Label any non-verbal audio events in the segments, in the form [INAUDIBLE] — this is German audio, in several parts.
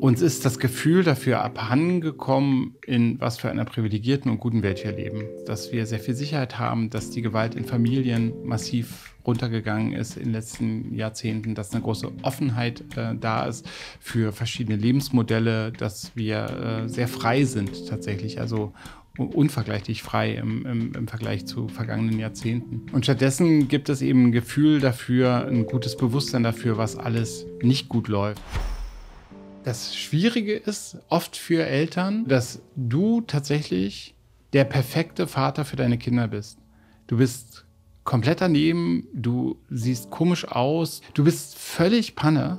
uns ist das Gefühl dafür abhandengekommen, in was für einer privilegierten und guten Welt wir leben. Dass wir sehr viel Sicherheit haben, dass die Gewalt in Familien massiv runtergegangen ist in den letzten Jahrzehnten, dass eine große Offenheit äh, da ist für verschiedene Lebensmodelle, dass wir äh, sehr frei sind tatsächlich. Also unvergleichlich frei im, im, im, Vergleich zu vergangenen Jahrzehnten. Und stattdessen gibt es eben ein Gefühl dafür, ein gutes Bewusstsein dafür, was alles nicht gut läuft das Schwierige ist oft für Eltern, dass du tatsächlich der perfekte Vater für deine Kinder bist. Du bist komplett daneben, du siehst komisch aus, du bist völlig Panne.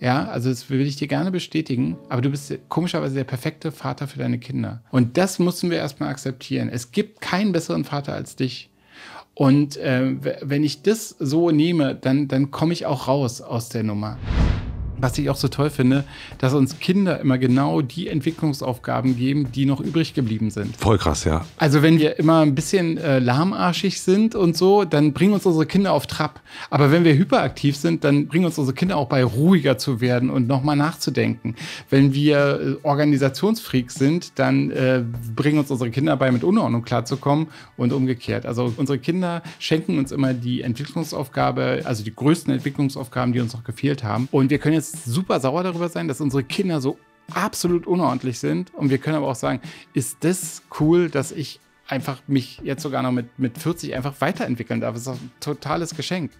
Ja, also das will ich dir gerne bestätigen, aber du bist komischerweise der perfekte Vater für deine Kinder. Und das müssen wir erstmal akzeptieren. Es gibt keinen besseren Vater als dich. Und äh, wenn ich das so nehme, dann, dann komme ich auch raus aus der Nummer was ich auch so toll finde, dass uns Kinder immer genau die Entwicklungsaufgaben geben, die noch übrig geblieben sind. Voll krass, ja. Also wenn wir immer ein bisschen äh, lahmarschig sind und so, dann bringen uns unsere Kinder auf Trab. Aber wenn wir hyperaktiv sind, dann bringen uns unsere Kinder auch bei, ruhiger zu werden und nochmal nachzudenken. Wenn wir äh, Organisationsfreaks sind, dann äh, bringen uns unsere Kinder bei, mit Unordnung klarzukommen und umgekehrt. Also unsere Kinder schenken uns immer die Entwicklungsaufgabe, also die größten Entwicklungsaufgaben, die uns noch gefehlt haben. Und wir können jetzt super sauer darüber sein, dass unsere Kinder so absolut unordentlich sind. Und wir können aber auch sagen, ist das cool, dass ich einfach mich jetzt sogar noch mit, mit 40 einfach weiterentwickeln darf. Das ist ein totales Geschenk.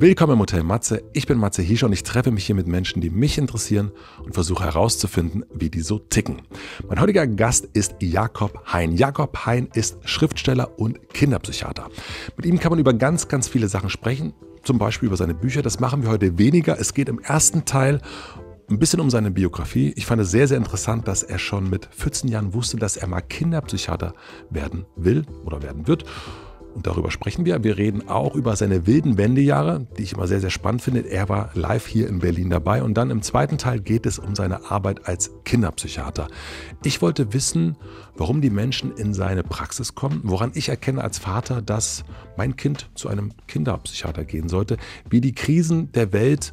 Willkommen im Hotel Matze. Ich bin Matze Hiescher und ich treffe mich hier mit Menschen, die mich interessieren und versuche herauszufinden, wie die so ticken. Mein heutiger Gast ist Jakob Hein. Jakob Hein ist Schriftsteller und Kinderpsychiater. Mit ihm kann man über ganz, ganz viele Sachen sprechen, zum Beispiel über seine Bücher. Das machen wir heute weniger. Es geht im ersten Teil ein bisschen um seine Biografie. Ich fand es sehr, sehr interessant, dass er schon mit 14 Jahren wusste, dass er mal Kinderpsychiater werden will oder werden wird und darüber sprechen wir. Wir reden auch über seine wilden Wendejahre, die ich immer sehr, sehr spannend finde. Er war live hier in Berlin dabei. Und dann im zweiten Teil geht es um seine Arbeit als Kinderpsychiater. Ich wollte wissen, warum die Menschen in seine Praxis kommen, woran ich erkenne als Vater, dass mein Kind zu einem Kinderpsychiater gehen sollte, wie die Krisen der Welt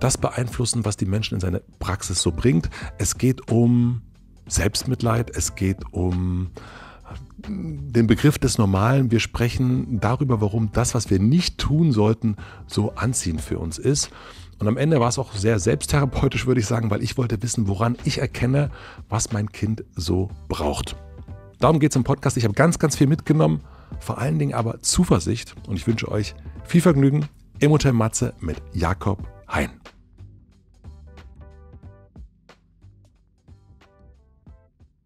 das beeinflussen, was die Menschen in seine Praxis so bringt. Es geht um Selbstmitleid, es geht um den Begriff des Normalen. Wir sprechen darüber, warum das, was wir nicht tun sollten, so anziehend für uns ist. Und am Ende war es auch sehr selbsttherapeutisch, würde ich sagen, weil ich wollte wissen, woran ich erkenne, was mein Kind so braucht. Darum geht es im Podcast. Ich habe ganz, ganz viel mitgenommen, vor allen Dingen aber Zuversicht. Und ich wünsche euch viel Vergnügen im Hotel Matze mit Jakob Hein.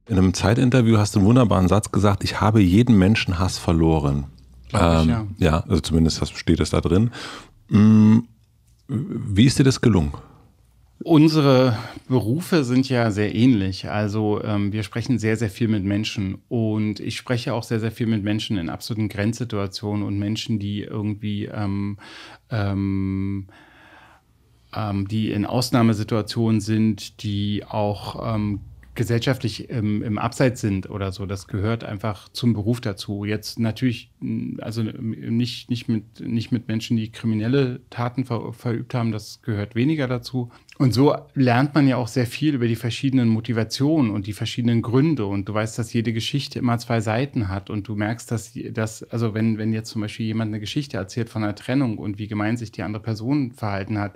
In einem Zeitinterview hast du einen wunderbaren Satz gesagt, ich habe jeden Menschenhass verloren. Ähm, ich, ja. ja, also zumindest steht es da drin. Mm, wie ist dir das gelungen? Unsere Berufe sind ja sehr ähnlich. Also ähm, wir sprechen sehr, sehr viel mit Menschen und ich spreche auch sehr, sehr viel mit Menschen in absoluten Grenzsituationen und Menschen, die irgendwie ähm, ähm, ähm die in Ausnahmesituationen sind, die auch ähm, gesellschaftlich ähm, im Abseits sind oder so. Das gehört einfach zum Beruf dazu. Jetzt natürlich, mm, also mm, nicht, nicht, mit, nicht mit Menschen, die kriminelle Taten ver verübt haben, das gehört weniger dazu. Und so lernt man ja auch sehr viel über die verschiedenen Motivationen und die verschiedenen Gründe. Und du weißt, dass jede Geschichte immer zwei Seiten hat. Und du merkst, dass, dass also wenn, wenn jetzt zum Beispiel jemand eine Geschichte erzählt von einer Trennung und wie gemein sich die andere Person verhalten hat,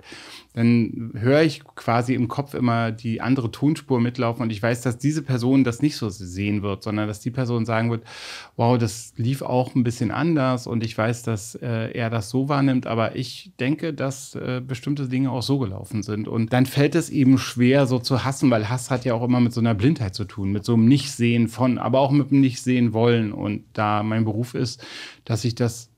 dann höre ich quasi im Kopf immer die andere Tonspur mitlaufen. Und ich weiß, dass diese Person das nicht so sehen wird, sondern dass die Person sagen wird, wow, das lief auch ein bisschen anders. Und ich weiß, dass äh, er das so wahrnimmt. Aber ich denke, dass äh, bestimmte Dinge auch so gelaufen sind. Und dann fällt es eben schwer, so zu hassen, weil Hass hat ja auch immer mit so einer Blindheit zu tun, mit so einem Nichtsehen von, aber auch mit dem Nichtsehen wollen. Und da mein Beruf ist, dass ich das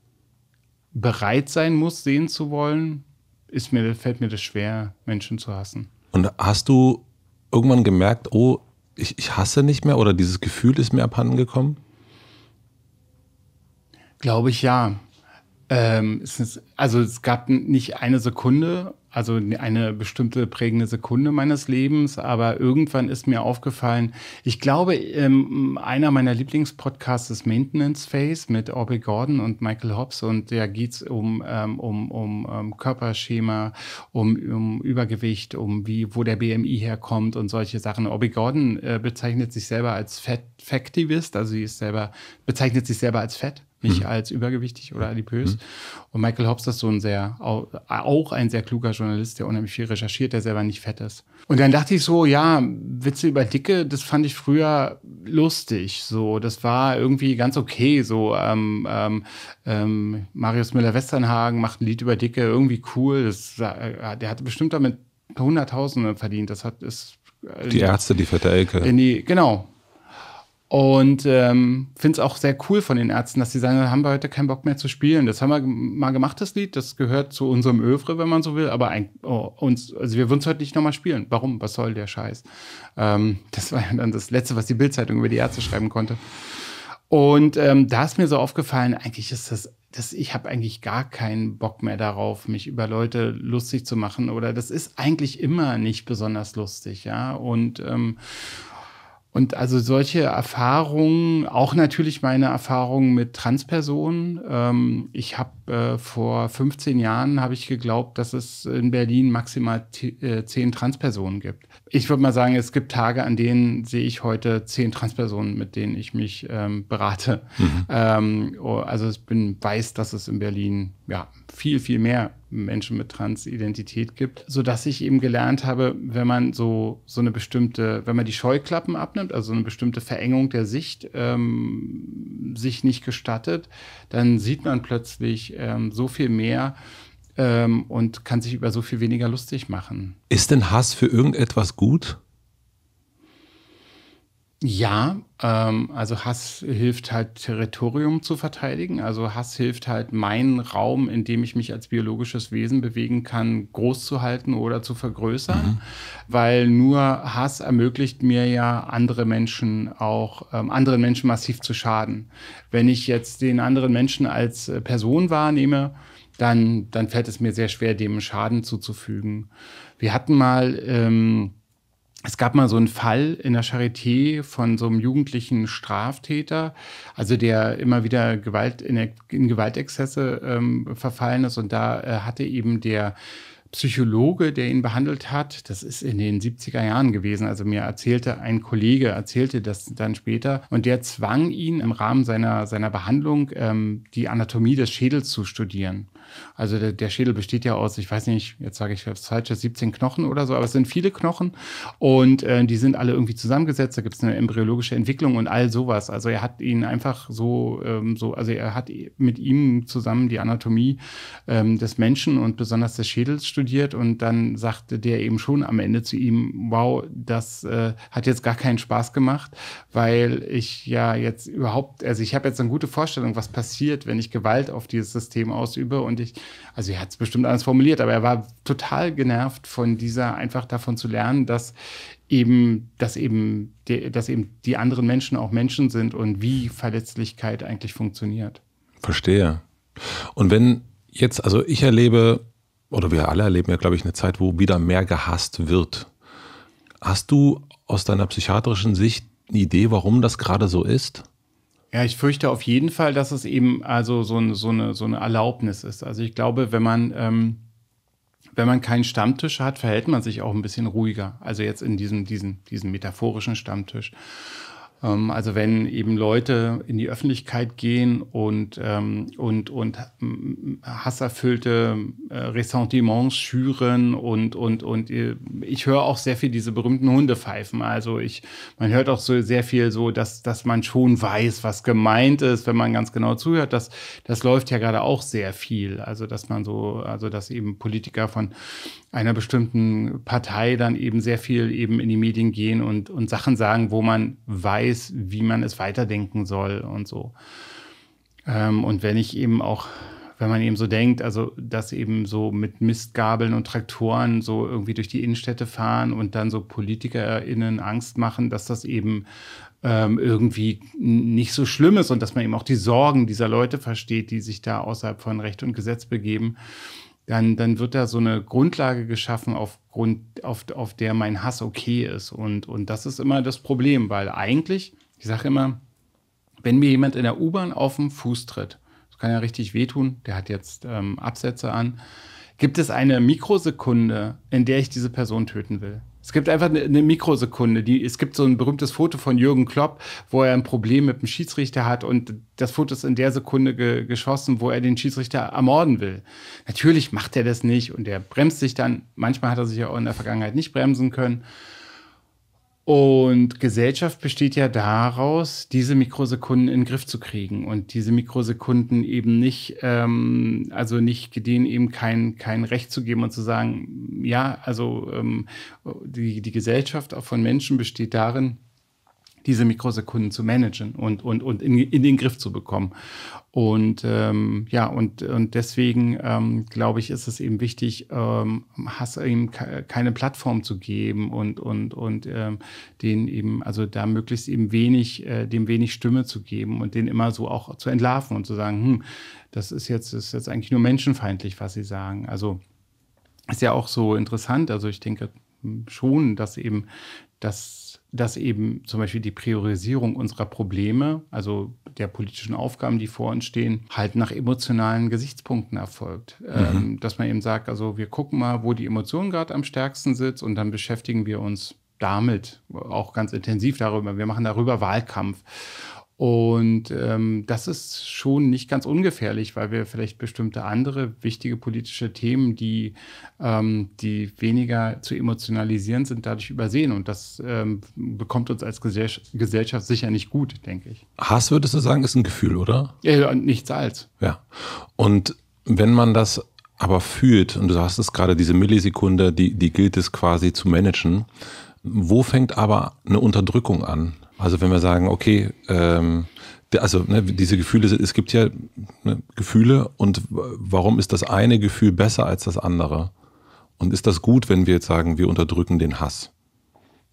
bereit sein muss, sehen zu wollen, ist mir, fällt mir das schwer, Menschen zu hassen. Und hast du irgendwann gemerkt, oh, ich, ich hasse nicht mehr oder dieses Gefühl ist mir abhandengekommen? Glaube ich ja. Ähm, es, also es gab nicht eine Sekunde, also eine bestimmte prägende Sekunde meines Lebens, aber irgendwann ist mir aufgefallen, ich glaube, ähm, einer meiner Lieblingspodcasts ist Maintenance Phase mit Aubrey Gordon und Michael Hobbs und da geht's um, ähm, um, um, um ähm, Körperschema, um, um Übergewicht, um wie, wo der BMI herkommt und solche Sachen. Aubrey Gordon äh, bezeichnet sich selber als Fat also sie ist selber, bezeichnet sich selber als Fett mich mhm. als übergewichtig oder adipös. Mhm. Und Michael Hobbs ist so ein sehr, auch ein sehr kluger Journalist, der unheimlich viel recherchiert, der selber nicht fett ist. Und dann dachte ich so, ja, Witze über Dicke, das fand ich früher lustig. So, das war irgendwie ganz okay. So, ähm, ähm, ähm Marius Müller-Westernhagen macht ein Lied über Dicke, irgendwie cool. Das, äh, der hatte bestimmt damit Hunderttausende verdient. Das hat, ist äh, die Ärzte, die fette Elke. Die, äh, genau, und ähm, finde es auch sehr cool von den Ärzten, dass sie sagen, haben wir heute keinen Bock mehr zu spielen. Das haben wir mal gemacht, das Lied. Das gehört zu unserem Övre, wenn man so will. Aber ein, oh, uns, also wir würden es heute nicht nochmal spielen. Warum? Was soll der Scheiß? Ähm, das war ja dann das Letzte, was die Bildzeitung über die Ärzte schreiben konnte. Und ähm, da ist mir so aufgefallen, eigentlich ist das, das ich habe eigentlich gar keinen Bock mehr darauf, mich über Leute lustig zu machen. Oder das ist eigentlich immer nicht besonders lustig, ja. Und ähm, und also solche Erfahrungen, auch natürlich meine Erfahrungen mit Transpersonen. Ähm, ich habe äh, vor 15 Jahren habe ich geglaubt, dass es in Berlin maximal äh, zehn Transpersonen gibt. Ich würde mal sagen, es gibt Tage, an denen sehe ich heute zehn Transpersonen, mit denen ich mich ähm, berate. Mhm. Ähm, oh, also ich bin weiß, dass es in Berlin ja viel, viel mehr Menschen mit Transidentität gibt, sodass ich eben gelernt habe, wenn man so, so eine bestimmte, wenn man die Scheuklappen abnimmt, also eine bestimmte Verengung der Sicht ähm, sich nicht gestattet, dann sieht man plötzlich ähm, so viel mehr ähm, und kann sich über so viel weniger lustig machen. Ist denn Hass für irgendetwas gut? Ja, ähm, also Hass hilft halt Territorium zu verteidigen. Also Hass hilft halt meinen Raum, in dem ich mich als biologisches Wesen bewegen kann, groß zu halten oder zu vergrößern, mhm. weil nur Hass ermöglicht mir ja andere Menschen auch ähm, anderen Menschen massiv zu schaden. Wenn ich jetzt den anderen Menschen als äh, Person wahrnehme, dann dann fällt es mir sehr schwer, dem Schaden zuzufügen. Wir hatten mal ähm, es gab mal so einen Fall in der Charité von so einem jugendlichen Straftäter, also der immer wieder Gewalt in, in Gewaltexzesse ähm, verfallen ist. Und da äh, hatte eben der Psychologe, der ihn behandelt hat, das ist in den 70er Jahren gewesen, also mir erzählte ein Kollege, erzählte das dann später, und der zwang ihn im Rahmen seiner, seiner Behandlung, ähm, die Anatomie des Schädels zu studieren. Also der, der Schädel besteht ja aus, ich weiß nicht, jetzt sage ich was Falsches, 17 Knochen oder so, aber es sind viele Knochen und äh, die sind alle irgendwie zusammengesetzt, da gibt es eine embryologische Entwicklung und all sowas. Also er hat ihn einfach so, ähm, so also er hat mit ihm zusammen die Anatomie ähm, des Menschen und besonders des Schädels studiert studiert und dann sagte der eben schon am Ende zu ihm, wow, das äh, hat jetzt gar keinen Spaß gemacht, weil ich ja jetzt überhaupt, also ich habe jetzt eine gute Vorstellung, was passiert, wenn ich Gewalt auf dieses System ausübe und ich, also er hat es bestimmt anders formuliert, aber er war total genervt von dieser, einfach davon zu lernen, dass eben, dass eben, die, dass eben die anderen Menschen auch Menschen sind und wie Verletzlichkeit eigentlich funktioniert. Verstehe. Und wenn jetzt, also ich erlebe oder wir alle erleben ja, glaube ich, eine Zeit, wo wieder mehr gehasst wird. Hast du aus deiner psychiatrischen Sicht eine Idee, warum das gerade so ist? Ja, ich fürchte auf jeden Fall, dass es eben also so, ein, so, eine, so eine Erlaubnis ist. Also ich glaube, wenn man, ähm, wenn man keinen Stammtisch hat, verhält man sich auch ein bisschen ruhiger. Also jetzt in diesem, diesem, diesem metaphorischen Stammtisch. Ähm, also wenn eben Leute in die Öffentlichkeit gehen und, ähm, und, und äh, hasserfüllte äh, Ressentiments schüren und, und, und äh, ich höre auch sehr viel diese berühmten Hundepfeifen. Also ich, man hört auch so sehr viel so, dass, dass man schon weiß, was gemeint ist, wenn man ganz genau zuhört. Das, das läuft ja gerade auch sehr viel. Also dass man so, also dass eben Politiker von einer bestimmten Partei dann eben sehr viel eben in die Medien gehen und, und Sachen sagen, wo man weiß, wie man es weiterdenken soll und so. Ähm, und wenn ich eben auch, wenn man eben so denkt, also dass eben so mit Mistgabeln und Traktoren so irgendwie durch die Innenstädte fahren und dann so PolitikerInnen Angst machen, dass das eben ähm, irgendwie nicht so schlimm ist und dass man eben auch die Sorgen dieser Leute versteht, die sich da außerhalb von Recht und Gesetz begeben dann, dann wird da so eine Grundlage geschaffen, aufgrund, auf, auf der mein Hass okay ist. Und, und das ist immer das Problem, weil eigentlich, ich sage immer, wenn mir jemand in der U-Bahn auf den Fuß tritt, das kann ja richtig wehtun, der hat jetzt ähm, Absätze an, gibt es eine Mikrosekunde, in der ich diese Person töten will. Es gibt einfach eine Mikrosekunde. Die, es gibt so ein berühmtes Foto von Jürgen Klopp, wo er ein Problem mit dem Schiedsrichter hat und das Foto ist in der Sekunde ge geschossen, wo er den Schiedsrichter ermorden will. Natürlich macht er das nicht und er bremst sich dann. Manchmal hat er sich ja auch in der Vergangenheit nicht bremsen können. Und Gesellschaft besteht ja daraus, diese Mikrosekunden in den Griff zu kriegen und diese Mikrosekunden eben nicht, ähm, also nicht denen eben kein, kein Recht zu geben und zu sagen, ja, also ähm, die, die Gesellschaft auch von Menschen besteht darin, diese Mikrosekunden zu managen und, und, und in, in den Griff zu bekommen. Und ähm, ja, und, und deswegen ähm, glaube ich, ist es eben wichtig, ähm, Hass eben keine Plattform zu geben und, und, und ähm, den eben, also da möglichst eben wenig, äh, dem wenig Stimme zu geben und den immer so auch zu entlarven und zu sagen, hm, das ist jetzt, das ist jetzt eigentlich nur menschenfeindlich, was sie sagen. Also ist ja auch so interessant. Also ich denke, schon, dass eben dass dass eben zum Beispiel die Priorisierung unserer Probleme, also der politischen Aufgaben, die vor uns stehen, halt nach emotionalen Gesichtspunkten erfolgt. Mhm. Ähm, dass man eben sagt, also wir gucken mal, wo die Emotion gerade am stärksten sitzt und dann beschäftigen wir uns damit auch ganz intensiv darüber. Wir machen darüber Wahlkampf. Und ähm, das ist schon nicht ganz ungefährlich, weil wir vielleicht bestimmte andere wichtige politische Themen, die, ähm, die weniger zu emotionalisieren sind, dadurch übersehen. Und das ähm, bekommt uns als Gesell Gesellschaft sicher nicht gut, denke ich. Hass, würdest du sagen, ist ein Gefühl, oder? Ja, und nichts als. Ja. Und wenn man das aber fühlt, und du hast es gerade, diese Millisekunde, die, die gilt es quasi zu managen, wo fängt aber eine Unterdrückung an? Also wenn wir sagen, okay, ähm, also ne, diese Gefühle, es gibt ja ne, Gefühle und warum ist das eine Gefühl besser als das andere? Und ist das gut, wenn wir jetzt sagen, wir unterdrücken den Hass?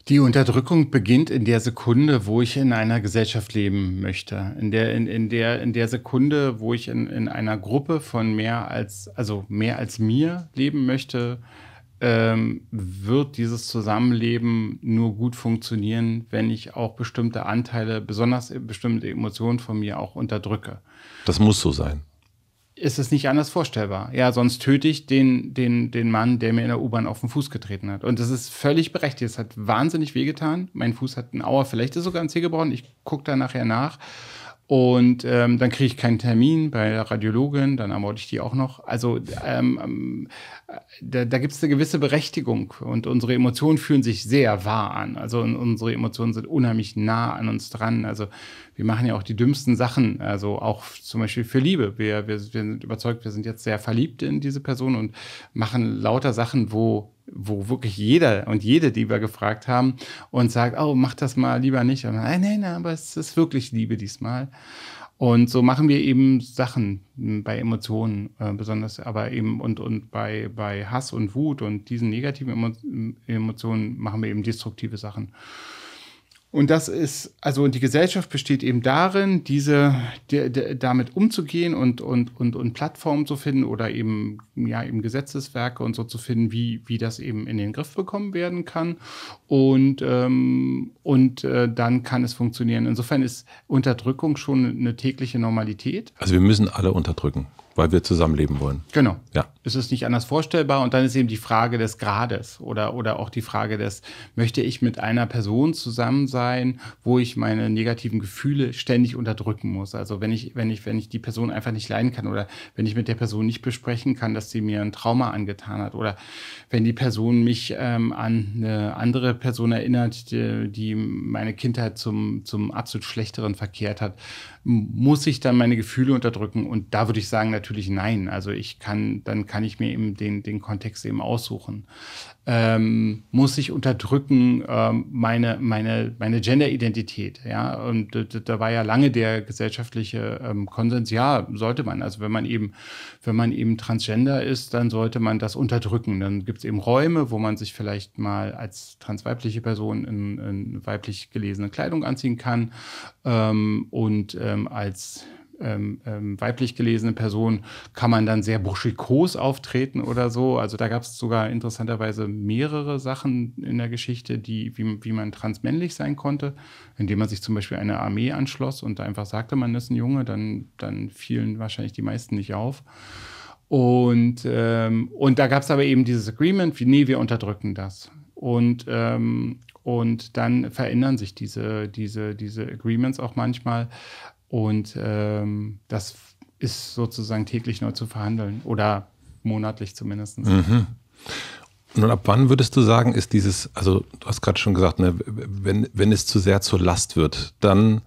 Die Unterdrückung beginnt in der Sekunde, wo ich in einer Gesellschaft leben möchte. In der, in, in der, in der Sekunde, wo ich in, in einer Gruppe von mehr als, also mehr als mir leben möchte, ähm, wird dieses Zusammenleben nur gut funktionieren, wenn ich auch bestimmte Anteile, besonders bestimmte Emotionen von mir auch unterdrücke. Das muss so sein. Ist es nicht anders vorstellbar? Ja, sonst töte ich den, den, den Mann, der mir in der U-Bahn auf den Fuß getreten hat. Und das ist völlig berechtigt. Es hat wahnsinnig wehgetan. Mein Fuß hat einen Auer, vielleicht ist sogar ein Zeh gebrochen. Ich gucke da nachher nach. Und ähm, dann kriege ich keinen Termin bei der Radiologin, dann ermorde ich die auch noch. Also ähm, ähm da, da gibt es eine gewisse Berechtigung und unsere Emotionen fühlen sich sehr wahr an. Also unsere Emotionen sind unheimlich nah an uns dran. Also wir machen ja auch die dümmsten Sachen, also auch zum Beispiel für Liebe. Wir, wir, wir sind überzeugt, wir sind jetzt sehr verliebt in diese Person und machen lauter Sachen, wo wo wirklich jeder und jede, die wir gefragt haben, und sagt, oh, mach das mal lieber nicht. Und nein, nein, nein, aber es ist wirklich Liebe diesmal. Und so machen wir eben Sachen hm, bei Emotionen, äh, besonders aber eben und, und bei, bei Hass und Wut und diesen negativen Emo Emotionen machen wir eben destruktive Sachen. Und das ist, also die Gesellschaft besteht eben darin, diese de, de, damit umzugehen und, und, und, und Plattformen zu finden oder eben, ja, eben Gesetzeswerke und so zu finden, wie, wie das eben in den Griff bekommen werden kann. Und, ähm, und äh, dann kann es funktionieren. Insofern ist Unterdrückung schon eine tägliche Normalität. Also wir müssen alle unterdrücken weil wir zusammenleben wollen. Genau. Ja. Ist Es nicht anders vorstellbar. Und dann ist eben die Frage des Grades oder, oder auch die Frage des, möchte ich mit einer Person zusammen sein, wo ich meine negativen Gefühle ständig unterdrücken muss? Also wenn ich, wenn ich, wenn ich die Person einfach nicht leiden kann oder wenn ich mit der Person nicht besprechen kann, dass sie mir ein Trauma angetan hat oder wenn die Person mich ähm, an eine andere Person erinnert, die, die meine Kindheit zum, zum absolut schlechteren verkehrt hat muss ich dann meine Gefühle unterdrücken? Und da würde ich sagen, natürlich nein. Also ich kann, dann kann ich mir eben den, den Kontext eben aussuchen ähm, muss ich unterdrücken ähm, meine, meine, meine Gender-Identität. Ja? Und da war ja lange der gesellschaftliche ähm, Konsens, ja, sollte man. Also wenn man eben, wenn man eben transgender ist, dann sollte man das unterdrücken. Dann gibt es eben Räume, wo man sich vielleicht mal als transweibliche Person in, in weiblich gelesene Kleidung anziehen kann ähm, und ähm, als ähm, ähm, weiblich gelesene Person kann man dann sehr burschikos auftreten oder so. Also da gab es sogar interessanterweise mehrere Sachen in der Geschichte, die, wie, wie man transmännlich sein konnte, indem man sich zum Beispiel einer Armee anschloss und einfach sagte, man ist ein Junge, dann, dann fielen wahrscheinlich die meisten nicht auf. Und, ähm, und da gab es aber eben dieses Agreement, wie, nee, wir unterdrücken das. Und, ähm, und dann verändern sich diese, diese, diese Agreements auch manchmal. Und ähm, das ist sozusagen täglich neu zu verhandeln oder monatlich zumindest. Mhm. Und ab wann würdest du sagen, ist dieses, also du hast gerade schon gesagt, ne, wenn, wenn es zu sehr zur Last wird, dann,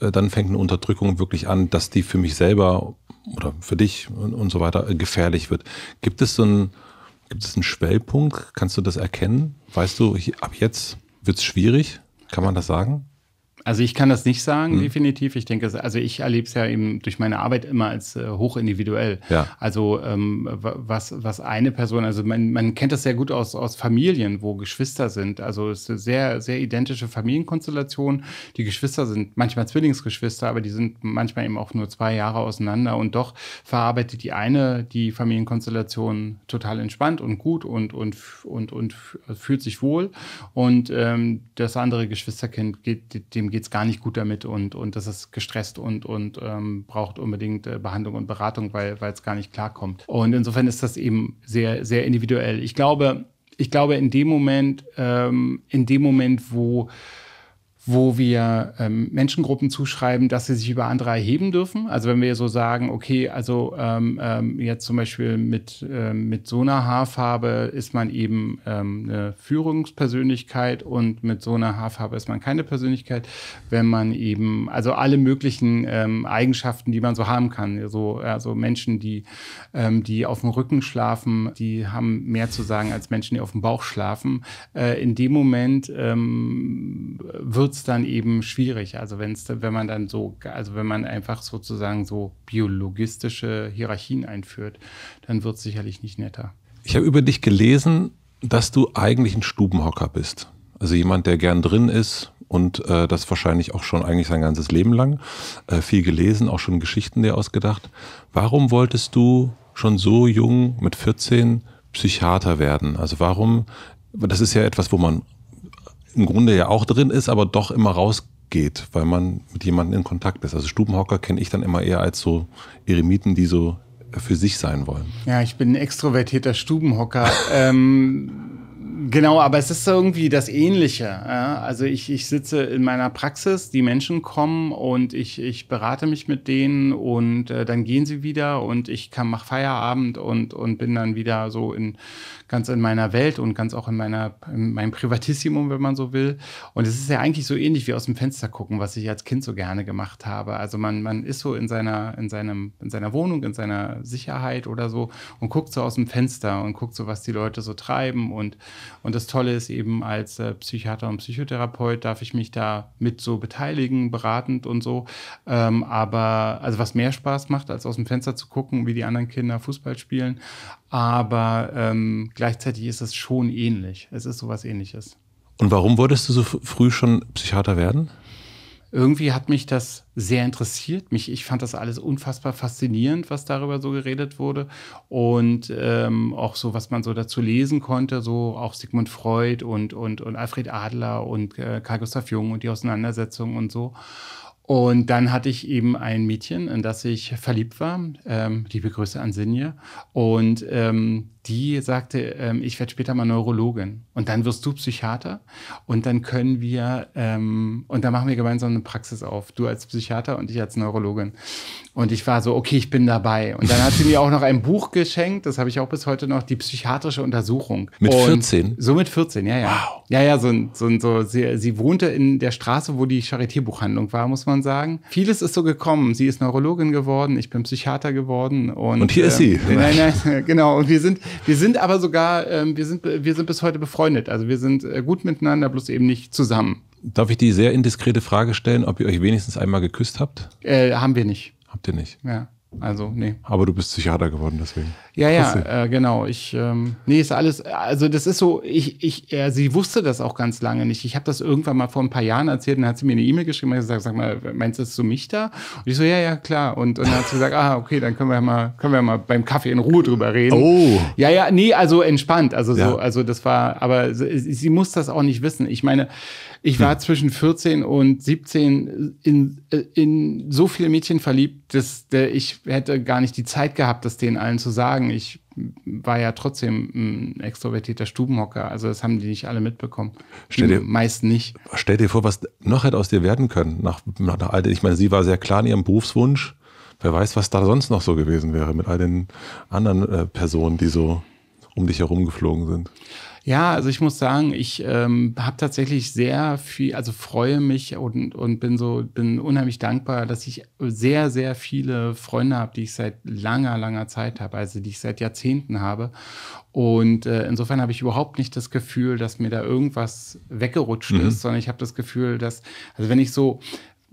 äh, dann fängt eine Unterdrückung wirklich an, dass die für mich selber oder für dich und, und so weiter äh, gefährlich wird. Gibt es so ein, gibt es einen Schwellpunkt? Kannst du das erkennen? Weißt du, ab jetzt wird es schwierig? Kann man das sagen? Also ich kann das nicht sagen, hm. definitiv. Ich denke, also ich erlebe es ja eben durch meine Arbeit immer als äh, hochindividuell. Ja. Also ähm, was, was eine Person, also man, man kennt das sehr gut aus, aus Familien, wo Geschwister sind. Also es ist eine sehr, sehr identische Familienkonstellation. Die Geschwister sind manchmal Zwillingsgeschwister, aber die sind manchmal eben auch nur zwei Jahre auseinander und doch verarbeitet die eine die Familienkonstellation total entspannt und gut und, und, und, und, und fühlt sich wohl. Und ähm, das andere Geschwisterkind geht dem geht es gar nicht gut damit und, und das ist gestresst und, und ähm, braucht unbedingt äh, Behandlung und Beratung, weil es gar nicht klarkommt. Und insofern ist das eben sehr, sehr individuell. Ich glaube, ich glaube, in dem Moment, ähm, in dem Moment, wo wo wir ähm, Menschengruppen zuschreiben, dass sie sich über andere erheben dürfen. Also wenn wir so sagen, okay, also ähm, ähm, jetzt zum Beispiel mit, ähm, mit so einer Haarfarbe ist man eben ähm, eine Führungspersönlichkeit und mit so einer Haarfarbe ist man keine Persönlichkeit, wenn man eben, also alle möglichen ähm, Eigenschaften, die man so haben kann. Also, also Menschen, die, ähm, die auf dem Rücken schlafen, die haben mehr zu sagen als Menschen, die auf dem Bauch schlafen. Äh, in dem Moment ähm, wird wird es dann eben schwierig. Also wenn's, wenn man dann so, also wenn man einfach sozusagen so biologistische Hierarchien einführt, dann wird es sicherlich nicht netter. Ich habe über dich gelesen, dass du eigentlich ein Stubenhocker bist. Also jemand, der gern drin ist und äh, das wahrscheinlich auch schon eigentlich sein ganzes Leben lang. Äh, viel gelesen, auch schon Geschichten dir ausgedacht. Warum wolltest du schon so jung mit 14 Psychiater werden? Also warum, das ist ja etwas, wo man im Grunde ja auch drin ist, aber doch immer rausgeht, weil man mit jemandem in Kontakt ist. Also Stubenhocker kenne ich dann immer eher als so Eremiten, die so für sich sein wollen. Ja, ich bin ein extrovertierter Stubenhocker. [LAUGHS] ähm Genau, aber es ist irgendwie das Ähnliche. Also ich, ich sitze in meiner Praxis, die Menschen kommen und ich, ich berate mich mit denen und äh, dann gehen sie wieder und ich mache Feierabend und, und bin dann wieder so in ganz in meiner Welt und ganz auch in, meiner, in meinem Privatissimum, wenn man so will. Und es ist ja eigentlich so ähnlich wie aus dem Fenster gucken, was ich als Kind so gerne gemacht habe. Also man, man ist so in seiner, in, seinem, in seiner Wohnung, in seiner Sicherheit oder so und guckt so aus dem Fenster und guckt so, was die Leute so treiben. Und, und das Tolle ist eben, als äh, Psychiater und Psychotherapeut darf ich mich da mit so beteiligen, beratend und so. Ähm, aber also was mehr Spaß macht, als aus dem Fenster zu gucken, wie die anderen Kinder Fußball spielen aber ähm, gleichzeitig ist es schon ähnlich. Es ist sowas ähnliches. Und warum wolltest du so früh schon Psychiater werden? Irgendwie hat mich das sehr interessiert. Mich, ich fand das alles unfassbar faszinierend, was darüber so geredet wurde. Und ähm, auch so, was man so dazu lesen konnte, so auch Sigmund Freud und, und, und Alfred Adler und äh, Carl Gustav Jung und die Auseinandersetzungen und so. Und dann hatte ich eben ein Mädchen, in das ich verliebt war. Ähm, liebe Grüße an Sinje. Und ähm, die sagte, ähm, ich werde später mal Neurologin und dann wirst du Psychiater und dann können wir, ähm, und dann machen wir gemeinsam eine Praxis auf, du als Psychiater und ich als Neurologin. Und ich war so, okay, ich bin dabei. Und dann hat sie mir auch noch ein Buch geschenkt, das habe ich auch bis heute noch, die psychiatrische Untersuchung. Mit und 14? So mit 14, ja, ja. Wow. Ja, ja, so, ein, so, ein, so sie, sie wohnte in der Straße, wo die Charité-Buchhandlung war, muss man sagen. Vieles ist so gekommen. Sie ist Neurologin geworden, ich bin Psychiater geworden. Und, und hier äh, ist sie. Ähm, nein, nein, [LAUGHS] genau. Und wir sind, wir sind aber sogar, ähm, wir, sind, wir sind bis heute befreundet. Also wir sind äh, gut miteinander, bloß eben nicht zusammen. Darf ich die sehr indiskrete Frage stellen, ob ihr euch wenigstens einmal geküsst habt? Äh, haben wir nicht. Habt ihr nicht? Ja. Also, nee. Aber du bist Psychiater geworden, deswegen. Ja, ja, äh, genau. Ich, ähm, nee, ist alles, also das ist so, ich, ich, äh, sie wusste das auch ganz lange nicht. Ich habe das irgendwann mal vor ein paar Jahren erzählt und dann hat sie mir eine E-Mail geschrieben und gesagt, sag mal, meinst du, das du mich da? Und ich so, ja, ja, klar. Und, und dann hat sie gesagt, ah, okay, dann können wir mal, können wir mal beim Kaffee in Ruhe drüber reden. Oh. Ja, ja, nee, also entspannt. Also ja. so, also das war, aber sie, sie muss das auch nicht wissen. Ich meine, ich war hm. zwischen 14 und 17 in, in so viele Mädchen verliebt, dass der, ich hätte gar nicht die Zeit gehabt, das denen allen zu sagen. Ich war ja trotzdem ein extrovertierter Stubenhocker. Also das haben die nicht alle mitbekommen. Stell dir, meist nicht. Stell dir vor, was noch hätte aus dir werden können. Nach, nach, nach all den, ich meine, sie war sehr klar in ihrem Berufswunsch. Wer weiß, was da sonst noch so gewesen wäre mit all den anderen äh, Personen, die so um dich herum geflogen sind. Ja, also ich muss sagen, ich ähm, habe tatsächlich sehr viel, also freue mich und, und bin so, bin unheimlich dankbar, dass ich sehr, sehr viele Freunde habe, die ich seit langer, langer Zeit habe, also die ich seit Jahrzehnten habe. Und äh, insofern habe ich überhaupt nicht das Gefühl, dass mir da irgendwas weggerutscht mhm. ist, sondern ich habe das Gefühl, dass, also wenn ich so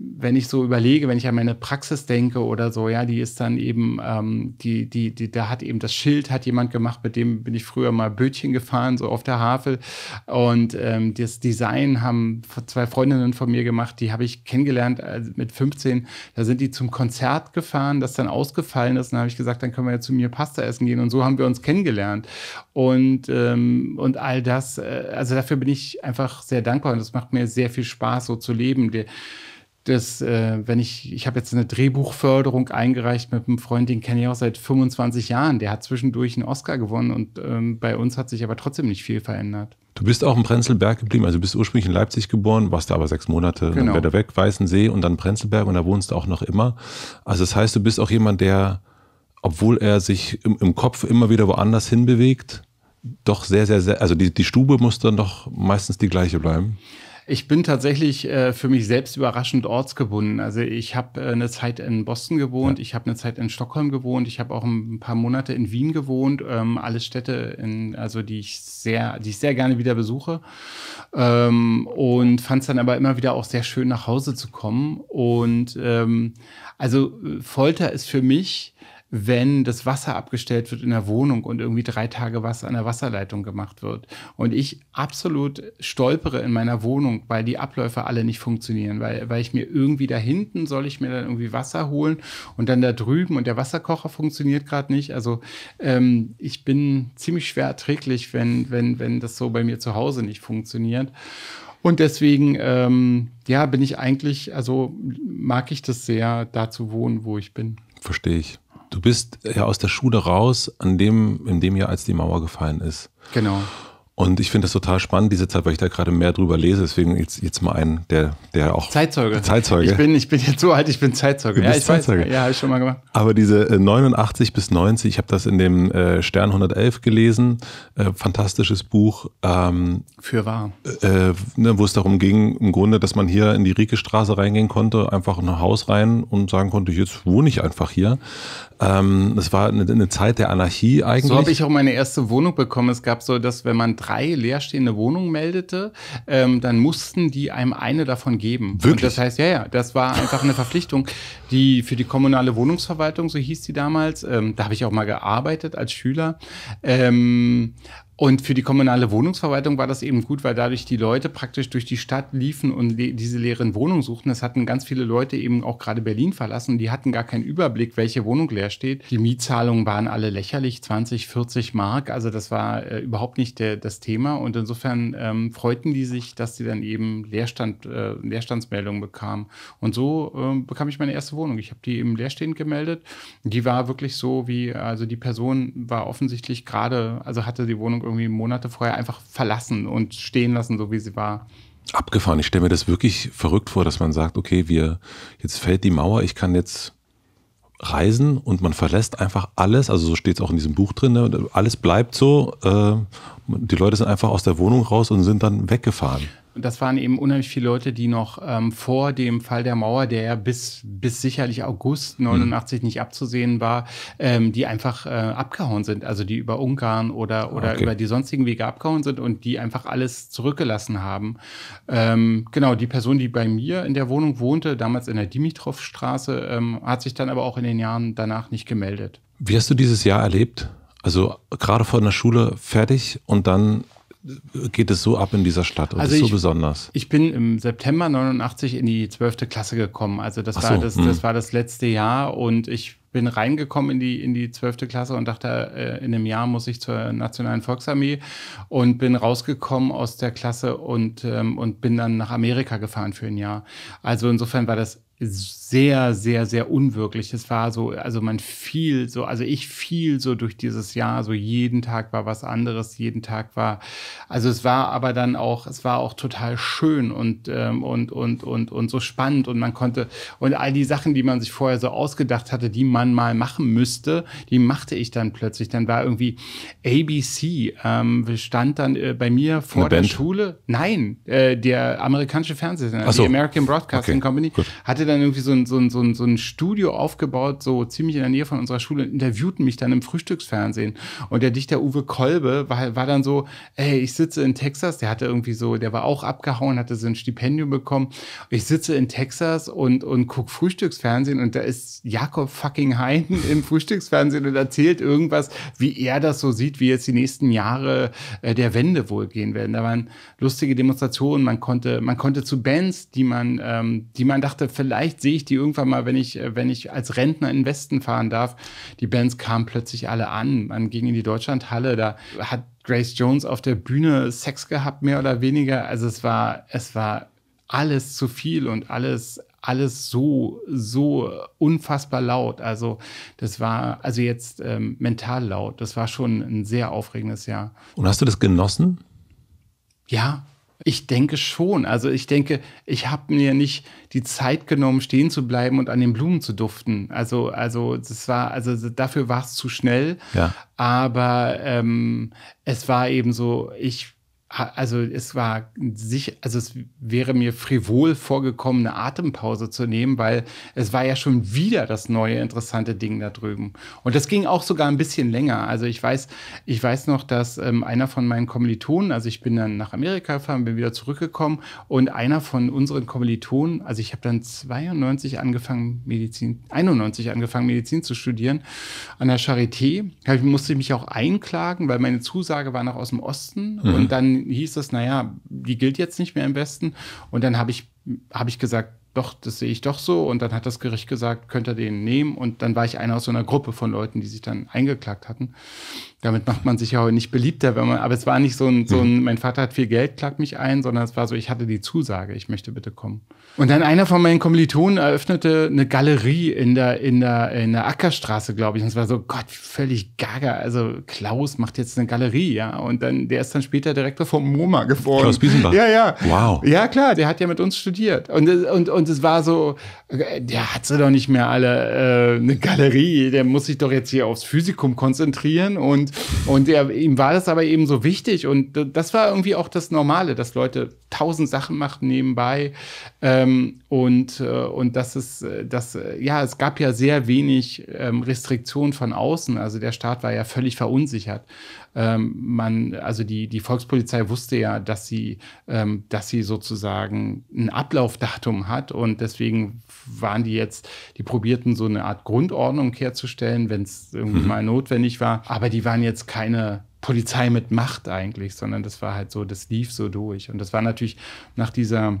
wenn ich so überlege, wenn ich an meine Praxis denke oder so, ja, die ist dann eben, ähm, die, die, die, da hat eben das Schild hat jemand gemacht, mit dem bin ich früher mal Bötchen gefahren, so auf der Havel. Und ähm, das Design haben zwei Freundinnen von mir gemacht, die habe ich kennengelernt also mit 15. Da sind die zum Konzert gefahren, das dann ausgefallen ist. Und habe ich gesagt, dann können wir ja zu mir Pasta essen gehen. Und so haben wir uns kennengelernt. Und, ähm, und all das, äh, also dafür bin ich einfach sehr dankbar und das macht mir sehr viel Spaß, so zu leben. Die, dass, äh, wenn ich, ich habe jetzt eine Drehbuchförderung eingereicht mit einem Freund, den kenne ich auch seit 25 Jahren. Der hat zwischendurch einen Oscar gewonnen und ähm, bei uns hat sich aber trotzdem nicht viel verändert. Du bist auch in Prenzlberg geblieben, also du bist ursprünglich in Leipzig geboren, warst da aber sechs Monate, genau. dann wieder weg, Weißensee und dann Prenzlberg und da wohnst du auch noch immer. Also das heißt, du bist auch jemand, der, obwohl er sich im, im Kopf immer wieder woanders hinbewegt, doch sehr, sehr, sehr, also die, die Stube muss dann doch meistens die gleiche bleiben. Ja. Ich bin tatsächlich äh, für mich selbst überraschend ortsgebunden. Also ich habe äh, eine Zeit in Boston gewohnt, ja. ich habe eine Zeit in Stockholm gewohnt, ich habe auch ein paar Monate in Wien gewohnt, ähm, alles Städte, in, also die ich sehr, die ich sehr gerne wieder besuche. Ähm, und fand es dann aber immer wieder auch sehr schön, nach Hause zu kommen. Und ähm, also äh, Folter ist für mich wenn das Wasser abgestellt wird in der Wohnung und irgendwie drei Tage Wasser an der Wasserleitung gemacht wird. Und ich absolut stolpere in meiner Wohnung, weil die Abläufe alle nicht funktionieren, weil, weil ich mir irgendwie da hinten soll ich mir dann irgendwie Wasser holen und dann da drüben und der Wasserkocher funktioniert gerade nicht. Also ähm, ich bin ziemlich schwer erträglich, wenn, wenn, wenn das so bei mir zu Hause nicht funktioniert. Und deswegen, ähm, ja, bin ich eigentlich, also mag ich das sehr, da zu wohnen, wo ich bin. Verstehe ich. Du bist ja aus der Schule raus, an dem, in dem Jahr, als die Mauer gefallen ist. Genau. Und ich finde das total spannend, diese Zeit, weil ich da gerade mehr drüber lese. Deswegen jetzt, jetzt mal einen, der, der auch. Zeitzeuge. Zeitzeuge. Ich bin, ich bin jetzt so alt, ich bin Zeitzeuge. Du ja, bist Zeitzeuge. Weiß, ja, habe ich schon mal gemacht. Aber diese 89 äh, bis 90, ich habe das in dem äh, Stern 111 gelesen. Äh, fantastisches Buch. Ähm, Für wahr. Äh, ne, wo es darum ging, im Grunde, dass man hier in die Rieke-Straße reingehen konnte, einfach in ein Haus rein und sagen konnte, jetzt wohne ich einfach hier. Ähm, das war eine, eine Zeit der Anarchie eigentlich. So habe ich auch meine erste Wohnung bekommen. Es gab so, dass wenn man drei drei leerstehende Wohnungen meldete, ähm, dann mussten die einem eine davon geben. Wirklich? Und das heißt, ja, ja, das war einfach eine Verpflichtung, die für die kommunale Wohnungsverwaltung, so hieß die damals, ähm, da habe ich auch mal gearbeitet als Schüler. Ähm, und für die kommunale Wohnungsverwaltung war das eben gut, weil dadurch die Leute praktisch durch die Stadt liefen und le diese leeren Wohnungen suchten. Das hatten ganz viele Leute eben auch gerade Berlin verlassen. Die hatten gar keinen Überblick, welche Wohnung leer steht. Die Mietzahlungen waren alle lächerlich, 20, 40 Mark. Also das war äh, überhaupt nicht der, das Thema. Und insofern ähm, freuten die sich, dass sie dann eben Leerstand, äh, Leerstandsmeldungen bekamen. Und so äh, bekam ich meine erste Wohnung. Ich habe die eben leerstehend gemeldet. Die war wirklich so wie, also die Person war offensichtlich gerade, also hatte die Wohnung irgendwie Monate vorher einfach verlassen und stehen lassen, so wie sie war. Abgefahren. Ich stelle mir das wirklich verrückt vor, dass man sagt, okay, wir, jetzt fällt die Mauer, ich kann jetzt reisen und man verlässt einfach alles, also so steht es auch in diesem Buch drin, ne? alles bleibt so, äh, die Leute sind einfach aus der Wohnung raus und sind dann weggefahren das waren eben unheimlich viele Leute, die noch ähm, vor dem Fall der Mauer, der ja bis, bis sicherlich August 89 mhm. nicht abzusehen war, ähm, die einfach äh, abgehauen sind. Also die über Ungarn oder, ah, oder okay. über die sonstigen Wege abgehauen sind und die einfach alles zurückgelassen haben. Ähm, genau, die Person, die bei mir in der Wohnung wohnte, damals in der Dimitrovstraße, ähm, hat sich dann aber auch in den Jahren danach nicht gemeldet. Wie hast du dieses Jahr erlebt? Also gerade vor der Schule fertig und dann geht es so ab in dieser Stadt und also ist so ich, besonders? Ich bin im September 89 in die 12. Klasse gekommen. Also das, so, war, das, hm. das war das letzte Jahr und ich bin reingekommen in die, in die 12. Klasse und dachte, äh, in einem Jahr muss ich zur Nationalen Volksarmee und bin rausgekommen aus der Klasse und, ähm, und bin dann nach Amerika gefahren für ein Jahr. Also insofern war das sehr, sehr, sehr unwirklich. Es war so, also man fiel so, also ich fiel so durch dieses Jahr, so jeden Tag war was anderes, jeden Tag war, also es war aber dann auch, es war auch total schön und, ähm, und, und, und, und so spannend und man konnte, und all die Sachen, die man sich vorher so ausgedacht hatte, die man mal machen müsste, die machte ich dann plötzlich. Dann war irgendwie ABC, ähm, stand dann äh, bei mir vor Eine der Band? Schule, nein, äh, der amerikanische Fernsehsender, so. die American Broadcasting okay. Company, Gut. hatte dann irgendwie so ein ein, so, ein, so, ein, so ein Studio aufgebaut, so ziemlich in der Nähe von unserer Schule, und interviewten mich dann im Frühstücksfernsehen. Und der Dichter Uwe Kolbe war, war dann so, ey, ich sitze in Texas, der hatte irgendwie so, der war auch abgehauen, hatte so ein Stipendium bekommen. Ich sitze in Texas und, und guck Frühstücksfernsehen und da ist Jakob fucking Hein [LAUGHS] im Frühstücksfernsehen und erzählt irgendwas, wie er das so sieht, wie jetzt die nächsten Jahre äh, der Wende wohl gehen werden. Da waren lustige Demonstrationen, man konnte, man konnte zu Bands, die man, ähm, die man dachte, vielleicht sehe ich die die irgendwann mal, wenn ich, äh, wenn ich als Rentner in den Westen fahren darf, die Bands kamen plötzlich alle an. Man ging in die Deutschlandhalle, da hat Grace Jones auf der Bühne Sex gehabt, mehr oder weniger. Also es war, es war alles zu viel und alles, alles so, so unfassbar laut. Also das war, also jetzt ähm, mental laut. Das war schon ein sehr aufregendes Jahr. Und hast du das genossen? Ja, ich denke schon. Also ich denke, ich habe mir nicht die Zeit genommen, stehen zu bleiben und an den Blumen zu duften. Also, also das war, also dafür war es zu schnell. Ja. Aber ähm, es war eben so, ich also es war sich, also es wäre mir frivol vorgekommen, eine Atempause zu nehmen, weil es war ja schon wieder das neue interessante Ding da drüben. Und das ging auch sogar ein bisschen länger. Also ich weiß, ich weiß noch, dass ähm, einer von meinen Kommilitonen, also ich bin dann nach Amerika gefahren, bin wieder zurückgekommen und einer von unseren Kommilitonen, also ich habe dann 92 angefangen Medizin, 91 angefangen Medizin zu studieren an der Charité, ich, musste ich mich auch einklagen, weil meine Zusage war noch aus dem Osten mhm. und dann hieß es, naja, die gilt jetzt nicht mehr im Westen. Und dann habe ich, hab ich gesagt, doch, das sehe ich doch so. Und dann hat das Gericht gesagt, könnt ihr den nehmen. Und dann war ich einer aus so einer Gruppe von Leuten, die sich dann eingeklagt hatten damit macht man sich ja auch nicht beliebter, wenn man, aber es war nicht so ein, so ein, mhm. mein Vater hat viel Geld, klagt mich ein, sondern es war so, ich hatte die Zusage, ich möchte bitte kommen. Und dann einer von meinen Kommilitonen eröffnete eine Galerie in der, in der, in der Ackerstraße, glaube ich. Und es war so, Gott, völlig gaga. Also Klaus macht jetzt eine Galerie, ja. Und dann, der ist dann später Direktor vom MoMA geworden. Klaus Biesenbach. Ja, ja. Wow. Ja, klar, der hat ja mit uns studiert. Und, und, und es war so, der hat sie doch nicht mehr alle, äh, eine Galerie, der muss sich doch jetzt hier aufs Physikum konzentrieren und und, er, ihm war das aber eben so wichtig. Und das war irgendwie auch das Normale, dass Leute tausend Sachen machten nebenbei. Ähm, und, äh, und das ist, äh, das, äh, ja, es gab ja sehr wenig ähm, Restriktionen von außen. Also der Staat war ja völlig verunsichert ähm, man, also die, die Volkspolizei wusste ja, dass sie, ähm, dass sie sozusagen ein Ablaufdatum hat und deswegen waren die jetzt, die probierten so eine Art Grundordnung herzustellen, wenn es irgendwie mhm. mal notwendig war. Aber die waren jetzt keine Polizei mit Macht eigentlich, sondern das war halt so, das lief so durch. Und das war natürlich nach dieser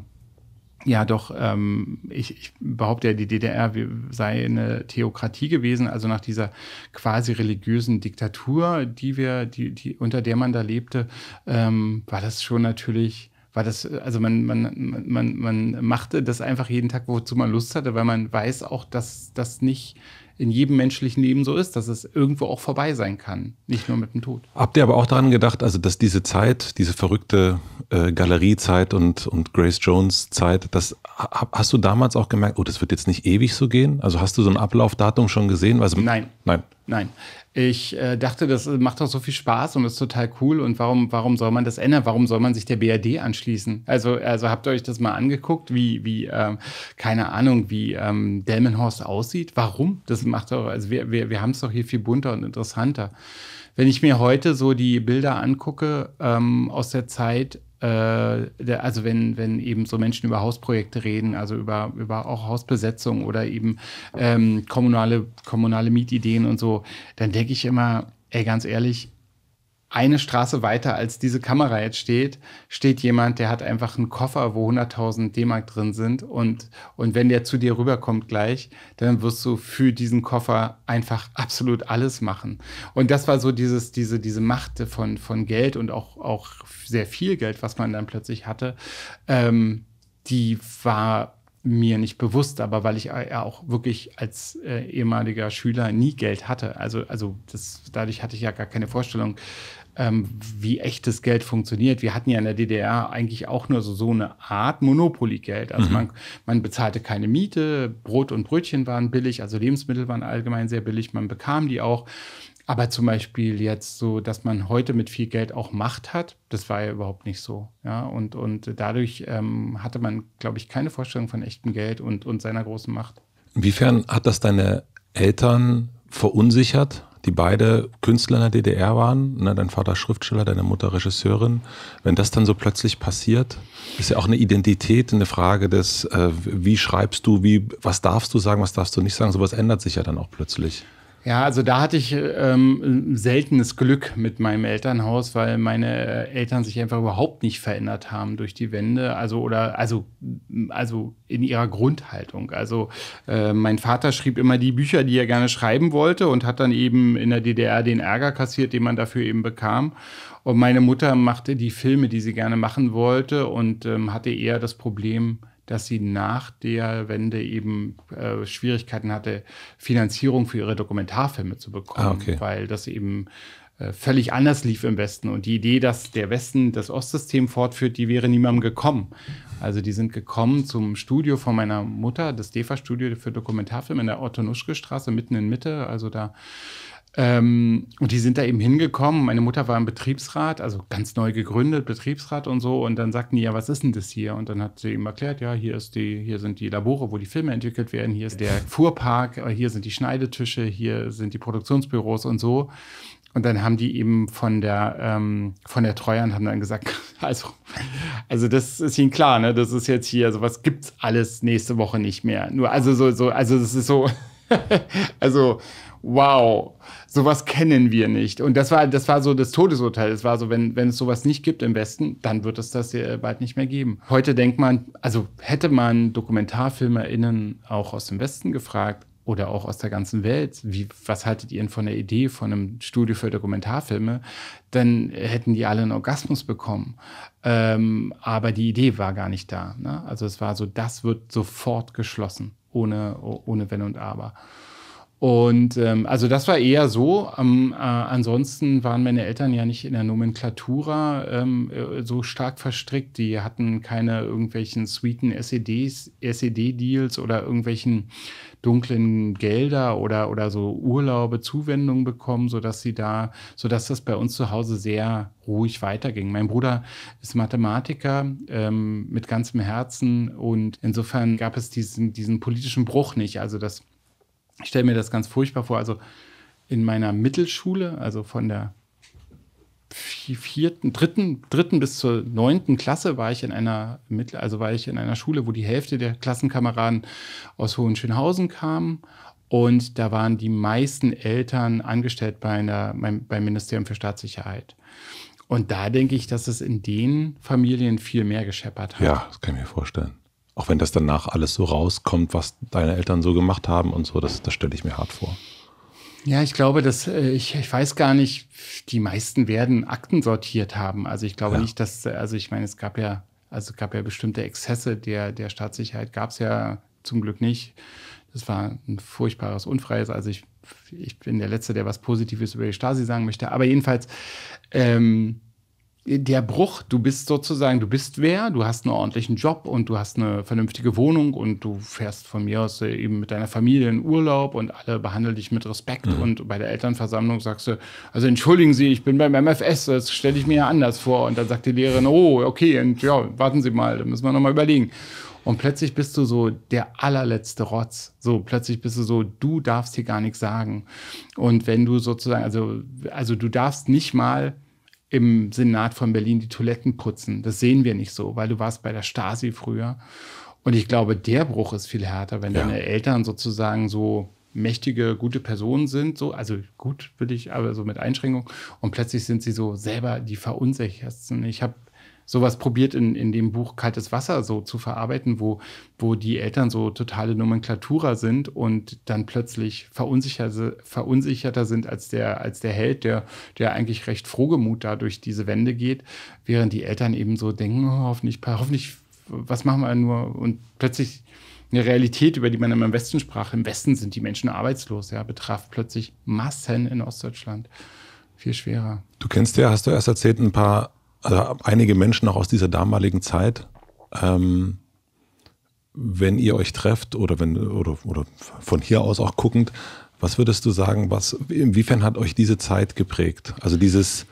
ja doch, ähm, ich, ich, behaupte ja, die DDR sei eine Theokratie gewesen, also nach dieser quasi religiösen Diktatur, die wir, die, die, unter der man da lebte, ähm, war das schon natürlich war das, also man, man, man, man machte das einfach jeden Tag, wozu man Lust hatte, weil man weiß auch, dass das nicht in jedem menschlichen Leben so ist, dass es irgendwo auch vorbei sein kann, nicht nur mit dem Tod. Habt ihr aber auch daran gedacht, also dass diese Zeit, diese verrückte äh, Galeriezeit und, und Grace Jones Zeit, das hast du damals auch gemerkt, oh, das wird jetzt nicht ewig so gehen? Also hast du so ein Ablaufdatum schon gesehen? Also, nein. Nein. Nein. Ich äh, dachte, das macht doch so viel Spaß und ist total cool. Und warum, warum soll man das ändern? Warum soll man sich der BRD anschließen? Also, also habt ihr euch das mal angeguckt, wie, wie ähm, keine Ahnung, wie ähm, Delmenhorst aussieht? Warum? Das macht doch, also wir, wir, wir haben es doch hier viel bunter und interessanter. Wenn ich mir heute so die Bilder angucke ähm, aus der Zeit, äh, also wenn, wenn eben so Menschen über Hausprojekte reden, also über, über auch Hausbesetzung oder eben ähm, kommunale, kommunale Mietideen und so, dann denke ich immer, ey, ganz ehrlich, eine Straße weiter, als diese Kamera jetzt steht, steht jemand, der hat einfach einen Koffer, wo 100.000 D-Mark drin sind. Und, und wenn der zu dir rüberkommt gleich, dann wirst du für diesen Koffer einfach absolut alles machen. Und das war so dieses, diese, diese Macht von, von Geld und auch, auch sehr viel Geld, was man dann plötzlich hatte, ähm, die war mir nicht bewusst, aber weil ich ja auch wirklich als äh, ehemaliger Schüler nie Geld hatte. Also, also das, dadurch hatte ich ja gar keine Vorstellung, ähm, wie echtes Geld funktioniert. Wir hatten ja in der DDR eigentlich auch nur so, so eine Art Monopoly-Geld. Also mhm. man, man bezahlte keine Miete, Brot und Brötchen waren billig, also Lebensmittel waren allgemein sehr billig, man bekam die auch. Aber zum Beispiel jetzt so, dass man heute mit viel Geld auch Macht hat, das war ja überhaupt nicht so. Ja, und, und dadurch ähm, hatte man, glaube ich, keine Vorstellung von echtem Geld und, und seiner großen Macht. Inwiefern hat das deine Eltern verunsichert? die beide Künstler in der DDR waren, ne, dein Vater Schriftsteller, deine Mutter Regisseurin, wenn das dann so plötzlich passiert, ist ja auch eine Identität, eine Frage des, äh, wie schreibst du, wie, was darfst du sagen, was darfst du nicht sagen, sowas ändert sich ja dann auch plötzlich. Ja, also da hatte ich ähm, seltenes Glück mit meinem Elternhaus, weil meine äh, Eltern sich einfach überhaupt nicht verändert haben durch die Wende. Also oder also also in ihrer Grundhaltung. Also äh, mein Vater schrieb immer die Bücher, die er gerne schreiben wollte und hat dann eben in der DDR den Ärger kassiert, den man dafür eben bekam. Und meine Mutter machte die Filme, die sie gerne machen wollte und ähm, hatte eher das Problem dass sie nach der Wende eben äh, Schwierigkeiten hatte, Finanzierung für ihre Dokumentarfilme zu bekommen, ah, okay. weil das eben äh, völlig anders lief im Westen. Und die Idee, dass der Westen das Ostsystem fortführt, die wäre niemandem gekommen. Also die sind gekommen zum Studio von meiner Mutter, das DEFA-Studio für Dokumentarfilme in der Otto-Nuschke-Straße, mitten in Mitte, also da ähm, und die sind da eben hingekommen. Meine Mutter war im Betriebsrat, also ganz neu gegründet, Betriebsrat und so. Und dann sagten die, ja, was ist denn das hier? Und dann hat sie ihm erklärt, ja, hier, ist die, hier sind die Labore, wo die Filme entwickelt werden, hier ist der Fuhrpark, äh, hier sind die Schneidetische, hier sind die Produktionsbüros und so. Und dann haben die eben von der, ähm, von der Treuhand haben dann gesagt, [LAUGHS] also, also das ist ihnen klar, ne? Das ist jetzt hier, also was gibt's alles nächste Woche nicht mehr. Nur, also so, so, also das ist so, [LAUGHS] also wow, sowas kennen wir nicht. Und das war, das war so das Todesurteil. Es war so, wenn, wenn es sowas nicht gibt im Westen, dann wird es das bald nicht mehr geben. Heute denkt man, also hätte man DokumentarfilmerInnen auch aus dem Westen gefragt, oder auch aus der ganzen Welt, wie, was haltet ihr denn von der Idee von einem Studio für Dokumentarfilme, dann hätten die alle einen Orgasmus bekommen. Ähm, aber die Idee war gar nicht da. Ne? Also es war so, das wird sofort geschlossen, ohne, ohne Wenn und Aber. Und ähm, also das war eher so. Ähm, äh, ansonsten waren meine Eltern ja nicht in der Nomenklatura ähm, äh, so stark verstrickt. Die hatten keine irgendwelchen sweeten SEDs, SED-Deals oder irgendwelchen dunklen Gelder oder, oder so Urlaube, Zuwendungen bekommen, sodass sie da, sodass das bei uns zu Hause sehr ruhig weiterging. Mein Bruder ist Mathematiker ähm, mit ganzem Herzen und insofern gab es diesen, diesen politischen Bruch nicht. Also das ich stelle mir das ganz furchtbar vor. Also in meiner Mittelschule, also von der vierten, dritten, dritten bis zur neunten Klasse war ich in einer Mittel, also war ich in einer Schule, wo die Hälfte der Klassenkameraden aus Hohenschönhausen kamen. Und da waren die meisten Eltern angestellt bei einer, beim, beim Ministerium für Staatssicherheit. Und da denke ich, dass es in den Familien viel mehr gescheppert hat. Ja, das kann ich mir vorstellen. Auch wenn das danach alles so rauskommt, was deine Eltern so gemacht haben und so, das, das stelle ich mir hart vor. Ja, ich glaube, dass äh, ich, ich weiß gar nicht, die meisten werden Akten sortiert haben. Also ich glaube ja. nicht, dass, also ich meine, es gab ja, also gab ja bestimmte Exzesse der, der Staatssicherheit, gab es ja zum Glück nicht. Das war ein furchtbares Unfreies. Also ich, ich bin der Letzte, der was Positives über die Stasi sagen möchte. Aber jedenfalls, ähm, der Bruch, du bist sozusagen, du bist wer, du hast einen ordentlichen Job und du hast eine vernünftige Wohnung und du fährst von mir aus äh, eben mit deiner Familie in Urlaub und alle behandeln dich mit Respekt mhm. und bei der Elternversammlung sagst du, also entschuldigen Sie, ich bin beim MFS, das stelle ich mir ja anders vor und dann sagt die Lehrerin, oh, okay, und ja, warten Sie mal, da müssen wir nochmal überlegen. Und plötzlich bist du so der allerletzte Rotz. So, plötzlich bist du so, du darfst hier gar nichts sagen. Und wenn du sozusagen, also, also du darfst nicht mal im Senat von Berlin die Toiletten putzen. Das sehen wir nicht so, weil du warst bei der Stasi früher. Und ich glaube, der Bruch ist viel härter, wenn ja. deine Eltern sozusagen so mächtige, gute Personen sind, so, also gut will ich, aber so mit Einschränkung. Und plötzlich sind sie so selber die Verunsichersten. Ich habe sowas probiert in, in dem Buch Kaltes Wasser so zu verarbeiten, wo, wo die Eltern so totale Nomenklatura sind und dann plötzlich verunsicherte, verunsicherter sind als der, als der Held, der, der eigentlich recht frohgemut da durch diese Wände geht, während die Eltern eben so denken, oh, hoffentlich, hoffentlich, was machen wir nur? Und plötzlich eine Realität, über die man immer im Westen sprach. Im Westen sind die Menschen arbeitslos, ja, betraf plötzlich Massen in Ostdeutschland. Viel schwerer. Du kennst ja, hast du erst erzählt, ein paar also einige Menschen auch aus dieser damaligen Zeit, ähm, wenn ihr euch trefft oder wenn oder, oder von hier aus auch guckend, was würdest du sagen, was inwiefern hat euch diese Zeit geprägt? Also dieses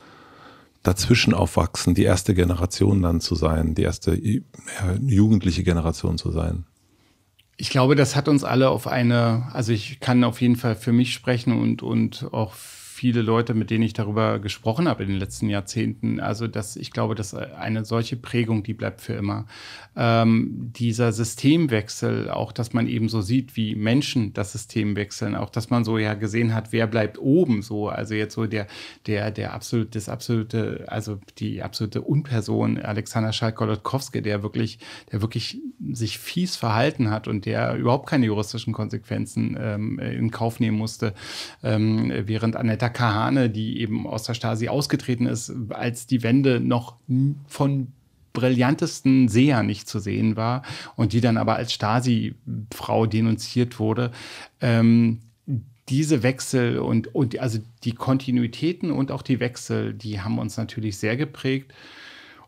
dazwischen aufwachsen, die erste Generation dann zu sein, die erste äh, ja, jugendliche Generation zu sein. Ich glaube, das hat uns alle auf eine, also ich kann auf jeden Fall für mich sprechen und, und auch für viele Leute, mit denen ich darüber gesprochen habe in den letzten Jahrzehnten. Also das, ich glaube, dass äh, eine solche Prägung, die bleibt für immer. Ähm, dieser Systemwechsel, auch dass man eben so sieht, wie Menschen das System wechseln, auch dass man so ja gesehen hat, wer bleibt oben so. Also jetzt so der, der, der absolute, das absolute, also die absolute Unperson Alexander Schalk-Golodkowski, der wirklich, der wirklich sich fies verhalten hat und der überhaupt keine juristischen Konsequenzen ähm, in Kauf nehmen musste, ähm, während Annetta Ella Kahane, die eben aus der Stasi ausgetreten ist, als die Wende noch von brillantesten Seher nicht zu sehen war und die dann aber als Stasi-Frau denunziert wurde. Ähm, diese Wechsel und, und also die Kontinuitäten und auch die Wechsel, die haben uns natürlich sehr geprägt.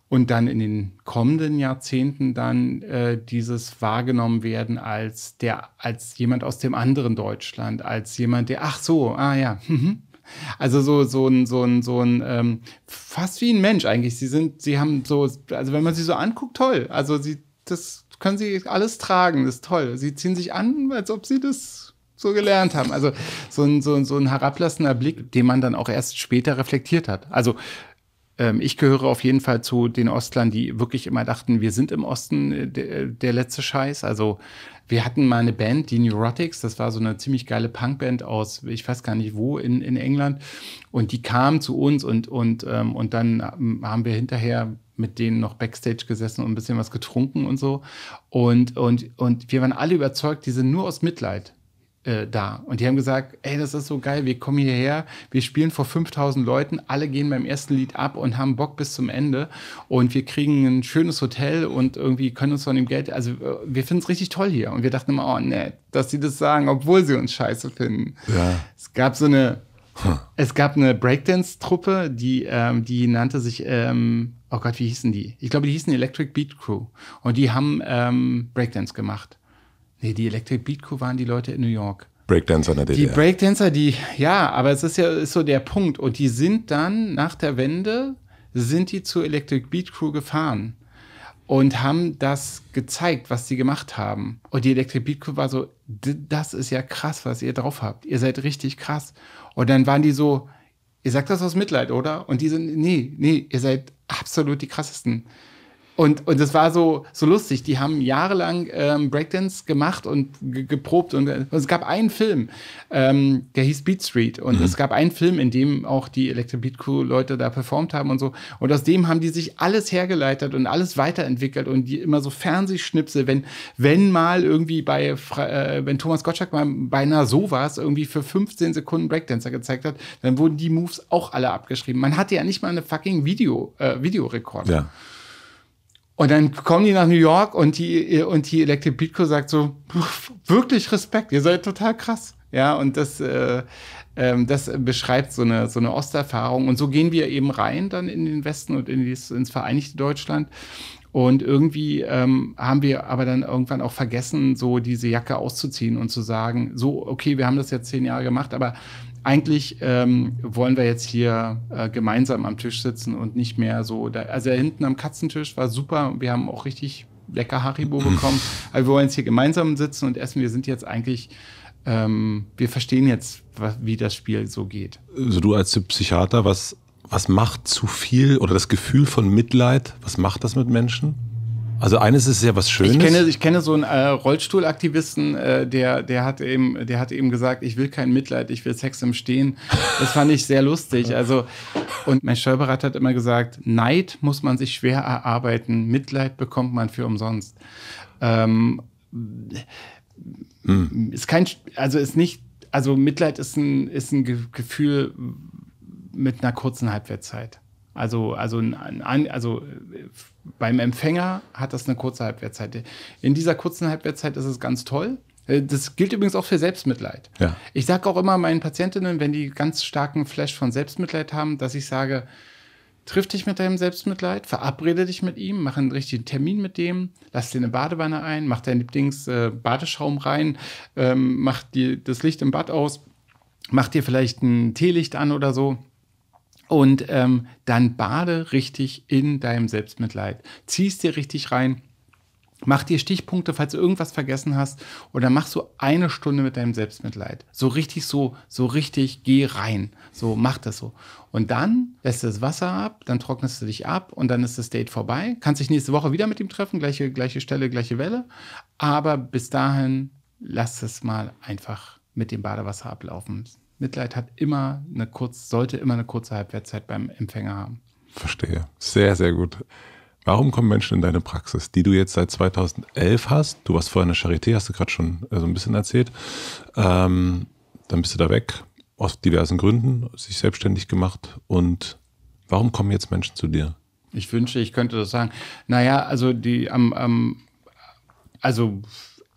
Und dann in den kommenden Jahrzehnten dann äh, dieses wahrgenommen werden als der, als jemand aus dem anderen Deutschland, als jemand, der, ach so, ah ja, mhm. Also so, so ein, so ein, so ein ähm, fast wie ein Mensch eigentlich. Sie sind, sie haben so, also wenn man sie so anguckt, toll. Also sie, das können sie alles tragen, das ist toll. Sie ziehen sich an, als ob sie das so gelernt haben. Also so ein, so ein, so ein herablassender Blick, den man dann auch erst später reflektiert hat. Also ähm, ich gehöre auf jeden Fall zu den Ostlern, die wirklich immer dachten, wir sind im Osten äh, der, äh, der letzte Scheiß. Also wir hatten mal eine Band, die Neurotics, das war so eine ziemlich geile Punkband aus, ich weiß gar nicht wo, in, in England. Und die kamen zu uns und, und, ähm, und dann ähm, haben wir hinterher mit denen noch Backstage gesessen und ein bisschen was getrunken und so. Und, und, und wir waren alle überzeugt, die sind nur aus Mitleid äh, da. Und die haben gesagt, ey, das ist so geil, wir kommen hierher, wir spielen vor 5000 Leuten, alle gehen beim ersten Lied ab und haben Bock bis zum Ende und wir kriegen ein schönes Hotel und irgendwie können uns von dem Geld, also äh, wir finden es richtig toll hier. Und wir dachten immer, oh nett, dass die das sagen, obwohl sie uns scheiße finden. Ja. Es gab so eine, es gab eine Breakdance-Truppe, die, ähm, die nannte sich, ähm, oh Gott, wie hießen die? Ich glaube, die hießen Electric Beat Crew und die haben ähm, Breakdance gemacht. Nee, die Electric Beat Crew waren die Leute in New York. Breakdancer in der DDR. Die Breakdancer, die, ja, aber es ist ja ist so der Punkt. Und die sind dann nach der Wende, sind die zur Electric Beat Crew gefahren und haben das gezeigt, was sie gemacht haben. Und die Electric Beat Crew war so, das ist ja krass, was ihr drauf habt. Ihr seid richtig krass. Und dann waren die so, ihr sagt das aus Mitleid, oder? Und die sind, nee, nee, ihr seid absolut die krassesten. Und, und das war so, so lustig. Die haben jahrelang ähm, Breakdance gemacht und ge geprobt. Und, und, äh, es gab einen Film, ähm, der hieß Beat Street. Und mhm. es gab einen Film, in dem auch die Electric Beat Crew Leute da performt haben und so. Und aus dem haben die sich alles hergeleitet und alles weiterentwickelt. Und die immer so Fernsehschnipsel, wenn, wenn mal irgendwie bei, äh, wenn Thomas Gottschalk mal beinahe Sowas irgendwie für 15 Sekunden Breakdancer gezeigt hat, dann wurden die Moves auch alle abgeschrieben. Man hatte ja nicht mal eine fucking Video, äh, Videorekord. Ja. Und dann kommen die nach New York und die, und die Electric Beatco sagt so, wirklich Respekt, ihr seid total krass. Ja, und das, äh, äh, das beschreibt so eine, so eine Osterfahrung. Und so gehen wir eben rein dann in den Westen und in dies, ins Vereinigte Deutschland. Und irgendwie ähm, haben wir aber dann irgendwann auch vergessen, so diese Jacke auszuziehen und zu sagen, so, okay, wir haben das jetzt zehn Jahre gemacht, aber eigentlich ähm, wollen wir jetzt hier äh, gemeinsam am Tisch sitzen und nicht mehr so. Da, also hinten am Katzentisch war super. Wir haben auch richtig lecker Haribo [LAUGHS] bekommen. Aber wir wollen jetzt hier gemeinsam sitzen und essen. Wir sind jetzt eigentlich, ähm, wir verstehen jetzt, wie das Spiel so geht. Also du als Psychiater, was, was macht zu viel oder das Gefühl von Mitleid, was macht das mit Menschen? Also eines ist ja was Schönes. Ich kenne, ich kenne so einen äh, Rollstuhlaktivisten, äh, der, der, hat eben, der hat eben gesagt, ich will kein Mitleid, ich will Sex im Stehen. Das fand ich sehr lustig. Also, und mein Steuerberater hat immer gesagt, Neid muss man sich schwer erarbeiten, Mitleid bekommt man für umsonst. Ähm, hm. Ist kein, also ist nicht, also Mitleid ist ein, ist ein Gefühl mit einer kurzen Halbwertszeit. Also, also, also äh, beim Empfänger hat das eine kurze Halbwertzeit. In dieser kurzen Halbwertzeit ist es ganz toll. Äh, das gilt übrigens auch für Selbstmitleid. Ja. Ich sage auch immer meinen Patientinnen, wenn die ganz starken Flash von Selbstmitleid haben, dass ich sage, triff dich mit deinem Selbstmitleid, verabrede dich mit ihm, mach einen richtigen Termin mit dem, lass dir eine Badewanne ein, mach dein Lieblingsbadeschaum äh, badeschaum rein, ähm, mach dir das Licht im Bad aus, mach dir vielleicht ein Teelicht an oder so und ähm, dann bade richtig in deinem Selbstmitleid. Zieh es dir richtig rein. Mach dir Stichpunkte, falls du irgendwas vergessen hast, oder mach so eine Stunde mit deinem Selbstmitleid. So richtig so, so richtig, geh rein. So, mach das so. Und dann lässt du das Wasser ab, dann trocknest du dich ab und dann ist das Date vorbei. Kannst dich nächste Woche wieder mit ihm treffen, gleiche, gleiche Stelle, gleiche Welle. Aber bis dahin lass es mal einfach mit dem Badewasser ablaufen. Mitleid hat immer eine kurz, sollte immer eine kurze Halbwertszeit beim Empfänger haben. Verstehe. Sehr, sehr gut. Warum kommen Menschen in deine Praxis, die du jetzt seit 2011 hast? Du warst vorher in der Charité, hast du gerade schon äh, so also ein bisschen erzählt. Ähm, dann bist du da weg, aus diversen Gründen, sich selbstständig gemacht. Und warum kommen jetzt Menschen zu dir? Ich wünsche, ich könnte das sagen. Naja, also die am, am also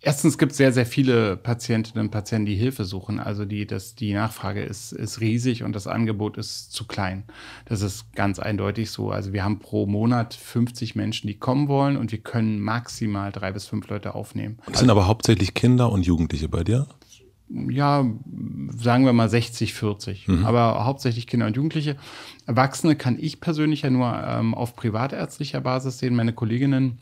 Erstens gibt es sehr, sehr viele Patientinnen und Patienten, die Hilfe suchen. Also die, das, die Nachfrage ist, ist riesig und das Angebot ist zu klein. Das ist ganz eindeutig so. Also wir haben pro Monat 50 Menschen, die kommen wollen und wir können maximal drei bis fünf Leute aufnehmen. Das sind also, aber hauptsächlich Kinder und Jugendliche bei dir? Ja, sagen wir mal 60, 40. Mhm. Aber hauptsächlich Kinder und Jugendliche. Erwachsene kann ich persönlich ja nur ähm, auf privatärztlicher Basis sehen. Meine Kolleginnen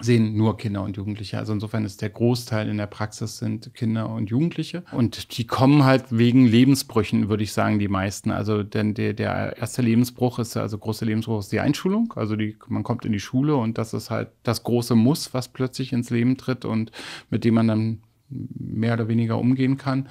sehen nur Kinder und Jugendliche. Also insofern ist der Großteil in der Praxis sind Kinder und Jugendliche. Und die kommen halt wegen Lebensbrüchen, würde ich sagen, die meisten. Also denn der, der erste Lebensbruch ist, also große Lebensbruch ist die Einschulung. Also die, man kommt in die Schule und das ist halt das große Muss, was plötzlich ins Leben tritt und mit dem man dann mehr oder weniger umgehen kann.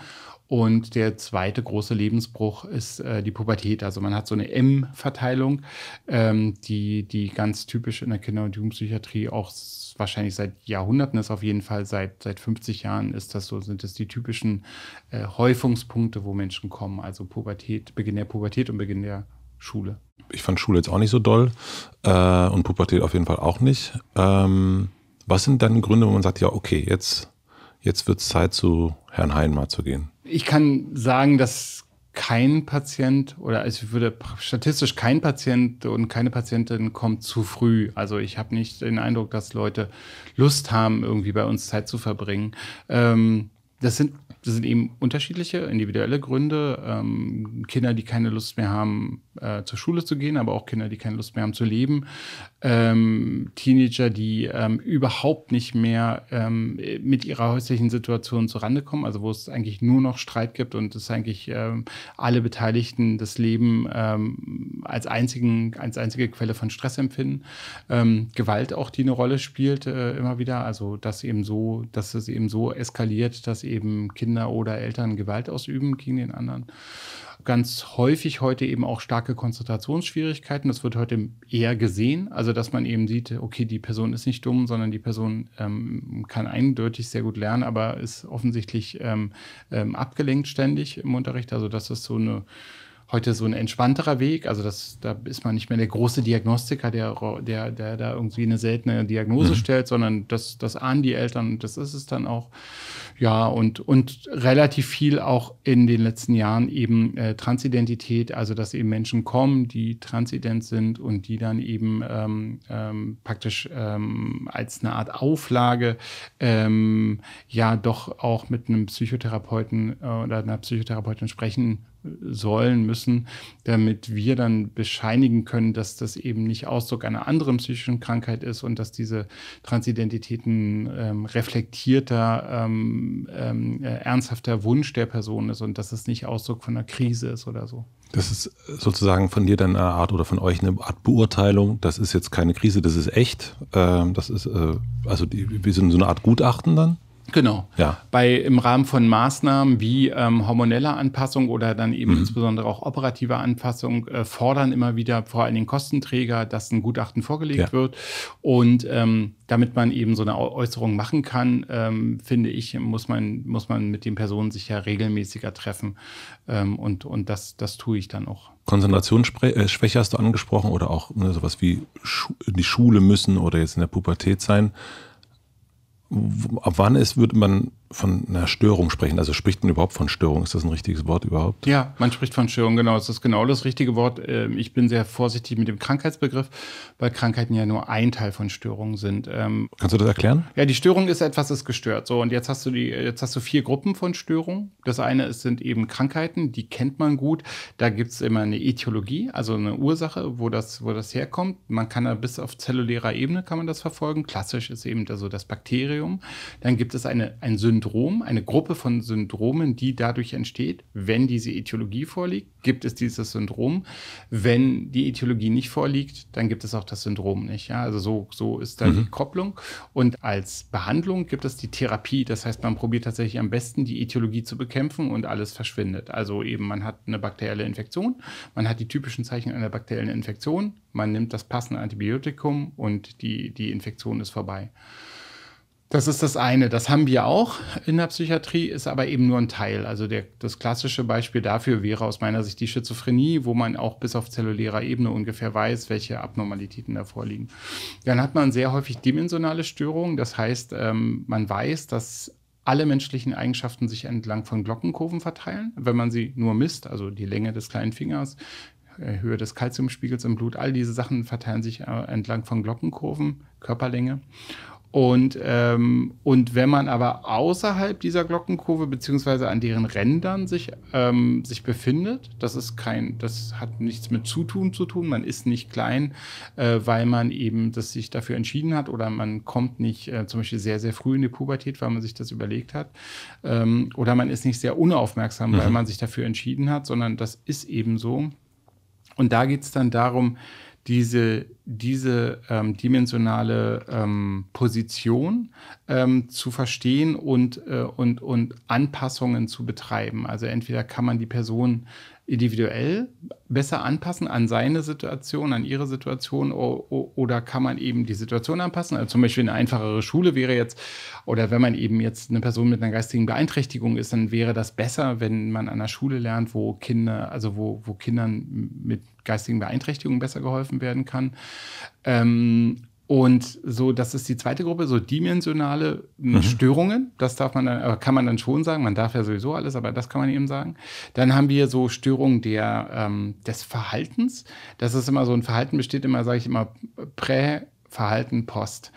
Und der zweite große Lebensbruch ist äh, die Pubertät. Also man hat so eine M-Verteilung, ähm, die, die ganz typisch in der Kinder- und Jugendpsychiatrie auch wahrscheinlich seit Jahrhunderten ist, auf jeden Fall seit, seit 50 Jahren ist das so, sind das die typischen äh, Häufungspunkte, wo Menschen kommen. Also Pubertät, Beginn der Pubertät und Beginn der Schule. Ich fand Schule jetzt auch nicht so doll äh, und Pubertät auf jeden Fall auch nicht. Ähm, was sind dann Gründe, wo man sagt, ja, okay, jetzt, jetzt wird es Zeit, zu Herrn Hein mal zu gehen? Ich kann sagen, dass kein Patient oder also ich würde statistisch kein Patient und keine Patientin kommt zu früh. Also ich habe nicht den Eindruck, dass Leute Lust haben, irgendwie bei uns Zeit zu verbringen. Ähm, das sind das sind eben unterschiedliche individuelle Gründe. Ähm, Kinder, die keine Lust mehr haben, äh, zur Schule zu gehen, aber auch Kinder, die keine Lust mehr haben zu leben. Ähm, Teenager, die ähm, überhaupt nicht mehr ähm, mit ihrer häuslichen Situation zurande kommen, also wo es eigentlich nur noch Streit gibt und es eigentlich ähm, alle Beteiligten das Leben ähm, als, einzigen, als einzige Quelle von Stress empfinden. Gewalt auch, die eine Rolle spielt äh, immer wieder, also dass eben so, dass es eben so eskaliert, dass eben Kinder Kinder oder Eltern Gewalt ausüben gegen den anderen. Ganz häufig heute eben auch starke Konzentrationsschwierigkeiten. Das wird heute eher gesehen. Also, dass man eben sieht, okay, die Person ist nicht dumm, sondern die Person ähm, kann eindeutig sehr gut lernen, aber ist offensichtlich ähm, ähm abgelenkt ständig im Unterricht. Also, das ist so eine heute so ein entspannterer Weg. Also das, da ist man nicht mehr der große Diagnostiker, der, der, der da irgendwie eine seltene Diagnose mhm. stellt, sondern das, das ahnen die Eltern und das ist es dann auch. Ja, und, und relativ viel auch in den letzten Jahren eben äh, Transidentität, also dass eben Menschen kommen, die transident sind und die dann eben ähm, ähm, praktisch ähm, als eine Art Auflage ähm, ja doch auch mit einem Psychotherapeuten äh, oder einer Psychotherapeutin sprechen sollen, müssen, damit wir dann bescheinigen können, dass das eben nicht Ausdruck einer anderen psychischen Krankheit ist und dass diese Transidentitäten ähm, reflektierter, ähm, ähm, äh, ernsthafter Wunsch der Person ist und dass es nicht Ausdruck von einer Krise ist oder so. Das ist sozusagen von dir dann eine Art oder von euch eine Art Beurteilung. Das ist jetzt keine Krise, das ist echt. Ähm, das ist äh, also die, wir sind so eine Art Gutachten dann. Genau. Ja. Bei im Rahmen von Maßnahmen wie ähm, hormoneller Anpassung oder dann eben mhm. insbesondere auch operativer Anpassung äh, fordern immer wieder vor allen Dingen Kostenträger, dass ein Gutachten vorgelegt ja. wird. Und ähm, damit man eben so eine Äußerung machen kann, ähm, finde ich, muss man, muss man mit den Personen sich ja regelmäßiger treffen. Ähm, und und das, das tue ich dann auch. Konzentrationsschwäche äh, hast du angesprochen oder auch ne, sowas wie Schu die Schule müssen oder jetzt in der Pubertät sein ab wann ist, wird man von einer Störung sprechen. Also spricht man überhaupt von Störung? Ist das ein richtiges Wort überhaupt? Ja, man spricht von Störung, genau. Das ist genau das richtige Wort. Ähm, ich bin sehr vorsichtig mit dem Krankheitsbegriff, weil Krankheiten ja nur ein Teil von Störungen sind. Ähm, Kannst du das erklären? Ja, die Störung ist etwas, ist gestört. So, und jetzt hast du die, jetzt hast du vier Gruppen von Störungen. Das eine sind eben Krankheiten, die kennt man gut. Da gibt es immer eine Ätiologie, also eine Ursache, wo das, wo das herkommt. Man kann da bis auf zellulärer Ebene kann man das verfolgen. Klassisch ist eben also das Bakterium. Dann gibt es eine, ein Syndrom. Syndrom, eine Gruppe von Syndromen, die dadurch entsteht. Wenn diese Etiologie vorliegt, gibt es dieses Syndrom. Wenn die Etiologie nicht vorliegt, dann gibt es auch das Syndrom nicht. Ja? Also so, so ist da mhm. die Kopplung. Und als Behandlung gibt es die Therapie. Das heißt, man probiert tatsächlich am besten, die Etiologie zu bekämpfen und alles verschwindet. Also eben, man hat eine bakterielle Infektion, man hat die typischen Zeichen einer bakteriellen Infektion, man nimmt das passende Antibiotikum und die, die Infektion ist vorbei. Das ist das eine. Das haben wir auch in der Psychiatrie, ist aber eben nur ein Teil. Also der, das klassische Beispiel dafür wäre aus meiner Sicht die Schizophrenie, wo man auch bis auf zellulärer Ebene ungefähr weiß, welche Abnormalitäten da vorliegen. Dann hat man sehr häufig dimensionale Störungen. Das heißt, ähm, man weiß, dass alle menschlichen Eigenschaften sich entlang von Glockenkurven verteilen, wenn man sie nur misst, also die Länge des kleinen Fingers, äh, Höhe des Kalziumspiegels im Blut, all diese Sachen verteilen sich äh, entlang von Glockenkurven, Körperlänge. Und, ähm, und wenn man aber außerhalb dieser Glockenkurve beziehungsweise an deren Rändern sich, ähm, sich befindet, das ist kein, das hat nichts mit Zutun zu tun. Man ist nicht klein, äh, weil man eben das sich dafür entschieden hat oder man kommt nicht äh, zum Beispiel sehr, sehr früh in die Pubertät, weil man sich das überlegt hat. Ähm, oder man ist nicht sehr unaufmerksam, mhm. weil man sich dafür entschieden hat, sondern das ist eben so. Und da geht es dann darum, diese, diese ähm, dimensionale ähm, Position ähm, zu verstehen und, äh, und, und Anpassungen zu betreiben. Also entweder kann man die Person individuell besser anpassen an seine Situation, an ihre Situation oder kann man eben die Situation anpassen? Also zum Beispiel eine einfachere Schule wäre jetzt, oder wenn man eben jetzt eine Person mit einer geistigen Beeinträchtigung ist, dann wäre das besser, wenn man an einer Schule lernt, wo Kinder, also wo, wo Kindern mit geistigen Beeinträchtigungen besser geholfen werden kann. Ähm, und so, das ist die zweite Gruppe, so dimensionale hm, mhm. Störungen. Das darf man, dann, kann man dann schon sagen. Man darf ja sowieso alles, aber das kann man eben sagen. Dann haben wir so Störungen der, ähm, des Verhaltens. Das ist immer so ein Verhalten besteht immer, sage ich immer, Prä, Verhalten, Post.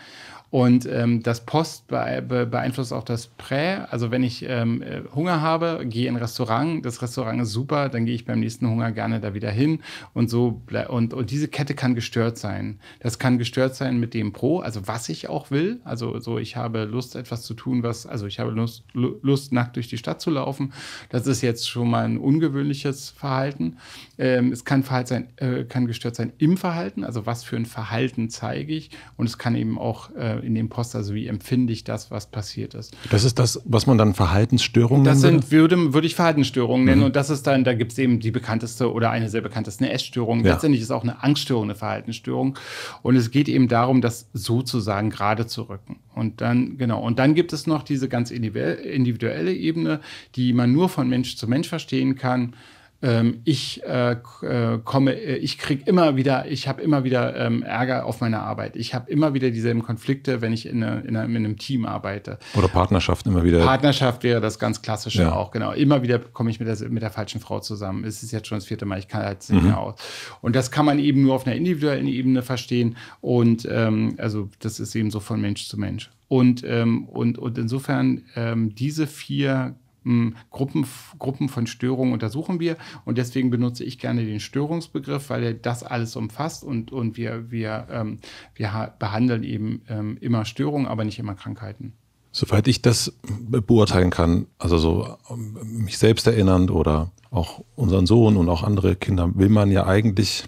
Und ähm, das Post beeinflusst auch das Prä. Also wenn ich ähm, äh, Hunger habe, gehe in ein Restaurant, das Restaurant ist super, dann gehe ich beim nächsten Hunger gerne da wieder hin. Und so und, und diese Kette kann gestört sein. Das kann gestört sein mit dem Pro, also was ich auch will. Also so, ich habe Lust, etwas zu tun, was, also ich habe Lust, Lust nackt durch die Stadt zu laufen. Das ist jetzt schon mal ein ungewöhnliches Verhalten. Ähm, es kann Verhalten sein, äh, kann gestört sein im Verhalten, also was für ein Verhalten zeige ich. Und es kann eben auch äh, äh, in dem Post, also wie empfinde ich das, was passiert ist. Das ist das, was man dann Verhaltensstörungen nennt? Das sind, würde, würde ich Verhaltensstörungen mhm. nennen und das ist dann, da gibt es eben die bekannteste oder eine sehr bekannteste Essstörung. Ja. Letztendlich ist auch eine Angststörung eine Verhaltensstörung und es geht eben darum, das sozusagen gerade zu rücken. Und dann, genau, und dann gibt es noch diese ganz individuelle Ebene, die man nur von Mensch zu Mensch verstehen kann. Ähm, ich äh, äh komme, äh, ich kriege immer wieder, ich habe immer wieder ähm, Ärger auf meiner Arbeit. Ich habe immer wieder dieselben Konflikte, wenn ich in, eine, in, einem, in, einem, Team arbeite. Oder Partnerschaft immer wieder. Partnerschaft wäre das ganz klassische ja. auch, genau. Immer wieder komme ich mit der, mit der falschen Frau zusammen. Es ist jetzt schon das vierte Mal, ich kann halt nicht mhm. aus. Und das kann man eben nur auf einer individuellen Ebene verstehen. Und ähm, also das ist eben so von Mensch zu Mensch. Und, ähm, und, und insofern ähm, diese vier Mm, Gruppen, Gruppen von Störungen untersuchen wir. Und deswegen benutze ich gerne den Störungsbegriff, weil er das alles umfasst und, und wir, wir, ähm, wir behandeln eben ähm, immer Störungen, aber nicht immer Krankheiten. Soweit ich das beurteilen kann, also so ähm, mich selbst erinnernd oder auch unseren Sohn und auch andere Kinder, will man ja eigentlich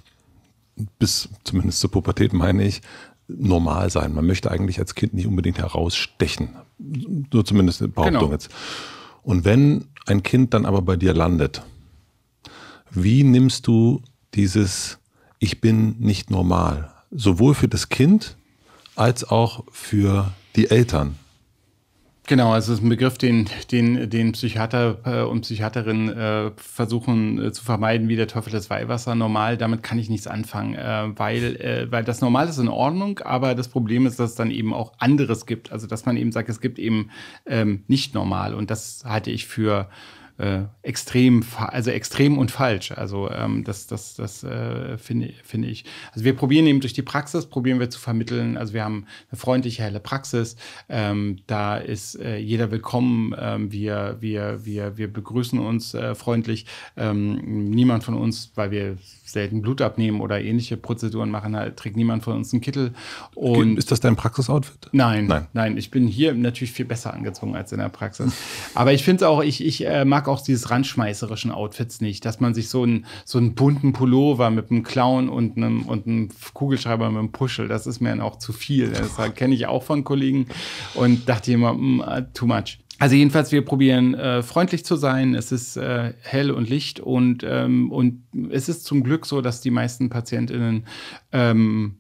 bis zumindest zur Pubertät, meine ich, normal sein. Man möchte eigentlich als Kind nicht unbedingt herausstechen. So zumindest eine Behauptung genau. jetzt. Und wenn ein Kind dann aber bei dir landet, wie nimmst du dieses Ich bin nicht normal, sowohl für das Kind als auch für die Eltern? Genau, also es ist ein Begriff, den, den, den Psychiater äh, und Psychiaterinnen äh, versuchen äh, zu vermeiden, wie der Teufel das Weihwasser. Normal, damit kann ich nichts anfangen, äh, weil, äh, weil das Normal ist in Ordnung, aber das Problem ist, dass es dann eben auch anderes gibt. Also dass man eben sagt, es gibt eben ähm, nicht normal und das halte ich für äh, extrem, also extrem und falsch. Also ähm, das, das, das äh, finde find ich. Also wir probieren eben durch die Praxis, probieren wir zu vermitteln. Also wir haben eine freundliche, helle Praxis. Ähm, da ist äh, jeder willkommen. Ähm, wir, wir, wir, wir begrüßen uns äh, freundlich. Ähm, niemand von uns, weil wir selten Blut abnehmen oder ähnliche Prozeduren machen, halt, trägt niemand von uns einen Kittel. Und ist das dein Praxisoutfit? Nein, nein, nein. Ich bin hier natürlich viel besser angezogen als in der Praxis. Aber ich finde es auch, ich, ich äh, mag mag auch dieses randschmeißerischen Outfits nicht, dass man sich so einen, so einen bunten Pullover mit einem Clown und einem, und einem Kugelschreiber mit einem Puschel, das ist mir dann auch zu viel. Das kenne ich auch von Kollegen und dachte immer, mm, äh, too much. Also jedenfalls, wir probieren äh, freundlich zu sein. Es ist äh, hell und licht und, ähm, und es ist zum Glück so, dass die meisten PatientInnen ähm,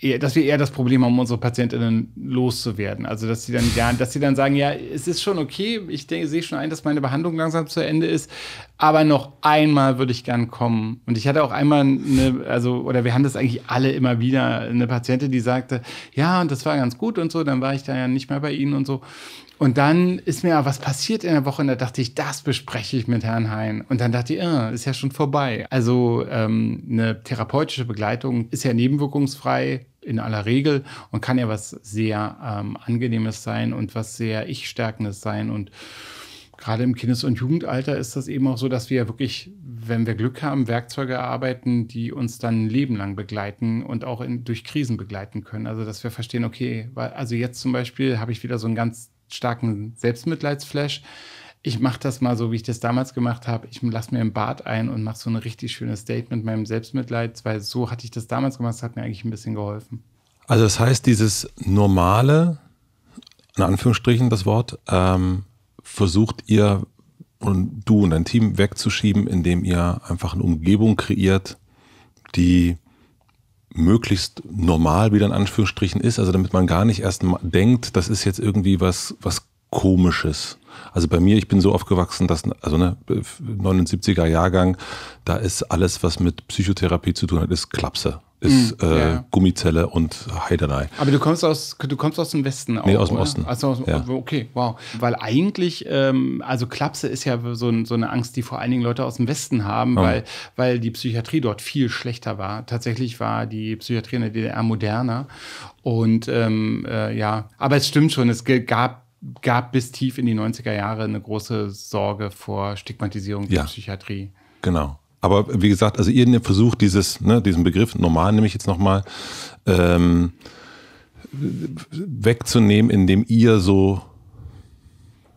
eher, dass wir eher das Problem haben, unsere PatientInnen loszuwerden. Also, dass sie dann, ja, dass sie dann sagen, ja, es ist schon okay, ich denke, sehe schon ein, dass meine Behandlung langsam zu Ende ist, aber noch einmal würde ich gern kommen. Und ich hatte auch einmal eine, also, oder wir haben das eigentlich alle immer wieder, eine Patientin, die sagte, ja, und das war ganz gut und so, dann war ich da ja nicht mehr bei Ihnen und so. Und dann ist mir aber was passiert in der Woche und da dachte ich, das bespreche ich mit Herrn Hein. Und dann dachte ich, äh, ist ja schon vorbei. Also ähm, eine therapeutische Begleitung ist ja nebenwirkungsfrei in aller Regel und kann ja was sehr ähm, angenehmes sein und was sehr ich-stärkendes sein und gerade im Kindes- und Jugendalter ist das eben auch so, dass wir wirklich, wenn wir Glück haben, Werkzeuge erarbeiten, die uns dann ein Leben lang begleiten und auch in, durch Krisen begleiten können. Also, dass wir verstehen, okay, also jetzt zum Beispiel habe ich wieder so ein ganz starken Selbstmitleidsflash. Ich mache das mal so, wie ich das damals gemacht habe. Ich lasse mir im Bad ein und mache so ein richtig schönes Statement meinem Selbstmitleid, weil so hatte ich das damals gemacht. Das hat mir eigentlich ein bisschen geholfen. Also das heißt, dieses normale, in Anführungsstrichen das Wort, ähm, versucht ihr und du und dein Team wegzuschieben, indem ihr einfach eine Umgebung kreiert, die möglichst normal wieder in Anführungsstrichen ist, also damit man gar nicht erst denkt, das ist jetzt irgendwie was, was komisches. Also bei mir, ich bin so aufgewachsen, dass, also ne, 79er Jahrgang, da ist alles, was mit Psychotherapie zu tun hat, ist Klapse ist mm, äh, Gummizelle und Heidenei. Aber du kommst aus, du kommst aus dem Westen auch. Nee, aus dem oder? Osten. Also aus ja. Okay, wow. Weil eigentlich, ähm, also Klapse ist ja so, so, eine Angst, die vor allen Dingen Leute aus dem Westen haben, ja. weil, weil die Psychiatrie dort viel schlechter war. Tatsächlich war die Psychiatrie in der DDR moderner. Und ähm, äh, ja, aber es stimmt schon, es gab gab bis tief in die 90er Jahre eine große Sorge vor Stigmatisierung der Psychiatrie. Genau. Aber wie gesagt, also ihr versucht dieses, ne, diesen Begriff, normal nehme ich jetzt nochmal, ähm, wegzunehmen, indem ihr so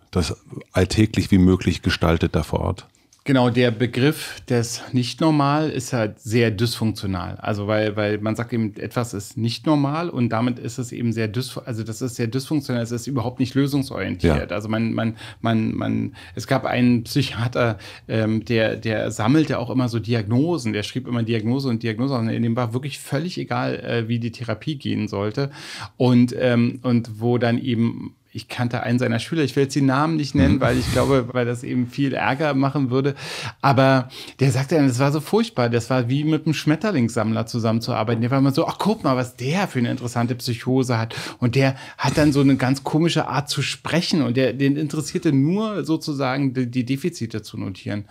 das alltäglich wie möglich gestaltet da vor Ort. Genau, der Begriff des nicht normal ist halt sehr dysfunktional. Also weil, weil man sagt eben, etwas ist nicht normal und damit ist es eben sehr dysfunktional, also das ist sehr dysfunktional, es ist überhaupt nicht lösungsorientiert. Ja. Also man, man, man, man, es gab einen Psychiater, ähm, der, der sammelte auch immer so Diagnosen, der schrieb immer Diagnose und Diagnose und in dem war wirklich völlig egal, äh, wie die Therapie gehen sollte. Und, ähm, und wo dann eben ich kannte einen seiner Schüler, ich will jetzt den Namen nicht nennen, mhm. weil ich glaube, weil das eben viel Ärger machen würde. Aber der sagte dann, das war so furchtbar, das war wie mit einem Schmetterlingssammler zusammenzuarbeiten. Der war immer so, ach guck mal, was der für eine interessante Psychose hat. Und der hat dann so eine ganz komische Art zu sprechen und der, den interessierte nur sozusagen die, die Defizite zu notieren.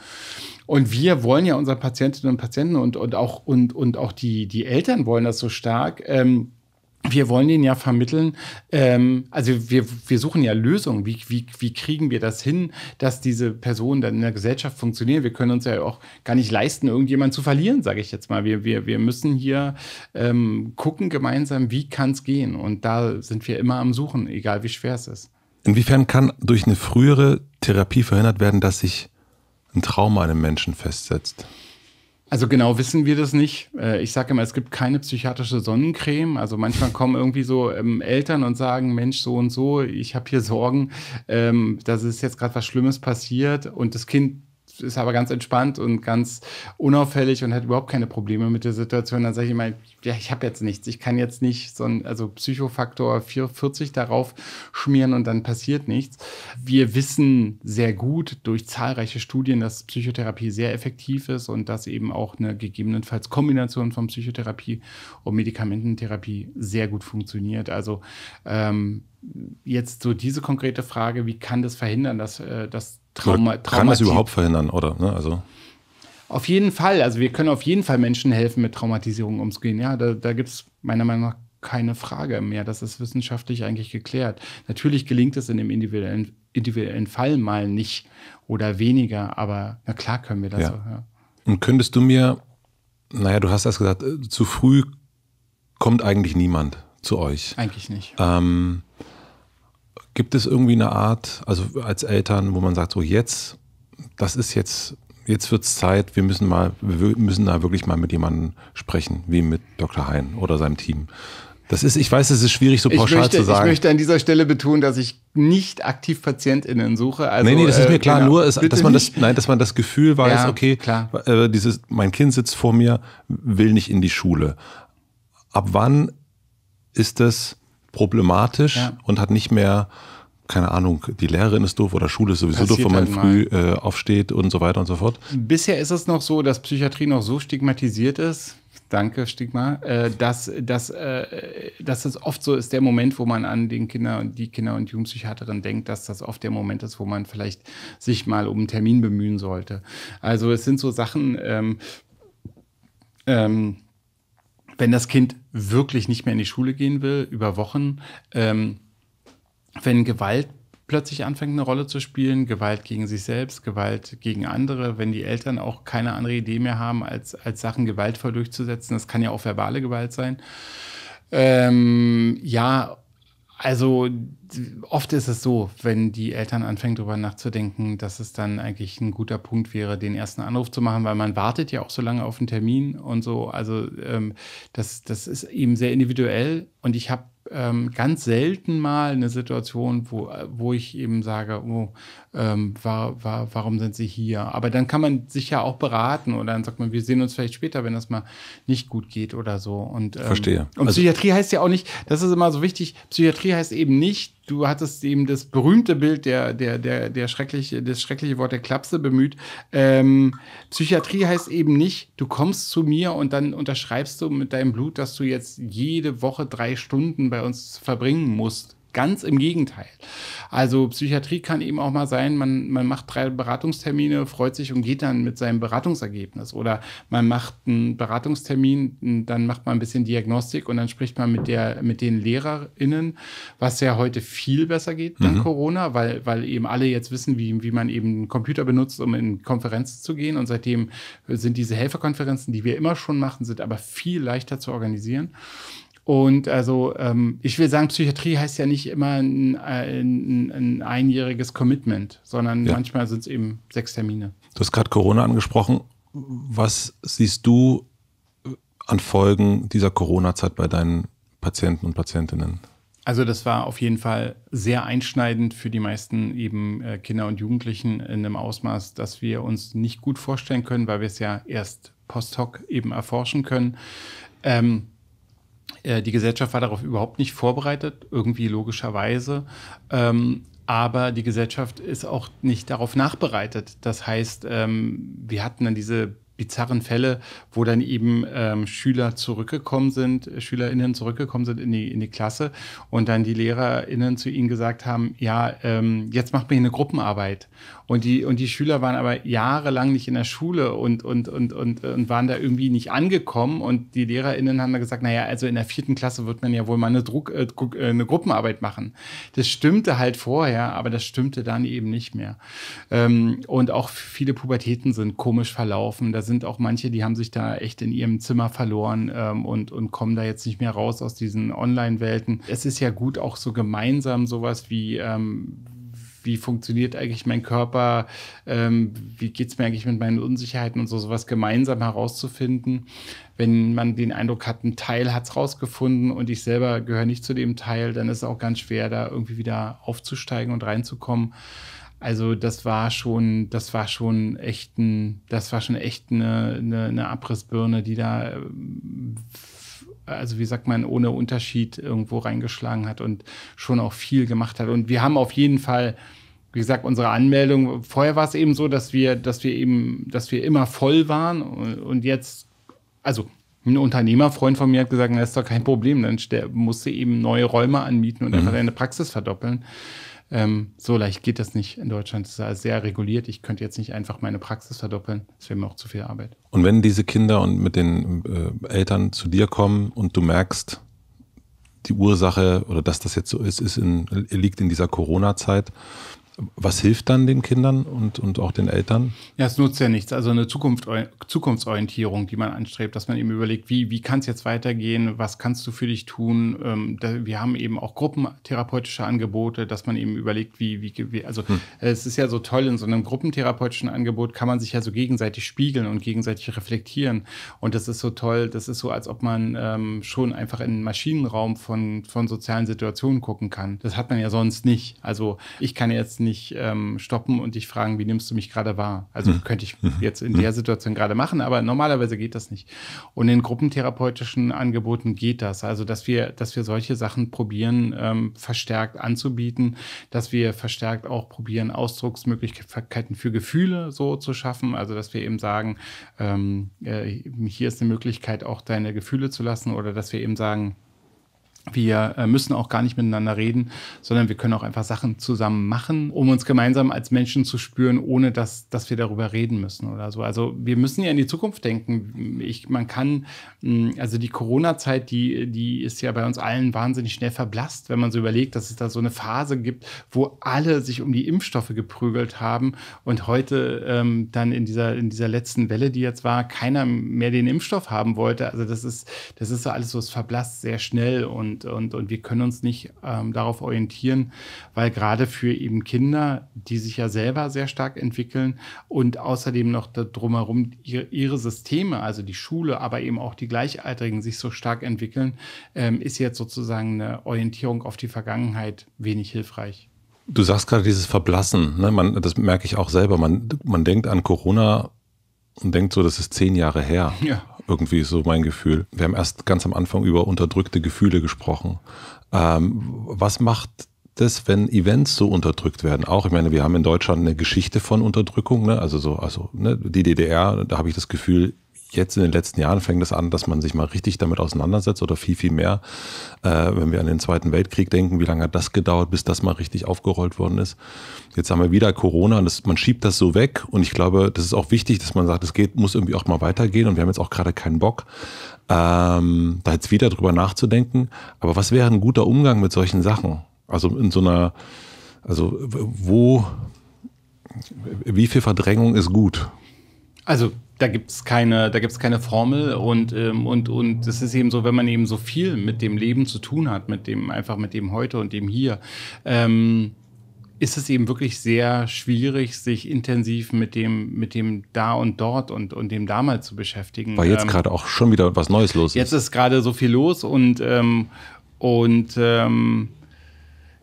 Und wir wollen ja unsere Patientinnen und Patienten und, und auch, und, und auch die, die Eltern wollen das so stark. Ähm, wir wollen den ja vermitteln, ähm, also wir, wir suchen ja Lösungen. Wie, wie, wie kriegen wir das hin, dass diese Personen dann in der Gesellschaft funktionieren? Wir können uns ja auch gar nicht leisten, irgendjemanden zu verlieren, sage ich jetzt mal. Wir, wir, wir müssen hier ähm, gucken gemeinsam, wie kann es gehen. Und da sind wir immer am Suchen, egal wie schwer es ist. Inwiefern kann durch eine frühere Therapie verhindert werden, dass sich ein Trauma einem Menschen festsetzt? Also genau wissen wir das nicht. Äh, ich sage immer, es gibt keine psychiatrische Sonnencreme. Also manchmal kommen irgendwie so ähm, Eltern und sagen, Mensch, so und so, ich habe hier Sorgen, ähm, dass es jetzt gerade was Schlimmes passiert. Und das Kind ist aber ganz entspannt und ganz unauffällig und hat überhaupt keine Probleme mit der Situation. Dann sage ich immer, ja, ich habe jetzt nichts. Ich kann jetzt nicht so ein, also Psychofaktor 44 darauf schmieren und dann passiert nichts. Wir wissen sehr gut durch zahlreiche Studien, dass Psychotherapie sehr effektiv ist und dass eben auch eine gegebenenfalls Kombination von Psychotherapie und Medikamententherapie sehr gut funktioniert. Also ähm, jetzt so diese konkrete Frage, wie kann das verhindern, dass, äh, dass Trauma, kann das überhaupt verhindern, oder? Ne? Also. Auf jeden Fall. Also wir können auf jeden Fall Menschen helfen, mit Traumatisierung umzugehen. Ja, da, da gibt es meiner Meinung nach keine Frage mehr. Das ist wissenschaftlich eigentlich geklärt. Natürlich gelingt es in dem individuellen, individuellen Fall mal nicht oder weniger, aber na klar können wir das. Ja. Auch, ja. Und könntest du mir, naja, du hast das gesagt, äh, zu früh kommt eigentlich niemand zu euch. Eigentlich nicht. Ähm, Gibt es irgendwie eine Art, also als Eltern, wo man sagt, so jetzt, das ist jetzt, jetzt wird es Zeit, wir müssen mal, wir müssen da wirklich mal mit jemandem sprechen, wie mit Dr. Hein oder seinem Team. Das ist, ich weiß, es ist schwierig, so pauschal möchte, zu sagen. Ich möchte an dieser Stelle betonen, dass ich nicht aktiv PatientInnen suche. Also, nee, nee, das ist mir äh, klar. Genau, nur, ist, dass man das, nein, dass man das Gefühl weiß, ja, okay, klar. Äh, dieses, mein Kind sitzt vor mir, will nicht in die Schule. Ab wann ist das, problematisch ja. und hat nicht mehr, keine Ahnung, die Lehrerin ist doof oder Schule ist sowieso Passiert doof, wenn man halt früh äh, aufsteht und so weiter und so fort. Bisher ist es noch so, dass Psychiatrie noch so stigmatisiert ist. Danke, Stigma. Äh, dass, dass, äh, dass es oft so ist, der Moment, wo man an den Kinder und die Kinder- und Jugendpsychiaterin denkt, dass das oft der Moment ist, wo man vielleicht sich mal um einen Termin bemühen sollte. Also es sind so Sachen, ähm, ähm, wenn das Kind wirklich nicht mehr in die Schule gehen will, über Wochen, ähm, wenn Gewalt plötzlich anfängt eine Rolle zu spielen, Gewalt gegen sich selbst, Gewalt gegen andere, wenn die Eltern auch keine andere Idee mehr haben, als, als Sachen gewaltvoll durchzusetzen, das kann ja auch verbale Gewalt sein. Ähm, ja, also oft ist es so, wenn die Eltern anfangen, darüber nachzudenken, dass es dann eigentlich ein guter Punkt wäre, den ersten Anruf zu machen, weil man wartet ja auch so lange auf einen Termin und so. Also ähm, das, das ist eben sehr individuell. Und ich habe ähm, ganz selten mal eine Situation, wo, wo ich eben sage, oh, ähm, war, war, warum sind sie hier? Aber dann kann man sich ja auch beraten oder dann sagt man, wir sehen uns vielleicht später, wenn das mal nicht gut geht oder so. Und, ähm, Verstehe. Und also Psychiatrie heißt ja auch nicht, das ist immer so wichtig, Psychiatrie heißt eben nicht, du hattest eben das berühmte Bild der, der, der, der schreckliche, das schreckliche Wort der Klapse bemüht. Ähm, Psychiatrie heißt eben nicht, du kommst zu mir und dann unterschreibst du mit deinem Blut, dass du jetzt jede Woche drei Stunden bei uns verbringen musst. Ganz im Gegenteil. Also Psychiatrie kann eben auch mal sein, man, man macht drei Beratungstermine, freut sich und geht dann mit seinem Beratungsergebnis. Oder man macht einen Beratungstermin, dann macht man ein bisschen Diagnostik und dann spricht man mit, der, mit den LehrerInnen, was ja heute viel besser geht mhm. dank Corona, weil, weil eben alle jetzt wissen, wie, wie man eben einen Computer benutzt, um in Konferenzen zu gehen. Und seitdem sind diese Helferkonferenzen, die wir immer schon machen, sind aber viel leichter zu organisieren. Und also ähm, ich will sagen, Psychiatrie heißt ja nicht immer ein, ein, ein einjähriges Commitment, sondern ja. manchmal sind es eben sechs Termine. Du hast gerade Corona angesprochen. Was siehst du äh, an Folgen dieser Corona-Zeit bei deinen Patienten und Patientinnen? Also das war auf jeden Fall sehr einschneidend für die meisten eben äh, Kinder und Jugendlichen in einem Ausmaß, dass wir uns nicht gut vorstellen können, weil wir es ja erst post hoc eben erforschen können. Ähm, äh, die Gesellschaft war darauf überhaupt nicht vorbereitet, irgendwie logischerweise. Ähm, aber die Gesellschaft ist auch nicht darauf nachbereitet. Das heißt, ähm, wir hatten dann diese bizarren Fälle, wo dann eben ähm, Schüler zurückgekommen sind, SchülerInnen zurückgekommen sind in die, in die Klasse und dann die LehrerInnen zu ihnen gesagt haben, ja, ähm, jetzt macht mir eine Gruppenarbeit. Und die, und die Schüler waren aber jahrelang nicht in der Schule und, und, und, und, und waren da irgendwie nicht angekommen. Und die LehrerInnen haben da gesagt, naja, also in der vierten Klasse wird man ja wohl mal eine, Druck, äh, äh, eine Gruppenarbeit machen. Das stimmte halt vorher, aber das stimmte dann eben nicht mehr. Ähm, und auch viele Pubertäten sind komisch verlaufen. Da sind auch manche, die haben sich da echt in ihrem Zimmer verloren ähm, und, und kommen da jetzt nicht mehr raus aus diesen Online-Welten. Es ist ja gut, auch so gemeinsam sowas wie, ähm, wie funktioniert eigentlich mein Körper, ähm, wie geht es mir eigentlich mit meinen Unsicherheiten und so, sowas gemeinsam herauszufinden. Wenn man den Eindruck hat, ein Teil hat es rausgefunden und ich selber gehöre nicht zu dem Teil, dann ist es auch ganz schwer, da irgendwie wieder aufzusteigen und reinzukommen. Also das war schon, das war schon echt ein, das war schon echt eine, eine, eine Abrissbirne, die da ähm, also wie sagt man, ohne Unterschied irgendwo reingeschlagen hat und schon auch viel gemacht hat. Und wir haben auf jeden Fall, wie gesagt, unsere Anmeldung. Vorher war es eben so, dass wir, dass wir eben, dass wir immer voll waren und jetzt, also ein Unternehmerfreund von mir hat gesagt, das ist doch kein Problem, dann musste eben neue Räume anmieten und mhm. einfach mhm. deine Praxis verdoppeln. Ähm, so leicht geht das nicht in Deutschland. Es ist sehr reguliert. Ich könnte jetzt nicht einfach meine Praxis verdoppeln. Das wäre mir auch zu viel Arbeit. Und wenn diese Kinder und mit den äh, Eltern zu dir kommen und du merkst, die Ursache oder dass das jetzt so ist, ist in, liegt in dieser Corona-Zeit, was hilft dann den Kindern und, und auch den Eltern? Ja, es nutzt ja nichts. Also eine Zukunft, Zukunftsorientierung, die man anstrebt, dass man eben überlegt, wie, wie kann es jetzt weitergehen, was kannst du für dich tun. Ähm, wir haben eben auch gruppentherapeutische Angebote, dass man eben überlegt, wie, wie, wie also hm. es ist ja so toll, in so einem gruppentherapeutischen Angebot kann man sich ja so gegenseitig spiegeln und gegenseitig reflektieren. Und das ist so toll, das ist so, als ob man ähm, schon einfach in den Maschinenraum von, von sozialen Situationen gucken kann. Das hat man ja sonst nicht. Also ich kann jetzt nicht nicht ähm, stoppen und dich fragen, wie nimmst du mich gerade wahr? Also mhm. könnte ich mhm. jetzt in mhm. der Situation gerade machen, aber normalerweise geht das nicht. Und in gruppentherapeutischen Angeboten geht das. Also, dass wir, dass wir solche Sachen probieren, ähm, verstärkt anzubieten, dass wir verstärkt auch probieren, Ausdrucksmöglichkeiten für Gefühle so zu schaffen. Also, dass wir eben sagen, ähm, äh, hier ist eine Möglichkeit, auch deine Gefühle zu lassen oder dass wir eben sagen, wir äh, müssen auch gar nicht miteinander reden, sondern wir können auch einfach Sachen zusammen machen, um uns gemeinsam als Menschen zu spüren, ohne dass, dass wir darüber reden müssen oder so. Also wir müssen ja in die Zukunft denken. Ich, man kann, mm, also die Corona-Zeit, die, die ist ja bei uns allen wahnsinnig schnell verblasst, wenn man so überlegt, dass es da so eine Phase gibt, wo alle sich um die Impfstoffe geprügelt haben und heute ähm, dann in dieser, in dieser letzten Welle, die jetzt war, keiner mehr den Impfstoff haben wollte. Also das ist, das ist so alles so, es verblasst sehr schnell und und, und, und wir können uns nicht ähm, darauf orientieren, weil gerade für eben Kinder, die sich ja selber sehr stark entwickeln und außerdem noch drumherum ihre, ihre Systeme, also die Schule, aber eben auch die Gleichaltrigen sich so stark entwickeln, ähm, ist jetzt sozusagen eine Orientierung auf die Vergangenheit wenig hilfreich. Du sagst gerade dieses Verblassen, ne? man, das merke ich auch selber. Man, man denkt an Corona und denkt so, das ist zehn Jahre her. Ja irgendwie so mein Gefühl. Wir haben erst ganz am Anfang über unterdrückte Gefühle gesprochen. Ähm, was macht das, wenn Events so unterdrückt werden? Auch, ich meine, wir haben in Deutschland eine Geschichte von Unterdrückung, ne? also so, also ne? die DDR, da habe ich das Gefühl, jetzt in den letzten Jahren fängt es an, dass man sich mal richtig damit auseinandersetzt oder viel, viel mehr. Äh, wenn wir an den Zweiten Weltkrieg denken, wie lange hat das gedauert, bis das mal richtig aufgerollt worden ist? Jetzt haben wir wieder Corona und das, man schiebt das so weg. Und ich glaube, das ist auch wichtig, dass man sagt, es geht, muss irgendwie auch mal weitergehen. Und wir haben jetzt auch gerade keinen Bock, ähm, da jetzt wieder drüber nachzudenken. Aber was wäre ein guter Umgang mit solchen Sachen? Also in so einer, also wo, wie viel Verdrängung ist gut? Also da gibt es keine, keine Formel und, ähm, und, und es ist eben so, wenn man eben so viel mit dem Leben zu tun hat, mit dem, einfach mit dem Heute und dem Hier, ähm, ist es eben wirklich sehr schwierig, sich intensiv mit dem, mit dem Da und Dort und, und dem Damals zu beschäftigen. Weil jetzt ähm, gerade auch schon wieder was Neues los. ist. Jetzt ist, gerade so viel los und, ähm, und ähm,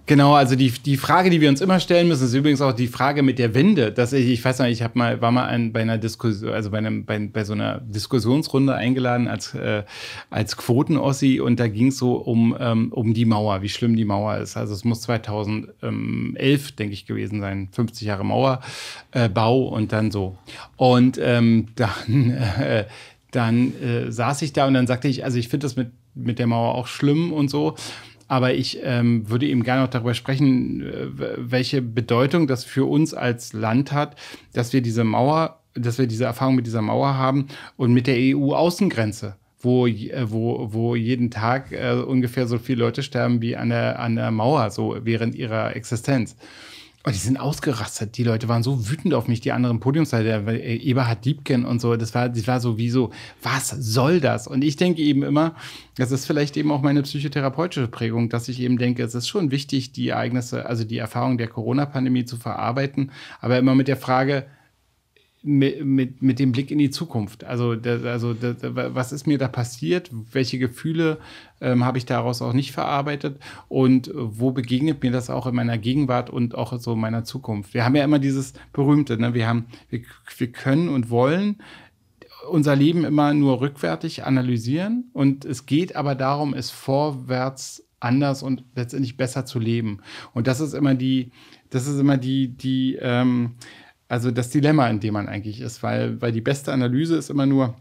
Genau, also die, die Frage, die wir uns immer stellen müssen, ist übrigens auch die Frage mit der Wende. Dass ich, ich weiß noch, ich habe mal, war mal ein, bei einer Diskussion, also bei, einem, bei, bei so einer Diskussionsrunde eingeladen als, äh, als Quotenossi und da ging es so um, ähm, um die Mauer, wie schlimm die Mauer ist. Also es muss 2011, denke ich, gewesen sein, 50 Jahre Mauerbau äh, und dann so. Und ähm, dann, äh, dann äh, saß ich da und dann sagte ich, also ich finde das mit, mit der Mauer auch schlimm und so. Aber ich ähm, würde eben gerne noch darüber sprechen, äh, welche Bedeutung das für uns als Land hat, dass wir diese Mauer, dass wir diese Erfahrung mit dieser Mauer haben und mit der EU-Außengrenze wo, äh, wo, wo jeden Tag äh, ungefähr so viele Leute sterben wie an der, an der Mauer, so während ihrer Existenz. Und die sind ausgerastet. Die Leute waren so wütend auf mich, die anderen Podiumsleiter, äh, Eberhard Diebken und so. Das war, das war so wie so, was soll das? Und ich denke eben immer, das ist vielleicht eben auch meine psychotherapeutische Prägung, dass ich eben denke, es ist schon wichtig, die Ereignisse, also die Erfahrung der Corona-Pandemie zu verarbeiten, aber immer mit der Frage, mit, mit, mit dem Blick in die Zukunft. Also, das, also das, was ist mir da passiert? Welche Gefühle ähm, habe ich daraus auch nicht verarbeitet? Und äh, wo begegnet mir das auch in meiner Gegenwart und auch so meiner Zukunft? Wir haben ja immer dieses Berühmte, ne? wir, haben, wir, wir können und wollen unser Leben immer nur rückwärtig analysieren und es geht aber darum, es vorwärts anders und letztendlich besser zu leben. Und das ist immer die, das ist immer die, die, ähm, also das Dilemma, in dem man eigentlich ist, weil, weil die beste Analyse ist immer nur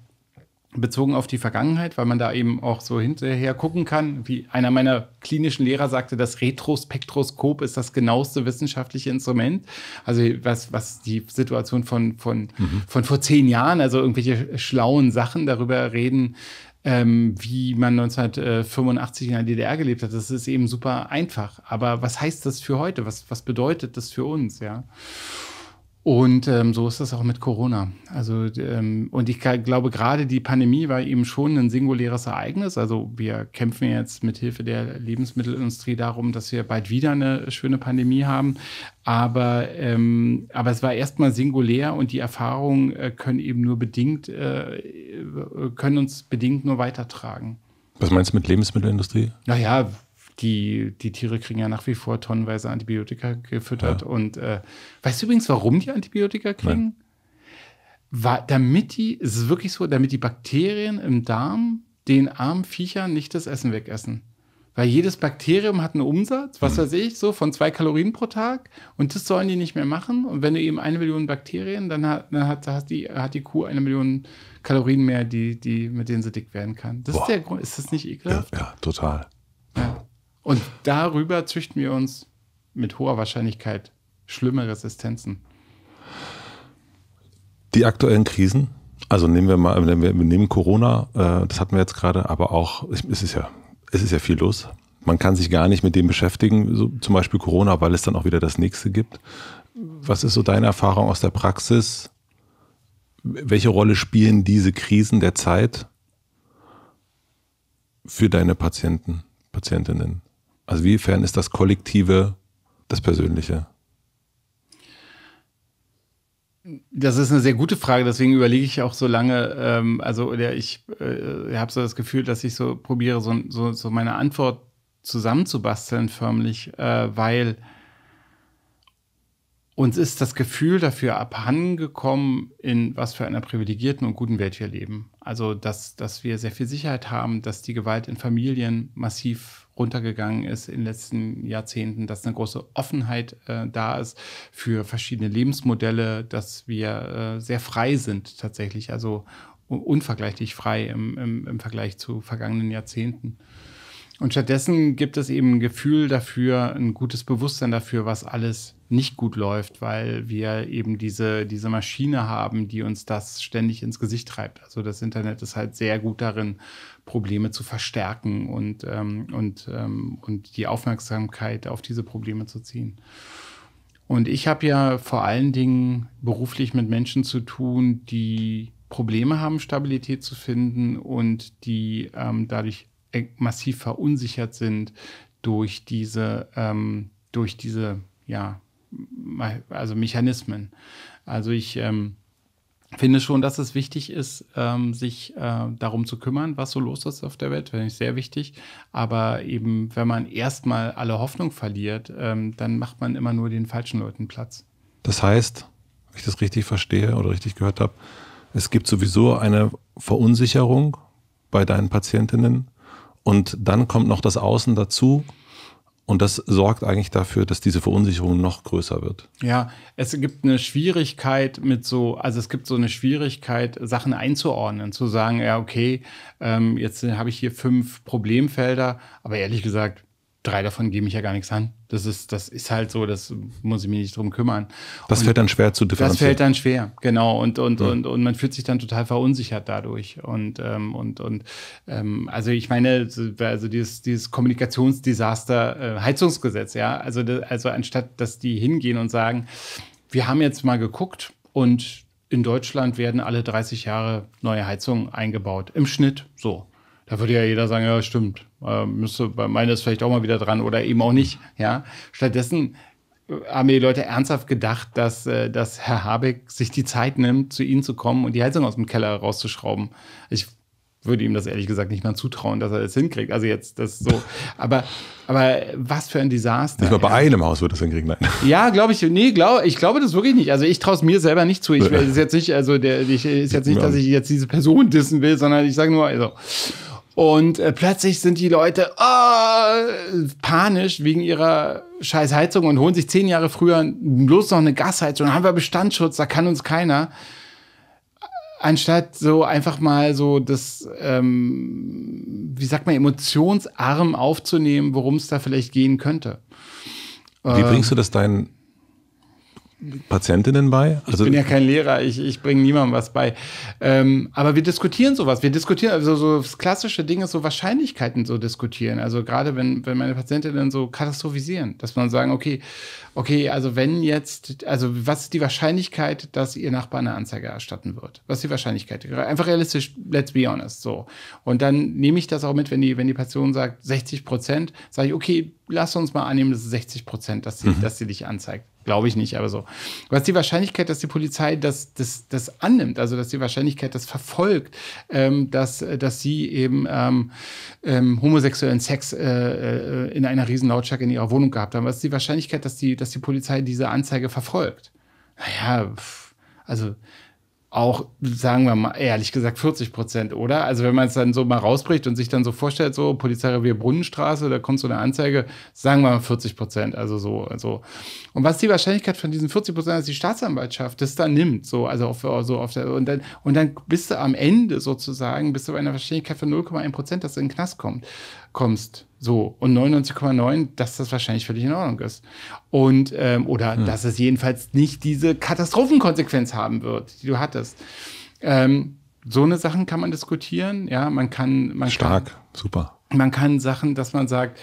bezogen auf die Vergangenheit, weil man da eben auch so hinterher gucken kann. Wie einer meiner klinischen Lehrer sagte, das Retrospektroskop ist das genaueste wissenschaftliche Instrument. Also was, was die Situation von, von, mhm. von vor zehn Jahren, also irgendwelche schlauen Sachen darüber reden, ähm, wie man 1985 in der DDR gelebt hat. Das ist eben super einfach. Aber was heißt das für heute? Was, was bedeutet das für uns? Ja. Und ähm, so ist das auch mit Corona. Also, ähm, und ich glaube, gerade die Pandemie war eben schon ein singuläres Ereignis. Also, wir kämpfen jetzt mit Hilfe der Lebensmittelindustrie darum, dass wir bald wieder eine schöne Pandemie haben. Aber, ähm, aber es war erstmal singulär und die Erfahrungen äh, können eben nur bedingt, äh, äh, können uns bedingt nur weitertragen. Was meinst du mit Lebensmittelindustrie? Naja, die, die Tiere kriegen ja nach wie vor tonnenweise Antibiotika gefüttert. Ja. Und äh, weißt du übrigens, warum die Antibiotika kriegen? War, damit die, es ist wirklich so, damit die Bakterien im Darm den armen Viechern nicht das Essen wegessen. Weil jedes Bakterium hat einen Umsatz, was mhm. weiß ich, so von zwei Kalorien pro Tag. Und das sollen die nicht mehr machen. Und wenn du eben eine Million Bakterien, dann hat, dann hat, hat, die, hat die Kuh eine Million Kalorien mehr, die, die, mit denen sie dick werden kann. Das ist der Grund. Ist das nicht ekelhaft? Ja, ja total. Und darüber züchten wir uns mit hoher Wahrscheinlichkeit schlimme Resistenzen. Die aktuellen Krisen, also nehmen wir mal, nehmen wir nehmen Corona, äh, das hatten wir jetzt gerade, aber auch, es ist ja, es ist ja viel los. Man kann sich gar nicht mit dem beschäftigen, so zum Beispiel Corona, weil es dann auch wieder das nächste gibt. Was ist so deine Erfahrung aus der Praxis? Welche Rolle spielen diese Krisen der Zeit für deine Patienten, Patientinnen? Also wie ist das Kollektive das Persönliche? Das ist eine sehr gute Frage, deswegen überlege ich auch so lange, ähm, also oder ich äh, habe so das Gefühl, dass ich so probiere, so, so, so meine Antwort zusammenzubasteln förmlich, äh, weil uns ist das Gefühl dafür abhandengekommen, in was für einer privilegierten und guten Welt wir leben. Also, dass, dass wir sehr viel Sicherheit haben, dass die Gewalt in Familien massiv runtergegangen ist in den letzten Jahrzehnten, dass eine große Offenheit äh, da ist für verschiedene Lebensmodelle, dass wir äh, sehr frei sind tatsächlich, also unvergleichlich frei im, im, im Vergleich zu vergangenen Jahrzehnten. Und stattdessen gibt es eben ein Gefühl dafür, ein gutes Bewusstsein dafür, was alles nicht gut läuft, weil wir eben diese, diese Maschine haben, die uns das ständig ins Gesicht treibt. Also das Internet ist halt sehr gut darin, Probleme zu verstärken und, ähm, und, ähm, und die Aufmerksamkeit auf diese Probleme zu ziehen. Und ich habe ja vor allen Dingen beruflich mit Menschen zu tun, die Probleme haben, Stabilität zu finden und die ähm, dadurch e, massiv verunsichert sind durch diese, ähm, durch diese, ja, also Mechanismen. Also ich ähm, finde schon, dass es wichtig ist, ähm, sich äh, darum zu kümmern, was so los ist auf der Welt. Finde ich sehr wichtig. Aber eben, wenn man erstmal alle Hoffnung verliert, ähm, dann macht man immer nur den falschen Leuten Platz. Das heißt, wenn ich das richtig verstehe oder richtig gehört habe, es gibt sowieso eine Verunsicherung bei deinen Patientinnen und dann kommt noch das Außen dazu, und das sorgt eigentlich dafür, dass diese Verunsicherung noch größer wird. Ja, es gibt eine Schwierigkeit mit so, also es gibt so eine Schwierigkeit, Sachen einzuordnen, zu sagen, ja, okay, ähm, jetzt habe ich hier fünf Problemfelder, aber ehrlich gesagt, drei davon geben mich ja gar nichts an. Das ist, das ist halt so, das muss ich mich nicht drum kümmern. Das und fällt dann schwer zu differenzieren. Das fällt dann schwer, genau. Und, und, ja. und, und man fühlt sich dann total verunsichert dadurch. Und, ähm, und, und ähm, also ich meine, also dieses, dieses Kommunikationsdesaster, äh, Heizungsgesetz, ja. Also, also anstatt, dass die hingehen und sagen, wir haben jetzt mal geguckt und in Deutschland werden alle 30 Jahre neue Heizungen eingebaut. Im Schnitt so. Da würde ja jeder sagen, ja, stimmt, äh, müsste bei meiner ist vielleicht auch mal wieder dran oder eben auch nicht. Ja? Stattdessen äh, haben die Leute ernsthaft gedacht, dass, äh, dass Herr Habeck sich die Zeit nimmt, zu ihnen zu kommen und die Heizung aus dem Keller rauszuschrauben. Ich würde ihm das ehrlich gesagt nicht mal zutrauen, dass er das hinkriegt. Also jetzt das so. [LAUGHS] Aber, aber was für ein Desaster. Nicht mal bei ja. einem Haus wird das hinkriegen, nein. Ja, glaube ich. Nee, glaub, ich glaube das wirklich nicht. Also ich traue es mir selber nicht zu. Ich [LAUGHS] will jetzt nicht, also der, ich, ist jetzt nicht, dass ich jetzt diese Person dissen will, sondern ich sage nur, also. Und äh, plötzlich sind die Leute oh, panisch wegen ihrer scheiß Heizung und holen sich zehn Jahre früher bloß noch eine Gasheizung. Dann haben wir Bestandsschutz, da kann uns keiner. Anstatt so einfach mal so das, ähm, wie sagt man, emotionsarm aufzunehmen, worum es da vielleicht gehen könnte. Wie bringst du das deinen Patientinnen bei? Also ich bin ja kein Lehrer, ich, ich bringe niemandem was bei. Ähm, aber wir diskutieren sowas. Wir diskutieren, also so das klassische Ding ist so Wahrscheinlichkeiten so diskutieren. Also gerade wenn, wenn meine Patientinnen so katastrophisieren, dass man sagen, okay, okay, also wenn jetzt, also was ist die Wahrscheinlichkeit, dass ihr Nachbar eine Anzeige erstatten wird? Was ist die Wahrscheinlichkeit? Einfach realistisch, let's be honest, so. Und dann nehme ich das auch mit, wenn die, wenn die Person sagt 60 Prozent, sage ich, okay, lass uns mal annehmen, das ist 60 Prozent, dass sie, mhm. dass sie dich anzeigt. Glaube ich nicht, aber so. Was die Wahrscheinlichkeit, dass die Polizei das, das, das annimmt, also dass die Wahrscheinlichkeit das verfolgt, ähm, dass, äh, dass sie eben ähm, ähm, homosexuellen Sex äh, äh, in einer riesen Lautstärke in ihrer Wohnung gehabt haben, was ist die Wahrscheinlichkeit, dass die, dass die Polizei diese Anzeige verfolgt? Naja, also auch, sagen wir mal, ehrlich gesagt 40 Prozent, oder? Also wenn man es dann so mal rausbricht und sich dann so vorstellt, so Polizeirevier Brunnenstraße, da kommt so eine Anzeige, sagen wir mal 40 Prozent, also so. Also. Und was die Wahrscheinlichkeit von diesen 40 Prozent, dass die Staatsanwaltschaft das dann nimmt, so, also auf, so auf der, und dann, und dann bist du am Ende sozusagen, bist du bei einer Wahrscheinlichkeit von 0,1 Prozent, dass du in den Knast kommt, kommst. So, und 99,9, dass das wahrscheinlich völlig in Ordnung ist. Und, ähm, oder ja. Hm. dass es jedenfalls nicht diese Katastrophenkonsequenz haben wird, die du hattest. Ähm, so eine Sachen kann man diskutieren, ja, man kann, man Stark, kann, super. Man kann Sachen, dass man sagt,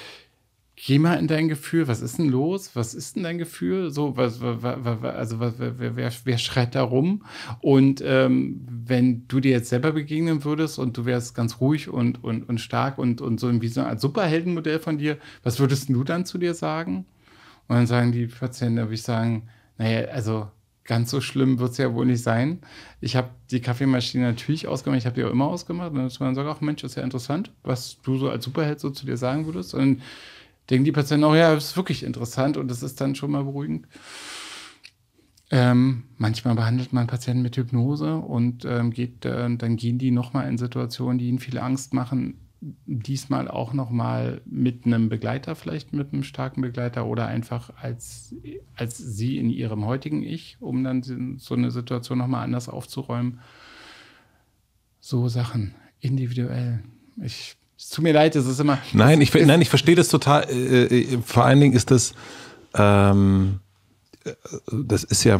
geh mal in dein Gefühl, was ist denn los? Was ist denn dein Gefühl? So, was, was, was also was, wer, wer, wer, schreit da rum? Und ähm, wenn du dir jetzt selber begegnen würdest und du wärst ganz ruhig und, und, und stark und, und so wie so ein Superheldenmodell von dir, was würdest du dann zu dir sagen? Und dann sagen die Patienten, würde ich sagen, naja, also ganz so schlimm wird es ja wohl nicht sein. Ich habe die Kaffeemaschine natürlich ausgemacht, ich habe die auch immer ausgemacht. Und dann sage ich, ach Mensch, ist ja interessant, was du so als Superheld so zu dir sagen würdest. Und denken die Patienten auch, ja, das ist wirklich interessant und das ist dann schon mal beruhigend. Ähm, manchmal behandelt man Patienten mit Hypnose und ähm, geht, äh, dann gehen die nochmal in Situationen, die ihnen viel Angst machen. Diesmal auch nochmal mit einem Begleiter, vielleicht mit einem starken Begleiter oder einfach als, als sie in ihrem heutigen Ich, um dann so eine Situation nochmal anders aufzuräumen. So Sachen, individuell. Ich es tut mir leid, es ist immer. Nein, ich, nein, ich verstehe das total. Äh, äh, vor allen Dingen ist das. Ähm, äh, das ist ja,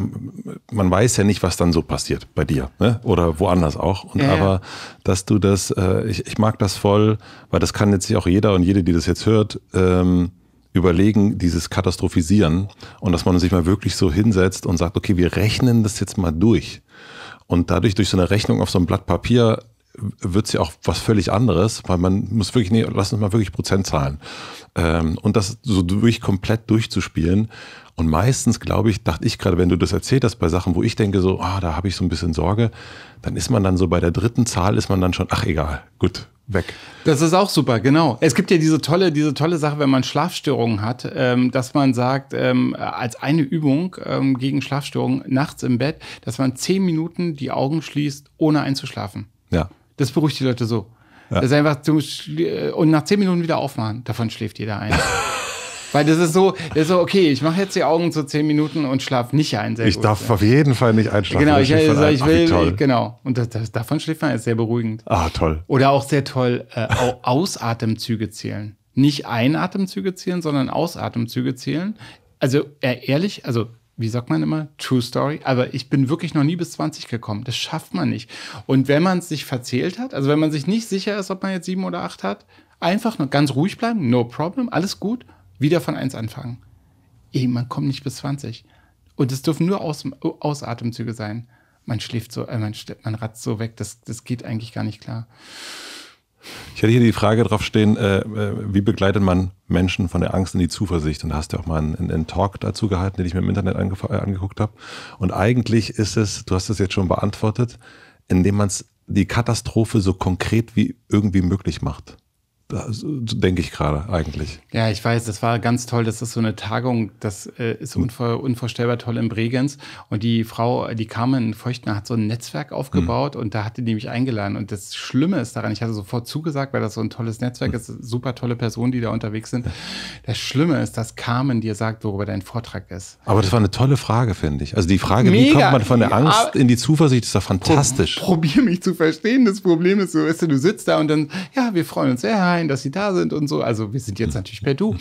man weiß ja nicht, was dann so passiert bei dir ne? oder woanders auch. Und ja. aber, dass du das, äh, ich, ich mag das voll, weil das kann jetzt sich auch jeder und jede, die das jetzt hört, ähm, überlegen, dieses Katastrophisieren und dass man sich mal wirklich so hinsetzt und sagt, okay, wir rechnen das jetzt mal durch. Und dadurch, durch so eine Rechnung auf so einem Blatt Papier, wird's ja auch was völlig anderes, weil man muss wirklich, nee, lass uns mal wirklich Prozentzahlen. Ähm, und das so durch komplett durchzuspielen. Und meistens, glaube ich, dachte ich gerade, wenn du das erzählt hast, bei Sachen, wo ich denke, so, ah, da habe ich so ein bisschen Sorge, dann ist man dann so bei der dritten Zahl, ist man dann schon, ach egal, gut, weg. Das ist auch super, genau. Es gibt ja diese tolle, diese tolle Sache, wenn man Schlafstörungen hat, ähm, dass man sagt, ähm, als eine Übung ähm, gegen Schlafstörungen nachts im Bett, dass man zehn Minuten die Augen schließt, ohne einzuschlafen. Ja. Das beruhigt die Leute so. Ja. Das ist einfach zum Schli äh, und nach zehn Minuten wieder aufmachen. Davon schläft jeder ein. [LAUGHS] Weil das ist so, das ist so okay, ich mache jetzt die Augen zu zehn Minuten und schlafe nicht ein. Sehr ich gut, darf ja. auf jeden Fall nicht einschlafen. Genau, ich, also, ein. ich will, Ach, genau. Und das, das, davon schläft man, ist sehr beruhigend. Ah, toll. Oder auch sehr toll, äh, Ausatemzüge zählen. Nicht Einatemzüge zählen, sondern Ausatemzüge zählen. Also äh, ehrlich, also wie sagt man immer, True Story, aber ich bin wirklich noch nie bis 20 gekommen. Das schafft man nicht. Und wenn man sich verzählt hat, also wenn man sich nicht sicher ist, ob man jetzt sieben oder acht hat, einfach nur ganz ruhig bleiben, no problem, alles gut, wieder von eins anfangen. Ey, man kommt nicht bis 20. Und es dürfen nur Aus, Ausatemzüge sein. Man schläft so, äh, man, man ratzt so weg, das, das geht eigentlich gar nicht klar. Ich hätte hier die Frage drauf stehen, äh, äh, wie begleitet man Menschen von der Angst in die Zuversicht? Und da hast du ja auch mal einen, einen, Talk dazu gehalten, den ich mir im Internet äh, angeguckt habe. Und eigentlich ist es, du hast es jetzt schon beantwortet, indem man die Katastrophe so konkret wie irgendwie möglich macht. Also, denke ich gerade eigentlich. Ja, ich weiß, das war ganz toll. Das ist so eine Tagung, das äh, ist hm. unvor, unvorstellbar toll in Bregenz. Und die Frau, die Carmen Feuchtner, hat so ein Netzwerk aufgebaut mhm. und da hatte die mich eingeladen. Und das Schlimme ist daran, ich hatte sofort zugesagt, weil das so ein tolles Netzwerk mhm. ist, super tolle Personen, die da unterwegs sind. Das Schlimme ist, dass Carmen dir sagt, worüber dein Vortrag ist. Aber das war eine tolle Frage, finde ich. Also die Frage, Mega. wie kommt man von der Angst in die Zuversicht, ist doch fantastisch. Pro probier mich zu verstehen. Das Problem ist so, weißt du, du sitzt da und dann, ja, wir freuen uns. Ja, sein, dass sie da sind und so. Also wir sind jetzt natürlich per Du.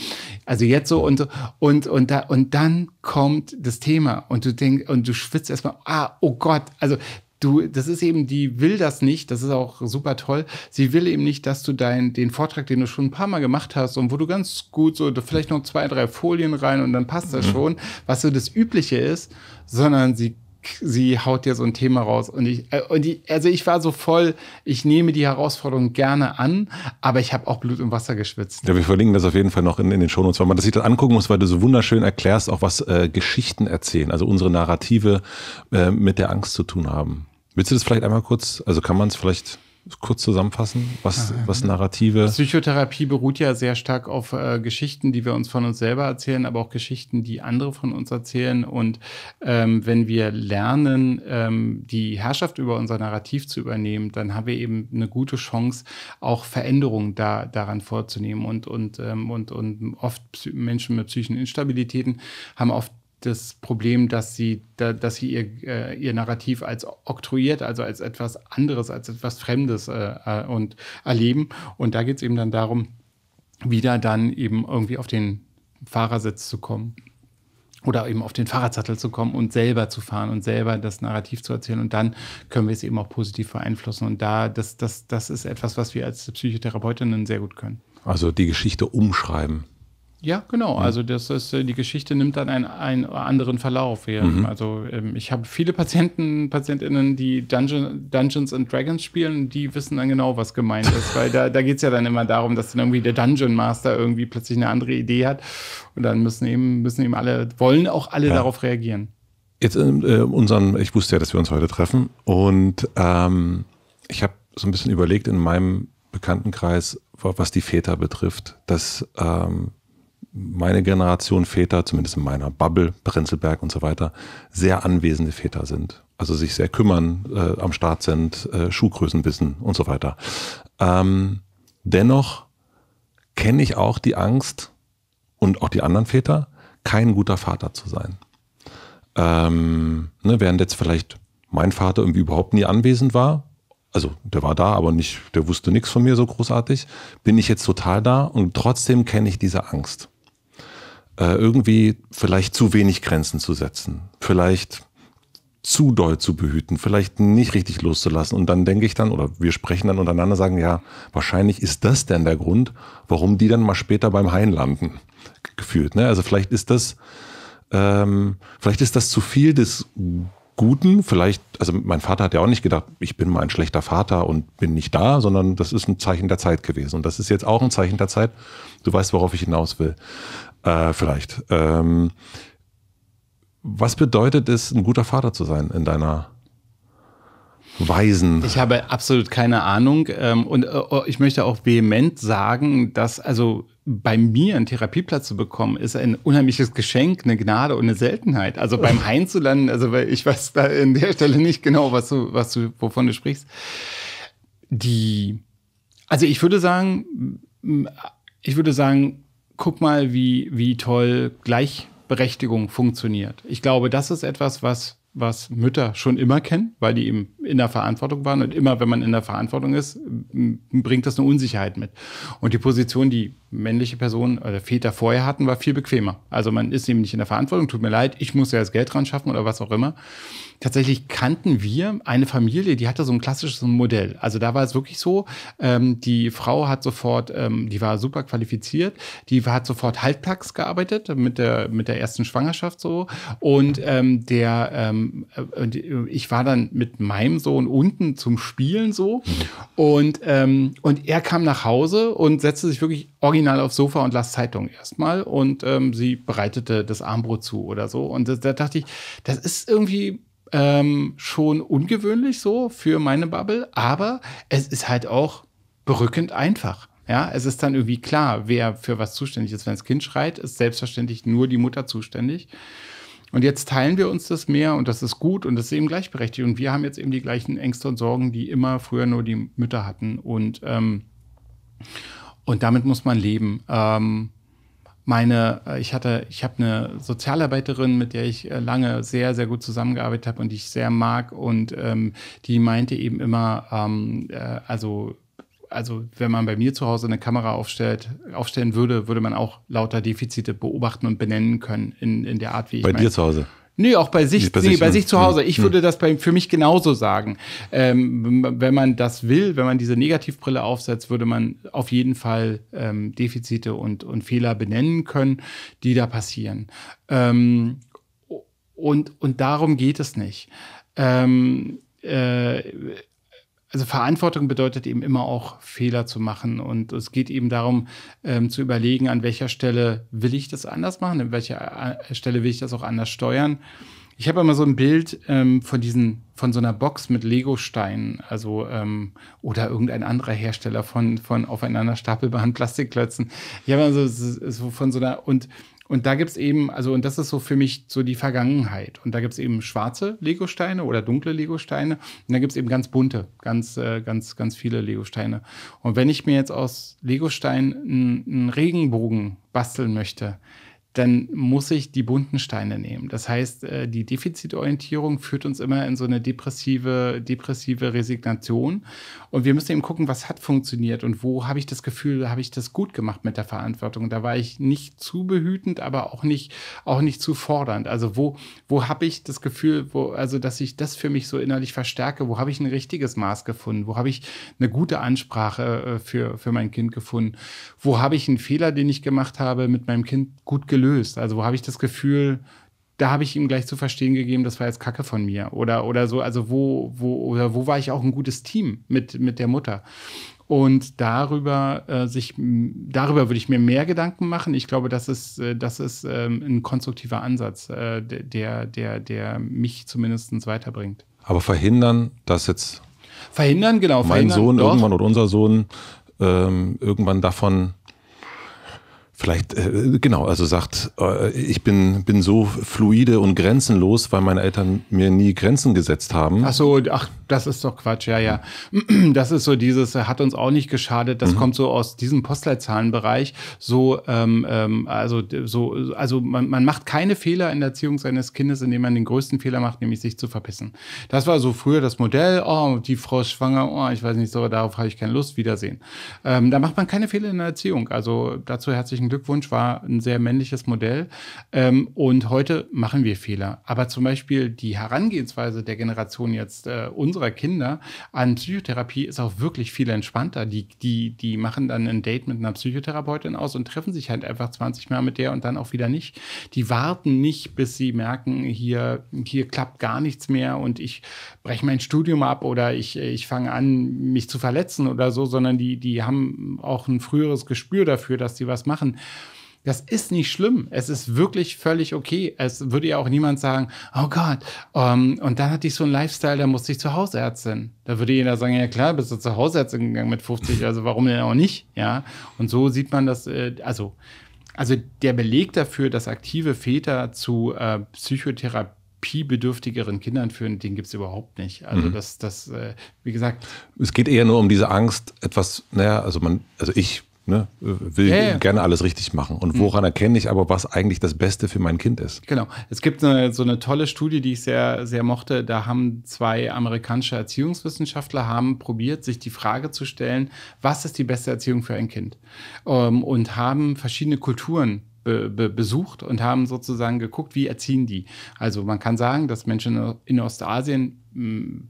Also jetzt so und und und da und dann kommt das Thema und du denkst und du schwitzt erstmal, ah, oh Gott, also du, das ist eben, die will das nicht, das ist auch super toll. Sie will eben nicht, dass du deinen den Vortrag, den du schon ein paar Mal gemacht hast und wo du ganz gut so vielleicht noch zwei, drei Folien rein und dann passt das mhm. schon, was so das Übliche ist, sondern sie sie haut dir so ein Thema raus. Und ich, äh, und ich, also ich war so voll, ich nehme die Herausforderung gerne an, aber ich habe auch Blut und Wasser geschwitzt. Ja, wir verlinken das auf jeden Fall noch in, in den Shownotes, weil man das sich dann angucken muss, weil du so wunderschön erklärst, auch was äh, Geschichten erzählen, also unsere Narrative äh, mit der Angst zu tun haben. Willst du das vielleicht einmal kurz, also kann man es vielleicht kurz zusammenfassen, was, ah, was Narrative. Psychotherapie beruht ja sehr stark auf äh, Geschichten, die wir uns von uns selber erzählen, aber auch Geschichten, die andere von uns erzählen. Und ähm, wenn wir lernen, ähm, die Herrschaft über unser Narrativ zu übernehmen, dann haben wir eben eine gute Chance, auch Veränderungen da, daran vorzunehmen. Und, und, ähm, und, und oft Menschen mit psychischen Instabilitäten haben oft das Problem, dass sie, da, dass sie ihr, äh, ihr Narrativ als oktroyiert, also als etwas anderes, als etwas Fremdes äh, äh und erleben. Und da geht es eben dann darum, wieder dann eben irgendwie auf den Fahrersitz zu kommen oder eben auf den Fahrradsattel zu kommen und selber zu fahren und selber das Narrativ zu erzählen. Und dann können wir es eben auch positiv beeinflussen. Und da, das, das, das ist etwas, was wir als Psychotherapeutinnen sehr gut können. Also die Geschichte umschreiben. Ja, genau. Also das ist, äh, die Geschichte nimmt dann einen, einen anderen Verlauf. Hier. Mhm. Also ähm, ich habe viele Patienten, Patientinnen, die Dungeon, Dungeons and Dragons spielen, die wissen dann genau, was gemeint ist. Weil da, da geht es ja dann immer darum, dass dann irgendwie der Dungeon Master irgendwie plötzlich eine andere Idee hat. Und dann müssen eben, müssen eben alle, wollen auch alle ja. darauf reagieren. Jetzt in ähm, äh, unseren, ich wusste ja, dass wir uns heute treffen. Und ähm, ich habe so ein bisschen überlegt in meinem Bekanntenkreis, was die Väter betrifft, dass ähm, meine Generation Väter, zumindest in meiner Bubble, Prenzlberg und so weiter, sehr anwesende Väter sind. Also sich sehr kümmern, äh, am Start sind, äh, Schuhgrößen wissen und so weiter. Ähm, dennoch kenne ich auch die Angst und auch die anderen Väter, kein guter Vater zu sein. Ähm, ne, während jetzt vielleicht mein Vater irgendwie überhaupt nie anwesend war, also der war da, aber nicht, der wusste nichts von mir so großartig, bin ich jetzt total da und trotzdem kenne ich diese Angst äh, irgendwie vielleicht zu wenig Grenzen zu setzen, vielleicht zu doll zu behüten, vielleicht nicht richtig loszulassen. Und dann denke ich dann, oder wir sprechen dann untereinander, sagen, ja, wahrscheinlich ist das denn der Grund, warum die dann mal später beim Hain landen, gefühlt. Ne? Also vielleicht ist das, ähm, vielleicht ist das zu viel des Guten. Vielleicht, also mein Vater hat ja auch nicht gedacht, ich bin mal ein schlechter Vater und bin nicht da, sondern das ist ein Zeichen der Zeit gewesen. Und das ist jetzt auch ein Zeichen der Zeit. Du weißt, worauf ich hinaus will. Äh, vielleicht. Ähm, was bedeutet es, ein guter Vater zu sein in deiner Weisen. Ich habe absolut keine Ahnung. Ähm, und äh, oh, ich möchte auch vehement sagen, dass also bei mir einen Therapieplatz zu bekommen, ist ein unheimliches Geschenk, eine Gnade und eine Seltenheit. Also beim Hein [LAUGHS] zu landen, also weil ich weiß da in der Stelle nicht genau, was du, was du, wovon du sprichst. Die, also ich würde sagen, ich würde sagen, guck mal, wie, wie toll Gleichberechtigung funktioniert. Ich glaube, das ist etwas, was, was Mütter schon immer kennen, weil die eben in der Verantwortung waren. Und immer, wenn man in der Verantwortung ist, bringt das eine Unsicherheit mit. Und die Position, die männliche Personen oder äh, Väter vorher hatten, war viel bequemer. Also man ist eben nicht in der Verantwortung, tut mir leid, ich muss ja das Geld dran schaffen oder was auch immer. Tatsächlich kannten wir eine Familie, die hatte so ein klassisches Modell. Also da war es wirklich so, ähm, die Frau hat sofort, ähm, die war super qualifiziert, die hat sofort halbtags gearbeitet mit der, mit der ersten Schwangerschaft so. Und ähm, der, ähm, äh, ich war dann mit meinem Sohn unten zum Spielen so mhm. und, ähm, und er kam nach Hause und setzte sich wirklich original aufs Sofa und las Zeitung erstmal und ähm, sie bereitete das Armbrot zu oder so. Und das, da dachte ich, das ist irgendwie ähm, schon ungewöhnlich so für meine Bubble, aber es ist halt auch berückend einfach. Ja, es ist dann irgendwie klar, wer für was zuständig ist. Wenn das Kind schreit, ist selbstverständlich nur die Mutter zuständig. Und jetzt teilen wir uns das mehr und das ist gut und das ist eben gleichberechtigt. Und wir haben jetzt eben die gleichen Ängste und Sorgen, die immer früher nur die Mütter hatten. Und ähm, und damit muss man leben. Ähm, meine, äh, ich hatte, ich habe eine Sozialarbeiterin, mit der ich äh, lange sehr, sehr gut zusammengearbeitet habe und die ich sehr mag. Und ähm, die meinte eben immer, ähm, äh, also also wenn man bei mir zu Hause eine Kamera aufstellt, aufstellen würde, würde man auch lauter Defizite beobachten und benennen können in, in der Art, wie ich. Bei mein, dir zu Hause? Nö, nee, auch bei sich, bei, nee, sich, bei sich zu Hause. Ich hm. würde hm. das bei, für mich genauso sagen. Ähm, wenn man das will, wenn man diese Negativbrille aufsetzt, würde man auf jeden Fall ähm, Defizite und, und Fehler benennen können, die da passieren. Ähm, und, und darum geht es nicht. Ähm, äh, also Verantwortung bedeutet eben immer auch Fehler zu machen. Und es geht eben darum, ähm, zu überlegen, an welcher Stelle will ich das anders machen, an welcher äh, Stelle will ich das auch anders steuern. Ich habe immer so ein Bild ähm, von diesen, von so einer Box mit Legosteinen, also ähm, oder irgendein anderer Hersteller von, von aufeinander stapelbaren [LAUGHS] Plastikklötzen. Ich habe immer so, so von so einer und und da gibt es eben, also, und das ist so für mich so die Vergangenheit. Und da gibt es eben schwarze Legosteine oder dunkle Legosteine. Und da gibt es eben ganz bunte, ganz, äh, ganz, ganz viele Legosteine. Und wenn ich mir jetzt aus Legosteinen einen Regenbogen basteln möchte, dann muss ich die bunten Steine nehmen. Das heißt, äh, die Defizitorientierung führt uns immer in so eine depressive, depressive Resignation. Und wir müssen eben gucken, was hat funktioniert und wo habe ich das Gefühl, habe ich das gut gemacht mit der Verantwortung. Da war ich nicht zu behütend, aber auch nicht, auch nicht zu fordernd. Also wo, wo habe ich das Gefühl, wo, also dass ich das für mich so innerlich verstärke, wo habe ich ein richtiges Maß gefunden, wo habe ich eine gute Ansprache äh, für, für mein Kind gefunden, wo habe ich einen Fehler, den ich gemacht habe, mit meinem Kind gut gelöst gelöst. Also wo habe ich das Gefühl, da habe ich ihm gleich zu verstehen gegeben, das war jetzt Kacke von mir oder oder so. Also wo wo oder wo war ich auch ein gutes Team mit mit der Mutter? Und darüber äh, sich darüber würde ich mir mehr Gedanken machen. Ich glaube, das ist äh, das ist ähm, ein konstruktiver Ansatz, äh, der der der mich zumindest weiterbringt. Aber verhindern, dass jetzt verhindern genau mein verhindern, Sohn doch. irgendwann oder unser Sohn ähm, irgendwann davon Vielleicht, äh, genau, also sagt, äh, ich bin, bin so fluide und grenzenlos, weil meine Eltern mir nie Grenzen gesetzt haben. Ach so, ach, das ist doch Quatsch, ja, ja. [CLEARS THROAT] Das ist so dieses, äh, hat uns auch nicht geschadet, das mhm. kommt so aus diesem Postleitzahlenbereich. So, ähm, ähm, also, so, also man, man macht keine Fehler in der Erziehung seines Kindes, indem man den größten Fehler macht, nämlich sich zu verpissen. Das war so früher das Modell, oh, die Frau ist schwanger, oh, ich weiß nicht, so, darauf habe ich keine Lust, Wiedersehen. Ähm, da macht man keine Fehler in der Erziehung. Also dazu herzlichen Glückwunsch, war ein sehr männliches Modell. Ähm, und heute machen wir Fehler. Aber zum Beispiel die Herangehensweise der Generation jetzt, äh, unsere unserer Kinder an Psychotherapie ist auch wirklich viel entspannter. Die, die, die machen dann ein Date mit einer Psychotherapeutin aus und treffen sich halt einfach 20 Mal mit der und dann auch wieder nicht. Die warten nicht, bis sie merken, hier, hier klappt gar nichts mehr und ich breche mein Studium ab oder ich, ich fange an, mich zu verletzen oder so, sondern die, die haben auch ein früheres Gespür dafür, dass sie was machen. Das ist nicht schlimm. Es ist wirklich völlig okay. Es würde ja auch niemand sagen, oh Gott, um, ähm, und dann hatte ich so einen Lifestyle, da musste ich zur Hausärztin. Da würde jeder sagen, ja klar, bist du zur Hausärztin gegangen mit 50, also warum denn auch nicht? Ja. Und so sieht man das, äh, also, also der Beleg dafür, dass aktive Väter zu äh, psychotherapiebedürftigeren Kindern führen, den gibt es überhaupt nicht. Also mhm. das, das, äh, wie gesagt. Es geht eher nur um diese Angst, etwas, naja, also man, also ich ne, will ja, ja. gerne alles richtig machen. Und hm. woran erkenne ich aber, was eigentlich das Beste für mein Kind ist? Genau. Es gibt eine, so eine tolle Studie, die ich sehr, sehr mochte. Da haben zwei amerikanische Erziehungswissenschaftler haben probiert, sich die Frage zu stellen, was ist die beste Erziehung für ein Kind? Ähm, und haben verschiedene Kulturen besucht und haben sozusagen geguckt, wie erziehen die. Also man kann sagen, dass Menschen in Ostasien hm,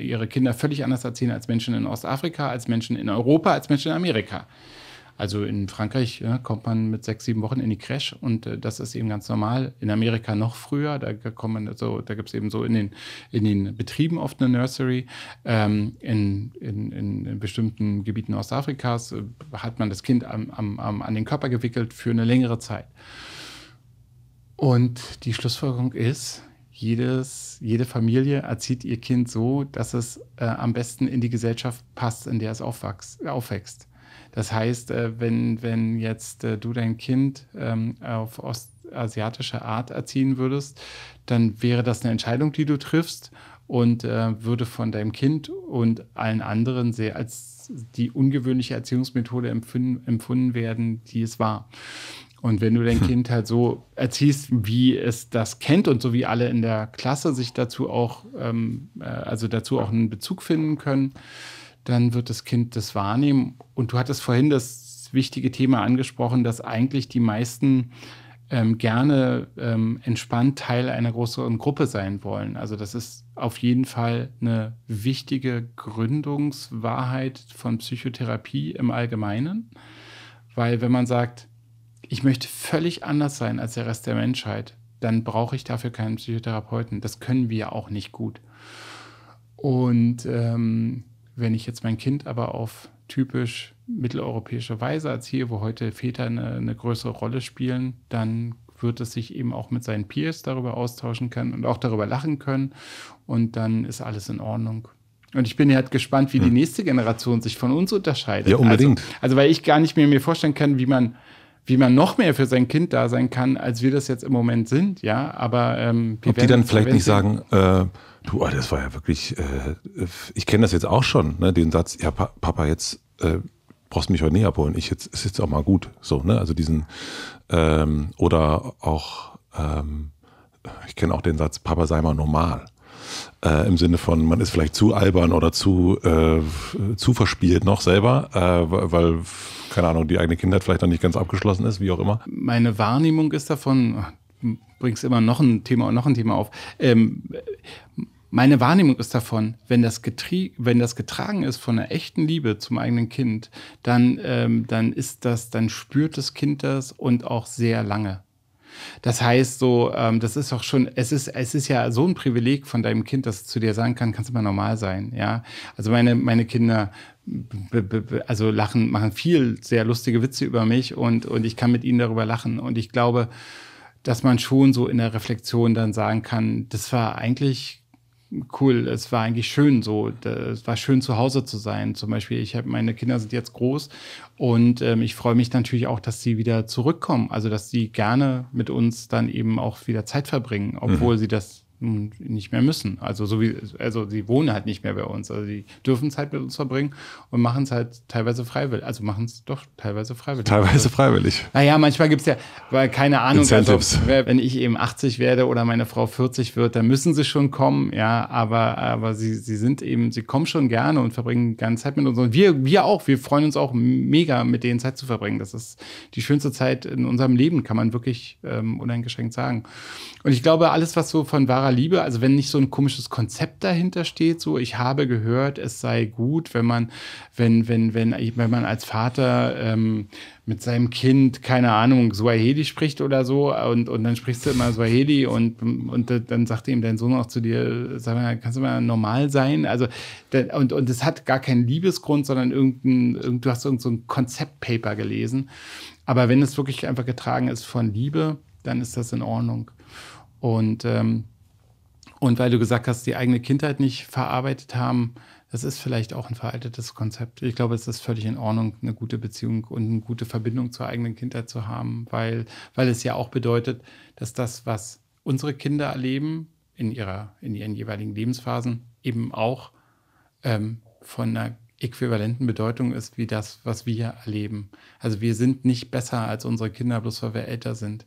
ihre Kinder völlig anders erziehen als Menschen in Ostafrika, als Menschen in Europa, als Menschen in Amerika. Also in Frankreich ja, kommt man mit sechs, sieben Wochen in die Crash und äh, das ist eben ganz normal. In Amerika noch früher, da kommt so, da gibt es eben so in den, in den Betrieben oft eine Nursery. Ähm, in, in, in, bestimmten Gebieten Ostafrikas äh, hat man das Kind am, am, am, an den Körper gewickelt für eine längere Zeit. Und die Schlussfolgerung ist, jedes, jede Familie erzieht ihr Kind so, dass es äh, am besten in die Gesellschaft passt, in der es aufwächst. Das heißt, äh, wenn, wenn jetzt äh, du dein Kind ähm, auf ostasiatische Art erziehen würdest, dann wäre das eine Entscheidung, die du triffst und äh, würde von deinem Kind und allen anderen sehr als die ungewöhnliche Erziehungsmethode empfunden, empfunden werden, die es war. Und wenn du dein hm. Kind halt so erziehst, wie es das kennt und so wie alle in der Klasse sich dazu auch, ähm, also dazu auch einen Bezug finden können, dann wird das Kind das wahrnehmen. Und du hattest vorhin das wichtige Thema angesprochen, dass eigentlich die meisten ähm, gerne ähm, entspannt Teil einer größeren Gruppe sein wollen. Also das ist auf jeden Fall eine wichtige Gründungswahrheit von Psychotherapie im Allgemeinen, weil wenn man sagt, ich möchte völlig anders sein als der Rest der Menschheit, dann brauche ich dafür keinen Psychotherapeuten. Das können wir auch nicht gut. Und ähm, wenn ich jetzt mein Kind aber auf typisch mitteleuropäische Weise erziehe, wo heute Väter eine, eine größere Rolle spielen, dann wird es sich eben auch mit seinen Peers darüber austauschen können und auch darüber lachen können. Und dann ist alles in Ordnung. Und ich bin halt gespannt, wie die nächste Generation sich von uns unterscheidet. Ja, unbedingt. Also, also weil ich gar nicht mehr mir vorstellen kann, wie man, wie man noch mehr für sein Kind da sein kann, als wir das jetzt im Moment sind, ja. Aber ähm, wir Ob die dann vielleicht nicht sagen, äh Du, das war ja wirklich, äh, äh, ich kenne das jetzt auch schon, ne, den Satz, ja, pa Papa, jetzt äh, brauchst mich heute nicht abholen, ich jetzt, ist jetzt auch mal gut, so, ne, also diesen, ähm, oder auch, ähm, ich kenne auch den Satz, Papa, sei mal normal. Äh, Im Sinne von, man ist vielleicht zu albern oder zu, äh, zu verspielt noch selber, äh, weil, keine Ahnung, die eigene Kindheit vielleicht noch nicht ganz abgeschlossen ist, wie auch immer. Meine Wahrnehmung ist davon, bringst immer noch ein Thema und noch ein Thema auf. Ähm, meine Wahrnehmung ist davon, wenn das, wenn das getragen ist von einer echten Liebe zum eigenen Kind, dann, ähm, dann ist das, dann spürt das Kind das und auch sehr lange. Das heißt, so, ähm, das ist auch schon, es ist, es ist ja so ein Privileg von deinem Kind, dass es zu dir sagen kann, kannst du mal normal sein, ja. Also meine, meine Kinder also lachen, machen viel sehr lustige Witze über mich und, und ich kann mit ihnen darüber lachen. Und ich glaube, dass man schon so in der Reflexion dann sagen kann, das war eigentlich cool, es war eigentlich schön so. Es war schön zu Hause zu sein. Zum Beispiel, ich habe meine Kinder sind jetzt groß und ähm, ich freue mich natürlich auch, dass sie wieder zurückkommen. Also dass sie gerne mit uns dann eben auch wieder Zeit verbringen, obwohl mhm. sie das nicht mehr müssen. Also so wie, also sie wohnen halt nicht mehr bei uns. Also sie dürfen Zeit mit uns verbringen und machen es halt teilweise freiwillig. Also machen es doch teilweise freiwillig. Teilweise also freiwillig. Naja, manchmal gibt es ja, weil keine Ahnung, also, wenn ich eben 80 werde oder meine Frau 40 wird, dann müssen sie schon kommen, ja, aber, aber sie, sie sind eben, sie kommen schon gerne und verbringen gerne Zeit mit uns. Und wir, wir auch, wir freuen uns auch mega, mit denen Zeit zu verbringen. Das ist die schönste Zeit in unserem Leben, kann man wirklich ähm, uneingeschränkt sagen. Und ich glaube, alles, was so von wahrer Liebe, also wenn nicht so ein komisches Konzept dahinter steht, so ich habe gehört, es sei gut, wenn man, wenn, wenn, wenn, wenn man als Vater ähm, mit seinem Kind, keine Ahnung, Swahili spricht oder so und, und dann sprichst du immer Swahili und, und dann sagt ihm dein Sohn auch zu dir, sag mal, kannst du mal normal sein? Also und, und es hat gar keinen Liebesgrund, sondern irgendein, du hast irgendein so Konzeptpaper gelesen. Aber wenn es wirklich einfach getragen ist von Liebe, dann ist das in Ordnung. Und ähm, und weil du gesagt hast, die eigene Kindheit nicht verarbeitet haben, das ist vielleicht auch ein veraltetes Konzept. Ich glaube, es ist völlig in Ordnung, eine gute Beziehung und eine gute Verbindung zur eigenen Kindheit zu haben, weil, weil es ja auch bedeutet, dass das, was unsere Kinder erleben, in, ihrer, in ihren jeweiligen Lebensphasen eben auch ähm, von einer äquivalenten Bedeutung ist wie das, was wir erleben. Also wir sind nicht besser als unsere Kinder, bloß weil wir älter sind.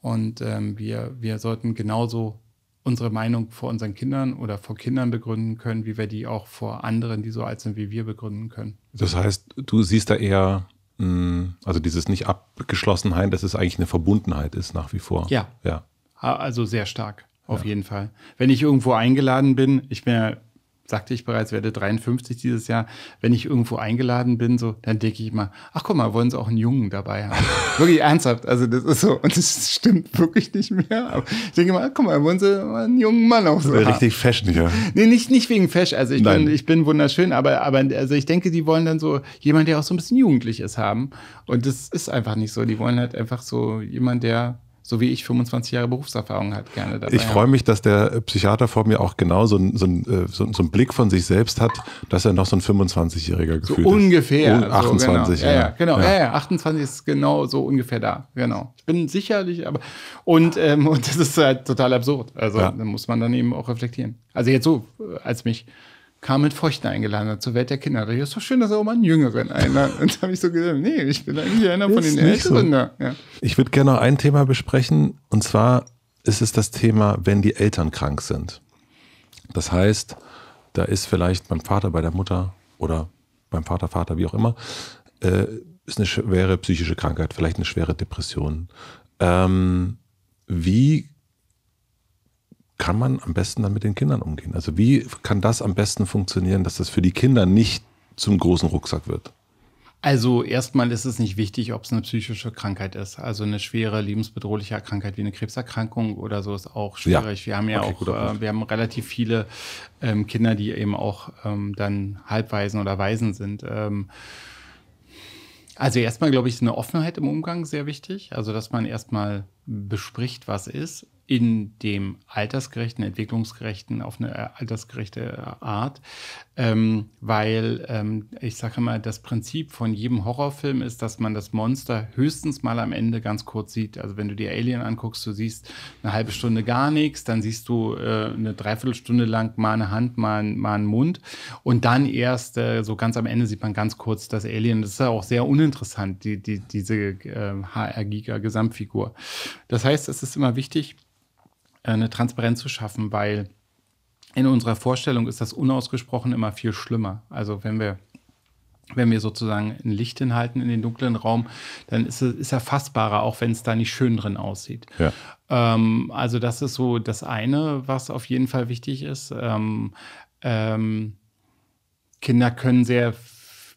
Und ähm, wir, wir sollten genauso unsere Meinung vor unseren Kindern oder vor Kindern begründen können, wie wir die auch vor anderen, die so alt sind wie wir, begründen können. Das heißt, du siehst da eher, mm, also dieses Nicht-Abgeschlossenheit, dass es eigentlich eine Verbundenheit ist nach wie vor. Ja. ja. Also sehr stark, auf ja. jeden Fall. Wenn ich irgendwo eingeladen bin, ich bin ja sagte ich bereits, werde 53 dieses Jahr, wenn ich irgendwo eingeladen bin, so, dann denke ich immer, ach guck mal, wollen sie auch einen Jungen dabei haben? [LAUGHS] wirklich ernsthaft, also das ist so, und das stimmt wirklich nicht mehr. Aber ich denke immer, guck mal, wollen sie einen jungen Mann auch so haben. Richtig Fashion hier. Nee, nicht, nicht wegen Fashion, also ich, Nein. bin, ich bin wunderschön, aber, aber also ich denke, die wollen dann so jemand, der auch so ein bisschen jugendlich ist, haben. Und das ist einfach nicht so. Die wollen halt einfach so jemand, der so wie ich 25 Jahre Berufserfahrung hat, gerne dabei. Ich freue mich, dass der Psychiater vor mir auch genau so, ein, äh, so, so, einen Blick von sich selbst hat, dass er noch so ein 25-Jähriger gefühlt so ist. ungefähr. Un 28, so, genau. Ja, ja, genau. Ja. ja. 28 ist genau so ungefähr da. Genau. Ich bin sicherlich, aber und, ähm, [LAUGHS] und das ist halt total absurd. Also da muss man dann eben auch reflektieren. Also jetzt so äh, als mich. Carmen Feuchter eingeladen zur Welt der Kinder. Da ich, ist doch schön, dass er auch mal einen Jüngeren einladen. Und da habe ich so gesagt, nee, ich bin eigentlich einer von den Älteren. So. Ja. Ich würde gerne noch ein Thema besprechen. Und zwar ist es das Thema, wenn die Eltern krank sind. Das heißt, da ist vielleicht beim Vater, bei der Mutter oder beim Vater, Vater, wie auch immer, äh, ist eine schwere psychische Krankheit, vielleicht eine schwere Depression. Ähm, wie kann man am besten dann mit den Kindern umgehen? Also wie kann das am besten funktionieren, dass das für die Kinder nicht zum großen Rucksack wird? Also erstmal ist es nicht wichtig, ob es eine psychische Krankheit ist. Also eine schwere, lebensbedrohliche Krankheit wie eine Krebserkrankung oder so ist auch schwierig. Ja. Wir haben ja okay, auch, äh, wir haben relativ viele ähm, Kinder, die eben auch ähm, dann Halbwaisen oder Waisen sind. Ähm, also erstmal, glaube ich, ist eine Offenheit im Umgang sehr wichtig. Also dass man erstmal bespricht, was ist in dem altersgerechten, entwicklungsgerechten, auf eine altersgerechte Art ähm, weil ähm, ich sage immer, das Prinzip von jedem Horrorfilm ist, dass man das Monster höchstens mal am Ende ganz kurz sieht. Also wenn du dir Alien anguckst, du siehst eine halbe Stunde gar nichts, dann siehst du äh, eine Dreiviertelstunde lang mal eine Hand, mal, mal einen Mund und dann erst äh, so ganz am Ende sieht man ganz kurz das Alien. Das ist ja auch sehr uninteressant, die, die, diese äh, HR-Giga-Gesamtfigur. Das heißt, es ist immer wichtig, äh, eine Transparenz zu schaffen, weil in unserer Vorstellung ist das unausgesprochen immer viel schlimmer. Also wenn wir wenn wir sozusagen ein Licht hinhalten in den dunklen Raum, dann ist, es, ist er fassbarer, auch wenn es da nicht schön drin aussieht. Ja. Ähm, also das ist so das eine, was auf jeden Fall wichtig ist. Ähm, ähm, Kinder können sehr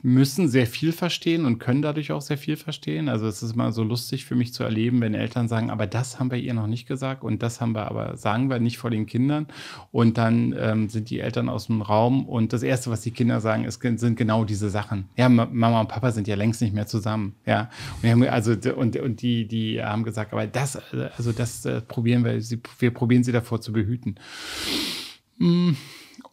müssen sehr viel verstehen und können dadurch auch sehr viel verstehen. Also es ist immer so lustig für mich zu erleben, wenn Eltern sagen, aber das haben wir ihr noch nicht gesagt und das haben wir aber, sagen wir nicht vor den Kindern. Und dann ähm, sind die Eltern aus dem Raum und das Erste, was die Kinder sagen, ist, sind genau diese Sachen. Ja, Mama und Papa sind ja längst nicht mehr zusammen. Ja, und, haben, also, und, und die, die haben gesagt, aber das, also das äh, probieren wir, sie, wir probieren sie davor zu behüten. Mm.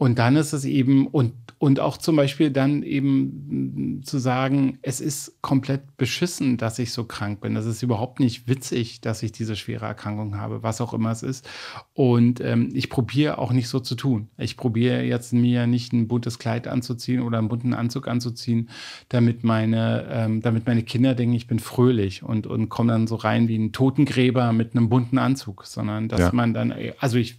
Und dann ist es eben, und, und auch zum Beispiel dann eben zu sagen, es ist komplett beschissen, dass ich so krank bin. Das ist überhaupt nicht witzig, dass ich diese schwere Erkrankung habe, was auch immer es ist. Und ähm, ich probiere auch nicht so zu tun. Ich probiere jetzt mir nicht ein buntes Kleid anzuziehen oder einen bunten Anzug anzuziehen, damit meine, ähm, damit meine Kinder denken, ich bin fröhlich und, und komme dann so rein wie ein Totengräber mit einem bunten Anzug, sondern dass ja. man dann, also ich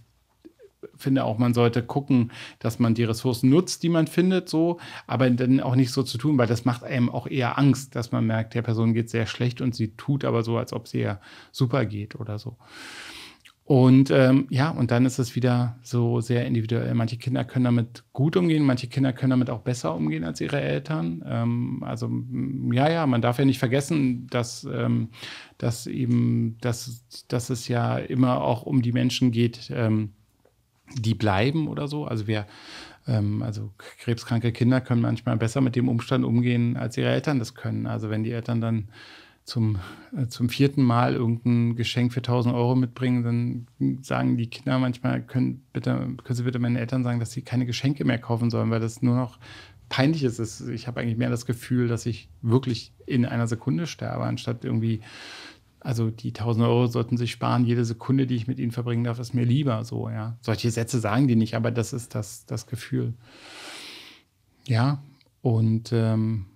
finde auch, man sollte gucken, dass man die Ressourcen nutzt, die man findet, so, aber dann auch nicht so zu tun, weil das macht einem auch eher Angst, dass man merkt, der Person geht sehr schlecht und sie tut aber so, als ob sie ja super geht oder so. Und ähm, ja, und dann ist es wieder so sehr individuell. Manche Kinder können damit gut umgehen, manche Kinder können damit auch besser umgehen als ihre Eltern. Ähm, also ja, ja, man darf ja nicht vergessen, dass, ähm, dass eben, dass, dass es ja immer auch um die Menschen geht, ähm, die bleiben oder so. Also wir, ähm, also krebskranke Kinder können manchmal besser mit dem Umstand umgehen, als ihre Eltern das können. Also wenn die Eltern dann zum, äh, zum vierten Mal irgendein Geschenk für 1000 Euro mitbringen, dann sagen die Kinder manchmal, können, bitte, können Sie bitte meinen Eltern sagen, dass sie keine Geschenke mehr kaufen sollen, weil das nur noch peinlich ist. ich habe eigentlich mehr das Gefühl, dass ich wirklich in einer Sekunde sterbe, anstatt irgendwie also die 1000 Euro sollten sich sparen. Jede Sekunde, die ich mit ihnen verbringen darf, ist mir lieber. So, ja. Solche Sätze sagen die nicht, aber das ist das, das Gefühl. Ja. Und, ähm,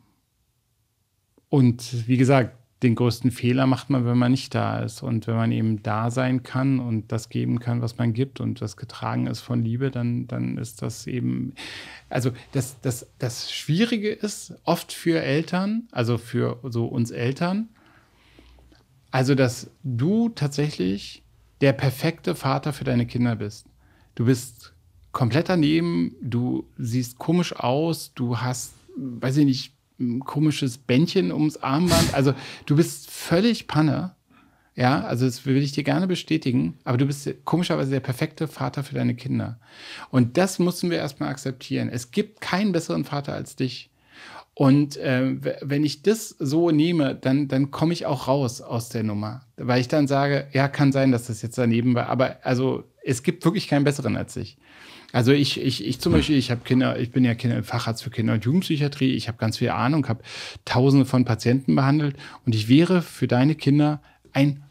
und wie gesagt, den größten Fehler macht man, wenn man nicht da ist. Und wenn man eben da sein kann und das geben kann, was man gibt und das getragen ist von Liebe, dann, dann ist das eben. Also das, das, das Schwierige ist oft für Eltern, also für so uns Eltern, also, dass du tatsächlich der perfekte Vater für deine Kinder bist. Du bist komplett daneben, du siehst komisch aus, du hast, weiß ich nicht, ein komisches Bändchen ums Armband. Also du bist völlig Panne. Ja, also das will ich dir gerne bestätigen, aber du bist komischerweise der perfekte Vater für deine Kinder. Und das mussten wir erstmal akzeptieren. Es gibt keinen besseren Vater als dich. Und äh, wenn ich das so nehme, dann, dann komme ich auch raus aus der Nummer. Weil ich dann sage, ja, kann sein, dass das jetzt daneben war, aber also es gibt wirklich keinen besseren als ich. Also ich, ich, ich zum hm. Beispiel, ich habe Kinder, ich bin ja Kinder, Facharzt für Kinder- und Jugendpsychiatrie, ich habe ganz viel Ahnung, habe tausende von Patienten behandelt und ich wäre für deine Kinder ein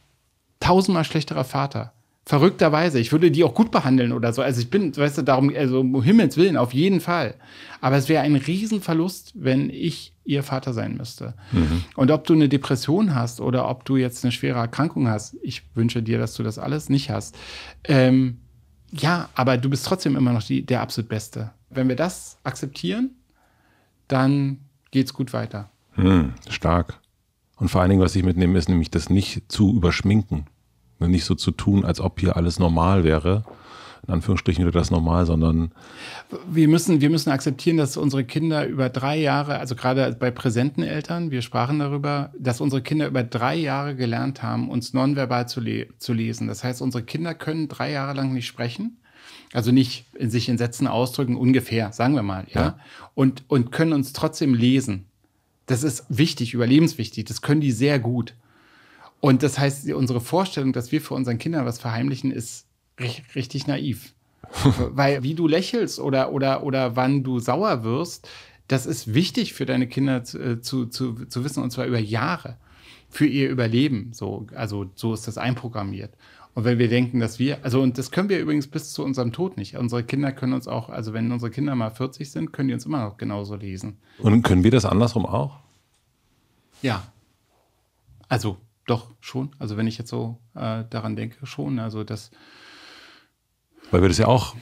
tausendmal schlechterer Vater. Verrückterweise. Ich würde die auch gut behandeln oder so. Also ich bin, weißt du, darum, also um Himmels Willen, auf jeden Fall. Aber es wäre ein Riesenverlust, wenn ich ihr Vater sein müsste. Mhm. Und ob du eine Depression hast oder ob du jetzt eine schwere Erkrankung hast, ich wünsche dir, dass du das alles nicht hast. Ähm, ja, aber du bist trotzdem immer noch die, der absolut Beste. Wenn wir das akzeptieren, dann geht's gut weiter. Hm, stark. Und vor allen Dingen, was ich mitnehme, ist nämlich das nicht zu überschminken. Ne, nicht so zu tun, als ob hier alles normal wäre. In Anführungsstrichen wieder das normal, sondern. Wir müssen, wir müssen akzeptieren, dass unsere Kinder über drei Jahre, also gerade bei präsenten Eltern, wir sprachen darüber, dass unsere Kinder über drei Jahre gelernt haben, uns nonverbal zu, le zu lesen. Das heißt, unsere Kinder können drei Jahre lang nicht sprechen. Also nicht in sich in Sätzen ausdrücken, ungefähr, sagen wir mal, ja. ja. Und, und können uns trotzdem lesen. Das ist wichtig, überlebenswichtig. Das können die sehr gut. Und das heißt, unsere Vorstellung, dass wir vor unseren Kindern was verheimlichen, ist richtig, naiv. [LAUGHS] Weil wie du lächelst oder, oder, oder wann du sauer wirst, das ist wichtig für deine Kinder äh, zu, zu, zu wissen, und zwar über Jahre, für ihr Überleben. So, also so ist das einprogrammiert. Und wenn wir denken, dass wir, also und das können wir übrigens bis zu unserem Tod nicht. Unsere Kinder können uns auch, also wenn unsere Kinder mal 40 sind, können die uns immer noch genauso lesen. Und können wir das andersrum auch? Ja. Also doch, schon. Also wenn ich jetzt so äh, daran denke, schon. Also das. Weil wir das ja auch,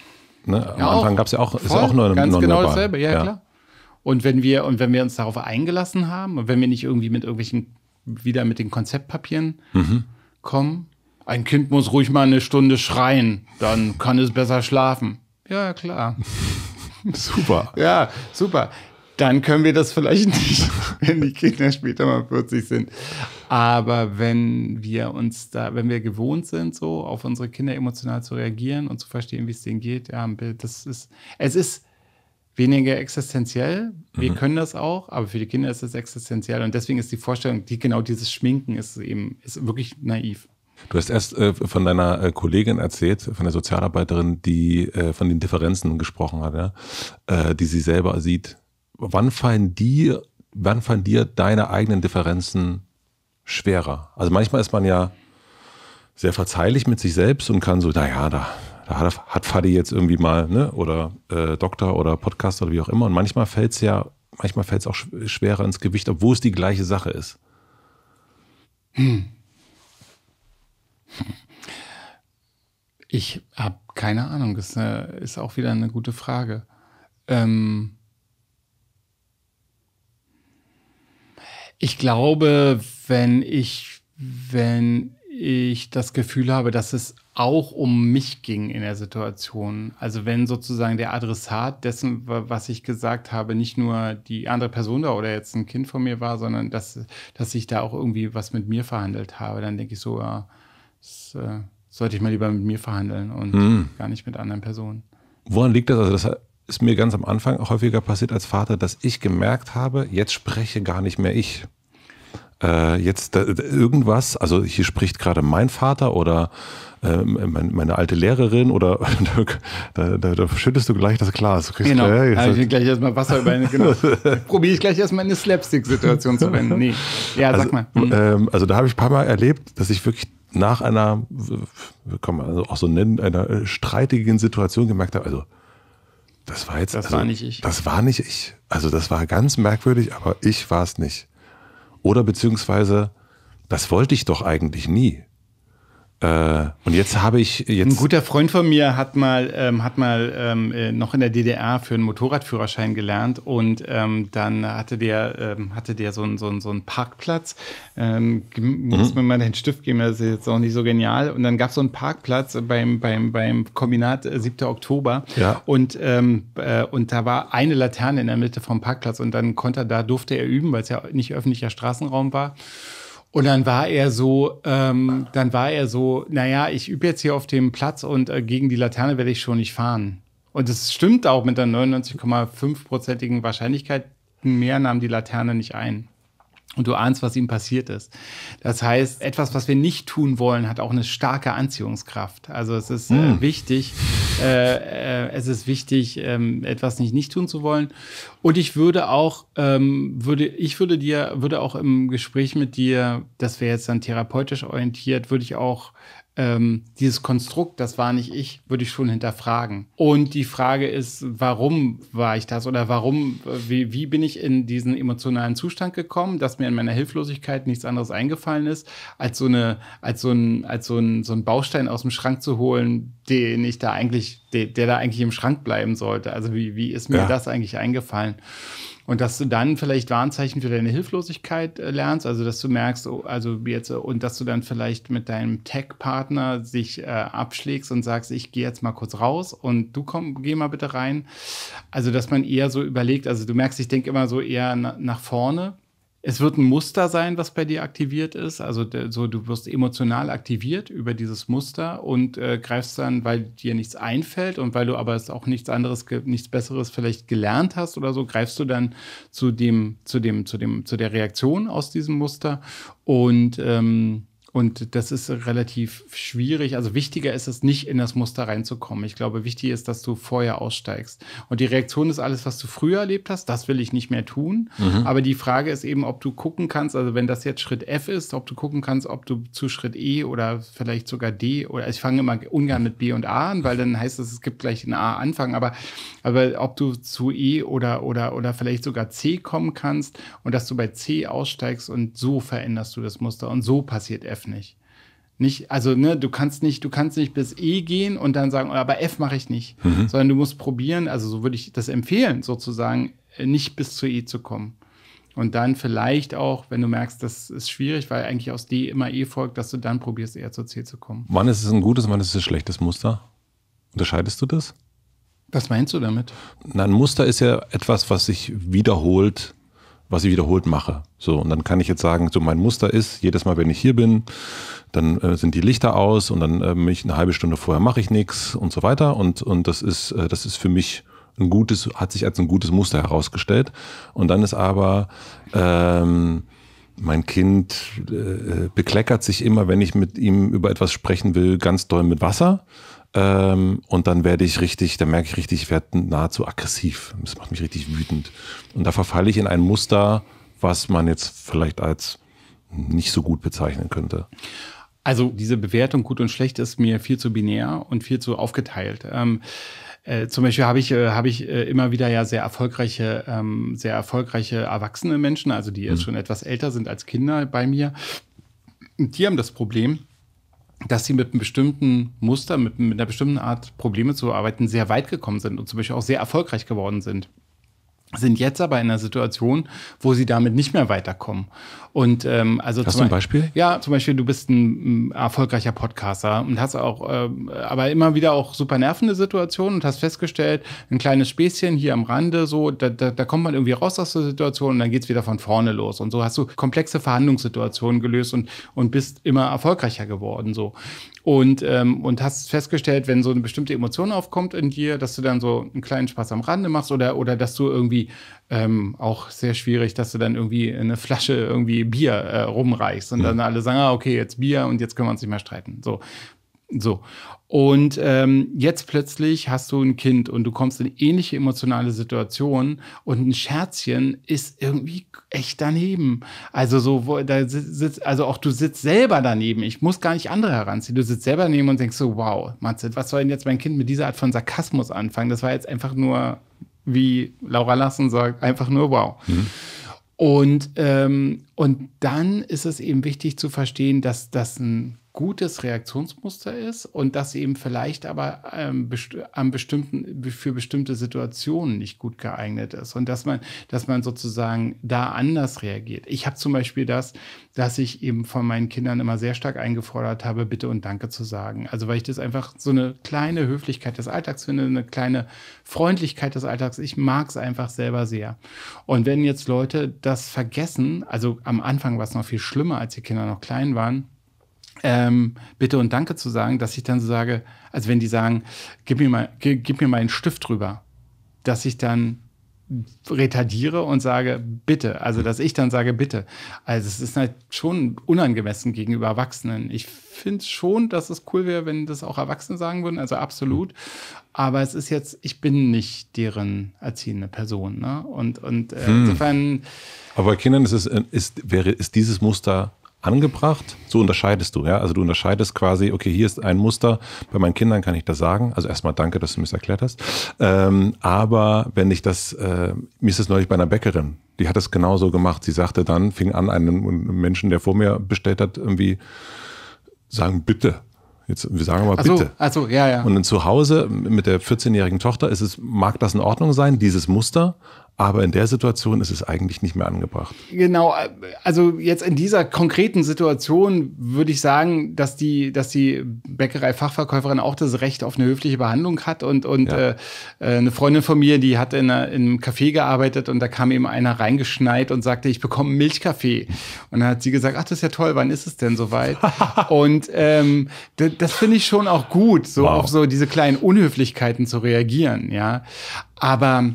ne? am ja, Anfang gab es ja auch, voll, ist ja auch nur Ganz genau dasselbe, ja, ja, klar. Und wenn wir, und wenn wir uns darauf eingelassen haben und wenn wir nicht irgendwie mit irgendwelchen, wieder mit den Konzeptpapieren mhm. kommen, ein Kind muss ruhig mal eine Stunde schreien, dann kann es besser schlafen. Ja, klar. [LAUGHS] super. Ja, super dann können wir das vielleicht [LAUGHS] nicht, wenn die Kinder später mal 40 sind. Aber wenn wir uns da, wenn wir gewohnt sind, so auf unsere Kinder emotional zu reagieren und zu verstehen, wie es denen geht, ja, das ist, es ist weniger existenziell. Wir mhm. können das auch, aber für die Kinder ist es existenziell. Und deswegen ist die Vorstellung, die genau dieses Schminken ist eben, ist wirklich naiv. Du hast erst äh, von deiner äh, Kollegin erzählt, von der Sozialarbeiterin, die äh, von den Differenzen gesprochen hat, ja? Äh, die sie selber sieht wann fallen dir, wann fallen dir deine eigenen Differenzen schwerer? Also manchmal ist man ja sehr verzeihlich mit sich selbst und kann so, naja, da, da hat, hat Fadi jetzt irgendwie mal, ne, oder äh, Doktor oder Podcast oder wie auch immer. Und manchmal fällt es ja, manchmal fällt es auch schwerer ins Gewicht, obwohl es die gleiche Sache ist. Hm. Ich habe keine Ahnung, das ist, äh, ist, auch wieder eine gute Frage. Ähm, Ich glaube, wenn ich, wenn ich das Gefühl habe, dass es auch um mich ging in der Situation. Also wenn sozusagen der Adressat dessen, was ich gesagt habe, nicht nur die andere Person da oder jetzt ein Kind von mir war, sondern dass, dass ich da auch irgendwie was mit mir verhandelt habe, dann denke ich so, ja, das äh, sollte ich mal lieber mit mir verhandeln und hm. gar nicht mit anderen Personen. Woran liegt das? Also das ist mir ganz am Anfang häufiger passiert als Vater, dass ich gemerkt habe, jetzt spreche gar nicht mehr ich. Äh, jetzt da, irgendwas, also hier spricht gerade mein Vater oder äh, mein, meine alte Lehrerin oder [LAUGHS] da, da, da, schüttest du gleich das Glas. Genau, gleich, ja, ich will gleich erstmal Wasser über genau. [LAUGHS] Probiere ich gleich erstmal eine Slapstick-Situation zu wenden. Nee. Ja, also, sag mal. Ähm, mhm. Ähm, also da habe ich ein paar Mal erlebt, dass ich wirklich nach einer, wie kann man also auch so nennen, einer äh, streitigen Situation gemerkt habe, also das war jetzt. Das also, war nicht ich. Das war nicht ich. Also das war ganz merkwürdig, aber ich war es nicht. Oder beziehungsweise, das wollte ich doch eigentlich nie. Äh, und jetzt habe ich jetzt. Ein guter Freund von mir hat mal, ähm, hat mal ähm, äh, noch in der DDR für einen Motorradführerschein gelernt und ähm, dann hatte der, ähm, hatte der so einen so einen, so einen Parkplatz. Ähm, muss mhm. mir mal den Stift geben, das ist jetzt auch nicht so genial. Und dann gab es so einen Parkplatz beim, beim, beim Kombinat 7. Äh, Oktober. Ja. Und, ähm, äh, und da war eine Laterne in der Mitte vom Parkplatz und dann konnte er, da durfte er üben, weil es ja nicht öffentlicher Straßenraum war. Und dann war er so, ähm, dann war er so, naja, ich übe jetzt hier auf dem Platz und äh, gegen die Laterne werde ich schon nicht fahren. Und es stimmt auch mit der 99,5-prozentigen Wahrscheinlichkeit, mehr nahm die Laterne nicht ein. Und du ahnst, was ihm passiert ist. Das heißt, etwas, was wir nicht tun wollen, hat auch eine starke Anziehungskraft. Also es ist äh, hm. wichtig, äh, äh, es ist wichtig, ähm, etwas nicht nicht tun zu wollen. Und ich würde auch, ähm, würde, ich würde dir, würde auch im Gespräch mit dir, das wäre jetzt dann therapeutisch orientiert, würde ich auch ähm, dieses Konstrukt, das war nicht ich, würde ich schon hinterfragen. Und die Frage ist, warum war ich das oder warum, wie, wie bin ich in diesen emotionalen Zustand gekommen, dass mir in meiner Hilflosigkeit nichts anderes eingefallen ist, als so eine, als so ein, als so ein, so ein Baustein aus dem Schrank zu holen, den ich da eigentlich, der, der da eigentlich im Schrank bleiben sollte. Also wie, wie ist mir ja. das eigentlich eingefallen? Und dass du dann vielleicht Warnzeichen für deine Hilflosigkeit äh, lernst, also dass du merkst, oh, also jetzt, äh, und dass du dann vielleicht mit deinem Tech-Partner sich äh, abschlägst und sagst, ich gehe jetzt mal kurz raus und du komm, geh mal bitte rein. Also, dass man eher so überlegt, also du merkst, ich denke immer so eher na, nach vorne es wird ein Muster sein, was bei dir aktiviert ist. Also so, du wirst emotional aktiviert über dieses Muster und äh, greifst dann, weil dir nichts einfällt und weil du aber es auch nichts anderes, nichts Besseres vielleicht gelernt hast oder so, greifst du dann zu dem, zu dem, zu dem, zu der Reaktion aus diesem Muster und ähm, und das ist relativ schwierig. Also wichtiger ist es, nicht in das Muster reinzukommen. Ich glaube, wichtig ist, dass du vorher aussteigst. Und die Reaktion ist alles, was du früher erlebt hast. Das will ich nicht mehr tun. Mhm. Aber die Frage ist eben, ob du gucken kannst, also wenn das jetzt Schritt F ist, ob du gucken kannst, ob du zu Schritt E oder vielleicht sogar D oder also ich fange immer ungern mit B und A an, weil dann heißt es, es gibt gleich den A-Anfang. Aber, aber ob du zu E oder, oder, oder vielleicht sogar C kommen kannst und dass du bei C aussteigst und so veränderst du das Muster und so passiert F nicht. Nicht, also ne, du kannst nicht, du kannst nicht bis E gehen und dann sagen, oh, aber F mache ich nicht, mhm. sondern du musst probieren, also so würde ich das empfehlen, sozusagen, äh, nicht bis zu E zu kommen. Und dann vielleicht auch, wenn du merkst, das ist schwierig, weil eigentlich aus D immer E folgt, dass du dann probierst, eher zu C zu kommen. Wann ist es ein gutes, wann ist es ein schlechtes Muster? Unterscheidest du das? Was meinst du damit? Na, ein Muster ist ja etwas, was sich wiederholt was ich wiederholt mache. So, und dann kann ich jetzt sagen, so mein Muster ist, jedes Mal, wenn ich hier bin, dann äh, sind die Lichter aus und dann äh, mich eine halbe Stunde vorher mache ich nichts und so weiter. Und, und das ist, äh, das ist für mich ein gutes, hat sich als ein gutes Muster herausgestellt. Und dann ist aber ähm, mein Kind äh, bekleckert sich immer, wenn ich mit ihm über etwas sprechen will, ganz doll mit Wasser. Ähm, und dann werde ich richtig, dann merke ich richtig, ich werde nahezu aggressiv. Das macht mich richtig wütend. Und da verfalle ich in ein Muster, was man jetzt vielleicht als nicht so gut bezeichnen könnte. Also diese Bewertung gut und schlecht ist mir viel zu binär und viel zu aufgeteilt. Ähm, äh, zum Beispiel habe ich, äh, hab ich äh, immer wieder ja sehr erfolgreiche, ähm, sehr erfolgreiche erwachsene Menschen, also die mhm. schon etwas älter sind als Kinder bei mir. Die haben das Problem, dass sie mit einem bestimmten Muster, mit, mit, einer bestimmten Art Probleme zu arbeiten, sehr weit gekommen sind und zum Beispiel auch sehr erfolgreich geworden sind. Sind jetzt aber in einer Situation, wo sie damit nicht mehr weiterkommen. Und ähm, also hast du ein Beispiel? Ja, zum Beispiel, du bist ein, ein erfolgreicher Podcaster und hast auch, äh, aber immer wieder auch super nervende Situationen und hast festgestellt, ein kleines Späßchen hier am Rande, so, da, da, da kommt man irgendwie raus aus der Situation und dann geht's wieder von vorne los. Und so hast du komplexe Verhandlungssituationen gelöst und, und bist immer erfolgreicher geworden. so und, ähm, und hast festgestellt, wenn so eine bestimmte Emotion aufkommt in dir, dass du dann so einen kleinen Spaß am Rande machst oder, oder dass du irgendwie ähm, auch sehr schwierig, dass du dann irgendwie eine Flasche irgendwie Bier äh, rumreichst und mhm. dann alle sagen, ah, okay, jetzt Bier und jetzt können wir uns nicht mehr streiten. So. So. Und ähm, jetzt plötzlich hast du ein Kind und du kommst in ähnliche emotionale Situationen und ein Scherzchen ist irgendwie echt daneben. Also so, wo, da sitzt, also auch du sitzt selber daneben. Ich muss gar nicht andere heranziehen. Du sitzt selber daneben und denkst so, wow, Matze, was soll denn jetzt mein Kind mit dieser Art von Sarkasmus anfangen? Das war jetzt einfach nur wie Laura Lassen sagt, einfach nur wow. Mhm. Und, ähm, und dann ist es eben wichtig zu verstehen, dass das ein gutes Reaktionsmuster ist und das eben vielleicht aber ähm, best am bestimmten, für bestimmte Situationen nicht gut geeignet ist und dass man, dass man sozusagen da anders reagiert. Ich habe zum Beispiel das, dass ich eben von meinen Kindern immer sehr stark eingefordert habe, bitte und danke zu sagen. Also weil ich das einfach so eine kleine Höflichkeit des Alltags finde, eine kleine Freundlichkeit des Alltags. Ich mag es einfach selber sehr. Und wenn jetzt Leute das vergessen, also am Anfang war es noch viel schlimmer, als die Kinder noch klein waren, ähm, Bitte und Danke zu sagen, dass ich dann so sage, also wenn die sagen, gib mir mal, gib, gib mir mal einen Stift drüber, dass ich dann retardiere und sage bitte, also mhm. dass ich dann sage bitte. Also es ist halt schon unangemessen gegenüber Erwachsenen. Ich finde schon, dass es cool wäre, wenn das auch Erwachsene sagen würden, also absolut. Mhm. Aber es ist jetzt, ich bin nicht deren erziehende Person, ne? Und und äh, hm. insofern. Aber bei Kindern ist es äh, ist wäre ist dieses Muster angebracht. So unterscheidest du, ja. Also du unterscheidest quasi, okay, hier ist ein Muster, bei meinen Kindern kann ich das sagen. Also erstmal danke, dass du mir das erklärt hast. Ähm, aber wenn ich das, äh, mir ist das neulich bei einer Bäckerin, die hat das genauso gemacht. Sie sagte dann, fing an, einen Menschen, der vor mir bestellt hat, irgendwie sagen, bitte. Jetzt, wir sagen mal ach so, bitte. Also, ja, ja. Und zu Hause mit der 14-jährigen Tochter ist es, mag das in Ordnung sein, dieses Muster, aber in der Situation ist es eigentlich nicht mehr angebracht. Genau, äh, also jetzt in dieser konkreten Situation würde ich sagen, dass die, dass die Bäckerei-Fachverkäuferin auch das Recht auf eine höfliche Behandlung hat. Und, und ja. äh, äh eine Freundin von mir, die hat in, in einem Café gearbeitet und da kam eben einer reingeschneit und sagte, ich bekomme Milchkaffee. Und dann hat sie gesagt, ach, das ist ja toll, wann ist es denn soweit? [LAUGHS] und ähm, das, das finde ich schon auch gut, so wow. auf so diese kleinen Unhöflichkeiten zu reagieren, ja. Aber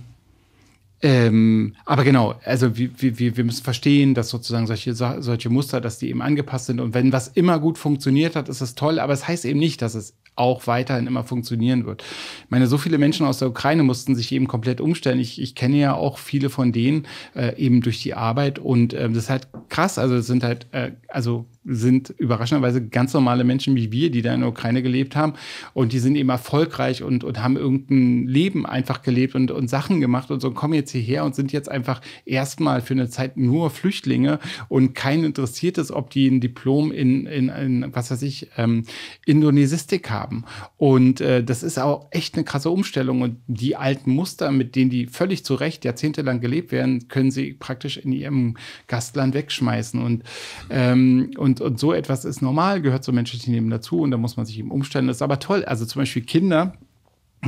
ähm, aber genau, also wir, wir, wir müssen verstehen, dass sozusagen solche, solche Muster, dass die eben angepasst sind. Und wenn was immer gut funktioniert hat, ist es toll, aber es das heißt eben nicht, dass es auch weiterhin immer funktionieren wird. Ich meine, so viele Menschen aus der Ukraine mussten sich eben komplett umstellen. Ich, ich kenne ja auch viele von denen äh, eben durch die Arbeit und äh, das ist halt krass. Also das sind halt, äh, also sind überraschenderweise ganz normale Menschen wie wir, die da in der Ukraine gelebt haben und die sind eben erfolgreich und, und haben irgendein Leben einfach gelebt und, und Sachen gemacht und so und kommen jetzt hierher und sind jetzt einfach erstmal für eine Zeit nur Flüchtlinge und kein interessiert es, ob die ein Diplom in, in, in was weiß ich, ähm, Indonesistik haben. Und äh, das ist auch echt eine krasse Umstellung. Und die alten Muster, mit denen die völlig zu Recht jahrzehntelang gelebt werden, können sie praktisch in ihrem Gastland wegschmeißen. Und, ähm, und, und so etwas ist normal, gehört zum menschlichen Leben dazu. Und da muss man sich eben umstellen. Das ist aber toll. Also zum Beispiel Kinder,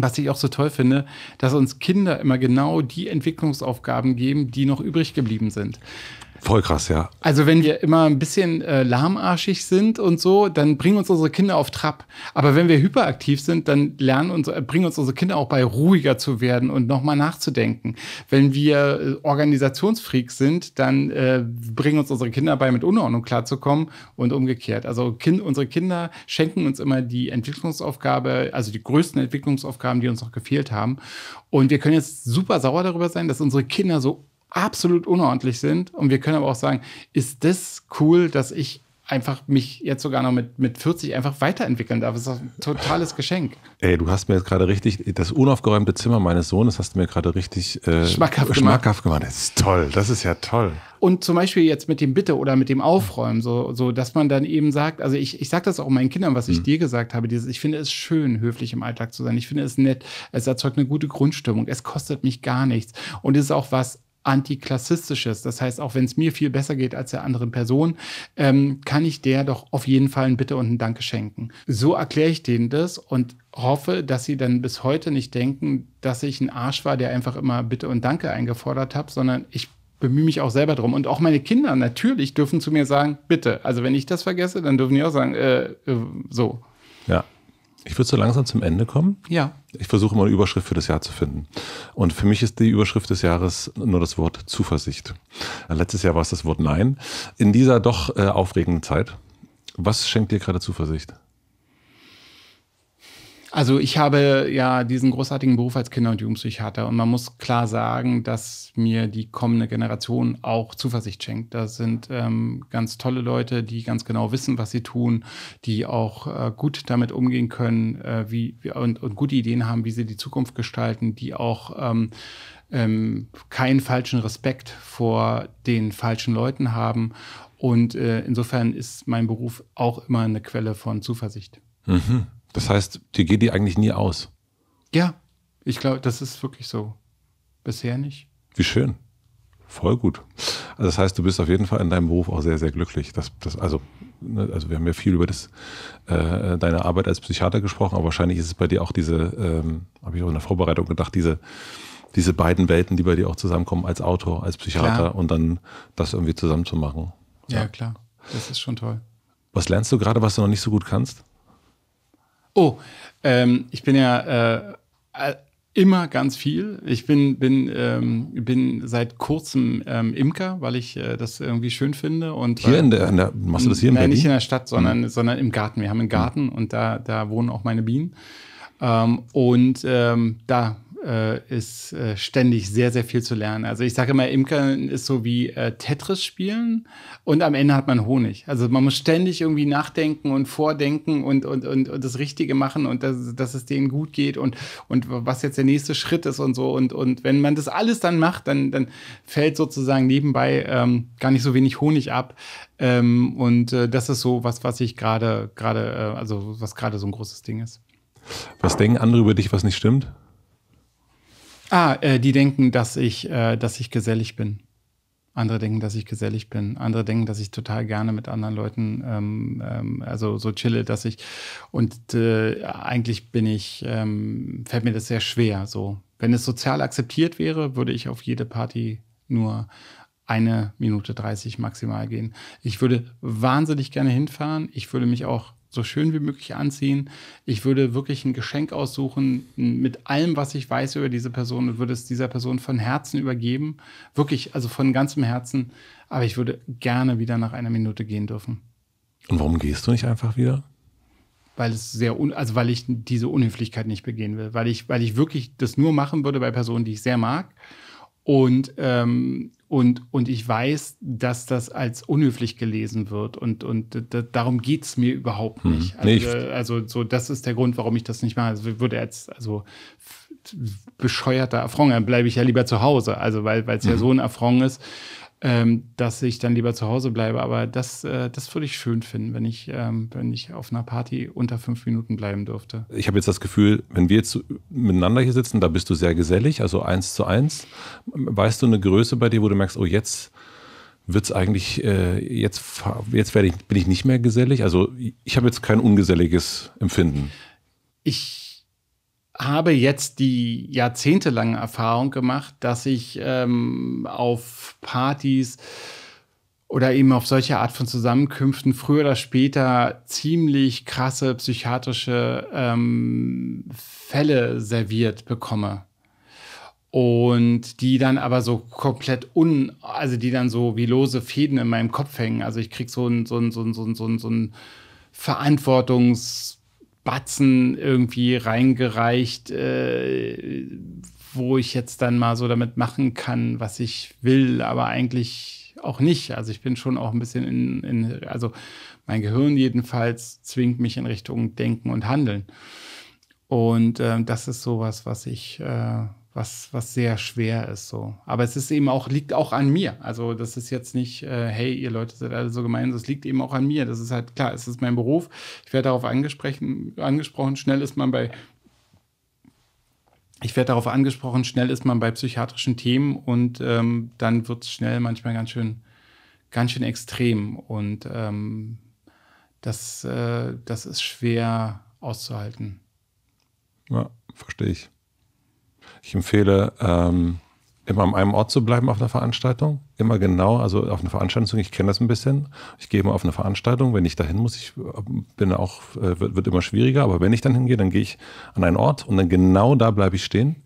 was ich auch so toll finde, dass uns Kinder immer genau die Entwicklungsaufgaben geben, die noch übrig geblieben sind. Voll krass, ja. Also wenn wir immer ein bisschen äh, lahmarschig sind und so, dann bringen uns unsere Kinder auf Trab. Aber wenn wir hyperaktiv sind, dann lernen uns, äh, bringen uns unsere Kinder auch bei, ruhiger zu werden und nochmal nachzudenken. Wenn wir äh, Organisationsfreaks sind, dann äh, bringen uns unsere Kinder bei, mit Unordnung klarzukommen und umgekehrt. Also kind, unsere Kinder schenken uns immer die Entwicklungsaufgabe, also die größten Entwicklungsaufgaben, die uns noch gefehlt haben. Und wir können jetzt super sauer darüber sein, dass unsere Kinder so absolut unordentlich sind. Und wir können aber auch sagen, ist das cool, dass ich einfach mich jetzt sogar noch mit, mit 40 einfach weiterentwickeln darf. Das ist ein totales Geschenk. Ey, du hast mir jetzt gerade richtig, das unaufgeräumte Zimmer meines Sohnes hast du mir gerade richtig äh, schmackhaft, schmackhaft gemacht. gemacht. Das ist toll, das ist ja toll. Und zum Beispiel jetzt mit dem Bitte oder mit dem Aufräumen, so, so dass man dann eben sagt, also ich, ich sage das auch meinen Kindern, was ich mhm. dir gesagt habe, dieses, ich finde es schön, höflich im Alltag zu sein. Ich finde es nett, es erzeugt eine gute Grundstimmung, es kostet mich gar nichts. Und es ist auch was, antiklassistisches. Das heißt, auch wenn es mir viel besser geht als der anderen Person, ähm, kann ich der doch auf jeden Fall ein Bitte und ein Danke schenken. So erkläre ich denen das und hoffe, dass sie dann bis heute nicht denken, dass ich ein Arsch war, der einfach immer Bitte und Danke eingefordert habe, sondern ich bemühe mich auch selber drum. Und auch meine Kinder natürlich dürfen zu mir sagen, bitte. Also wenn ich das vergesse, dann dürfen die auch sagen, äh, äh so. Ja. Ich würde so langsam zum Ende kommen. Ja. Ich versuche mal eine Überschrift für das Jahr zu finden. Und für mich ist die Überschrift des Jahres nur das Wort Zuversicht. Äh, letztes Jahr war es das Wort Nein. In dieser doch äh, aufregenden Zeit, was schenkt dir gerade Zuversicht? Also ich habe ja diesen großartigen Beruf als Kinder- und Jugendpsychiater und man muss klar sagen, dass mir die kommende Generation auch Zuversicht schenkt. Das sind ähm, ganz tolle Leute, die ganz genau wissen, was sie tun, die auch äh, gut damit umgehen können äh, wie, und, und, gute Ideen haben, wie sie die Zukunft gestalten, die auch ähm, ähm, keinen falschen Respekt vor den falschen Leuten haben. Und äh, insofern ist mein Beruf auch immer eine Quelle von Zuversicht. Mhm. Das heißt, dir geht die eigentlich nie aus. Ja, ich glaube, das ist wirklich so. Bisher nicht. Wie schön. Voll gut. Also das heißt, du bist auf jeden Fall in deinem Beruf auch sehr, sehr glücklich. Das, das, also, ne, also wir haben ja viel über das, äh, deine Arbeit als Psychiater gesprochen, aber wahrscheinlich ist es bei dir auch diese, ähm, habe ich auch in der Vorbereitung gedacht, diese, diese beiden Welten, die bei dir auch zusammenkommen, als Autor, als Psychiater klar. und dann das irgendwie zusammenzumachen. Ja, ja, klar. Das ist schon toll. Was lernst du gerade, was du noch nicht so gut kannst? Oh, ähm, ich bin ja äh, äh, immer ganz viel. Ich bin, bin, ähm, bin seit kurzem ähm, Imker, weil ich äh, das irgendwie schön finde. Und, hier in der, in der, machst du das hier in nein, Nicht in der Stadt, sondern, mhm. sondern im Garten. Wir haben einen hm. Garten und da, da wohnen auch meine Bienen. Ähm, und ähm, da äh, ist äh, ständig sehr, sehr viel zu lernen. Also ich sage immer, Imkern ist so wie äh, Tetris spielen und am Ende hat man Honig. Also man muss ständig irgendwie nachdenken und vordenken und, und, und, und das Richtige machen und dass, dass es denen gut geht und, und was jetzt der nächste Schritt ist und so. Und, und wenn man das alles dann macht, dann, dann fällt sozusagen nebenbei ähm, gar nicht so wenig Honig ab. Ähm, und äh, das ist so was, was ich gerade, gerade, äh, also was gerade so ein großes Ding ist. Was denken andere über dich, was nicht stimmt? Ah, äh, die denken, dass ich, äh, dass ich gesellig bin. Andere denken, dass ich gesellig bin. Andere denken, dass ich total gerne mit anderen Leuten, ähm, ähm, also so chille, dass ich. Und äh, eigentlich bin ich, ähm, fällt mir das sehr schwer. So, wenn es sozial akzeptiert wäre, würde ich auf jede Party nur eine Minute 30 maximal gehen. Ich würde wahnsinnig gerne hinfahren. Ich würde mich auch so schön wie möglich anziehen. Ich würde wirklich ein Geschenk aussuchen mit allem, was ich weiß über diese Person und würde es dieser Person von Herzen übergeben. Wirklich, also von ganzem Herzen. Aber ich würde gerne wieder nach einer Minute gehen dürfen. Und warum gehst du nicht einfach wieder? Weil es sehr, un also weil ich diese Unhöflichkeit nicht begehen will, weil ich, weil ich wirklich das nur machen würde bei Personen, die ich sehr mag und ähm, und, und ich weiß, dass das als unhöflich gelesen wird. Und, und darum geht es mir überhaupt mhm. nicht. Hm, also, also, so, das ist der Grund, warum ich das nicht mache. Also ich würde jetzt, also bescheuerter Affront, dann bleibe ich ja lieber zu Hause. Also weil es mhm. ja so ein Affront ist ähm, dass ich dann lieber zu Hause bleibe. Aber das, äh, das würde ich schön finden, wenn ich, ähm, wenn ich auf einer Party unter fünf Minuten bleiben dürfte. Ich habe jetzt das Gefühl, wenn wir jetzt miteinander hier sitzen, da bist du sehr gesellig, also eins zu eins. Weißt du eine Größe bei dir, wo du merkst, oh, jetzt wird's eigentlich, äh, jetzt, jetzt werde ich, bin ich nicht mehr gesellig? Also ich habe jetzt kein ungeselliges Empfinden. Ich habe jetzt die jahrzehntelange Erfahrung gemacht, dass ich ähm, auf Partys oder eben auf solche Art von Zusammenkünften früher oder später ziemlich krasse psychiatrische ähm, Fälle serviert bekomme. Und die dann aber so komplett un, also die dann so wie lose Fäden in meinem Kopf hängen. Also ich krieg so ein, so ein, so ein, so ein, so ein, Verantwortungs- Batzen irgendwie reingereicht, äh, wo ich jetzt dann mal so damit machen kann, was ich will, aber eigentlich auch nicht. Also ich bin schon auch ein bisschen in, in also mein Gehirn jedenfalls zwingt mich in Richtung Denken und Handeln. Und äh, das ist sowas, was ich, äh, was, was sehr schwer ist. So. Aber es ist eben auch, liegt auch an mir. Also das ist jetzt nicht, äh, hey, ihr Leute seid alle so gemein, das liegt eben auch an mir. Das ist halt klar, es ist mein Beruf. Ich werde darauf angesprochen, angesprochen. Schnell ist man bei ich werde darauf angesprochen, schnell ist man bei psychiatrischen Themen und ähm, dann wird es schnell manchmal ganz schön, ganz schön extrem. Und ähm, das, äh, das ist schwer auszuhalten. Ja, verstehe ich. Ich empfehle, ähm, immer an einem Ort zu bleiben auf einer Veranstaltung. Immer genau, also auf eine Veranstaltung, ich kenne das ein bisschen. Ich gehe immer auf eine Veranstaltung, wenn ich dahin muss, ich äh, bin auch, äh, wird, wird immer schwieriger, aber wenn ich dann hingehe, dann gehe ich an einen Ort und dann genau da bleibe ich stehen.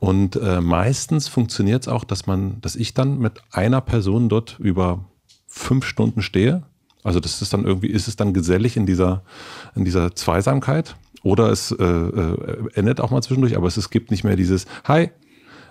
Und äh, meistens funktioniert es auch, dass man, dass ich dann mit einer Person dort über fünf Stunden stehe. Also das ist dann irgendwie, ist es dann gesellig in dieser, in dieser Zweisamkeit. Oder es äh, äh, endet auch mal zwischendurch, aber es, es gibt nicht mehr dieses Hi,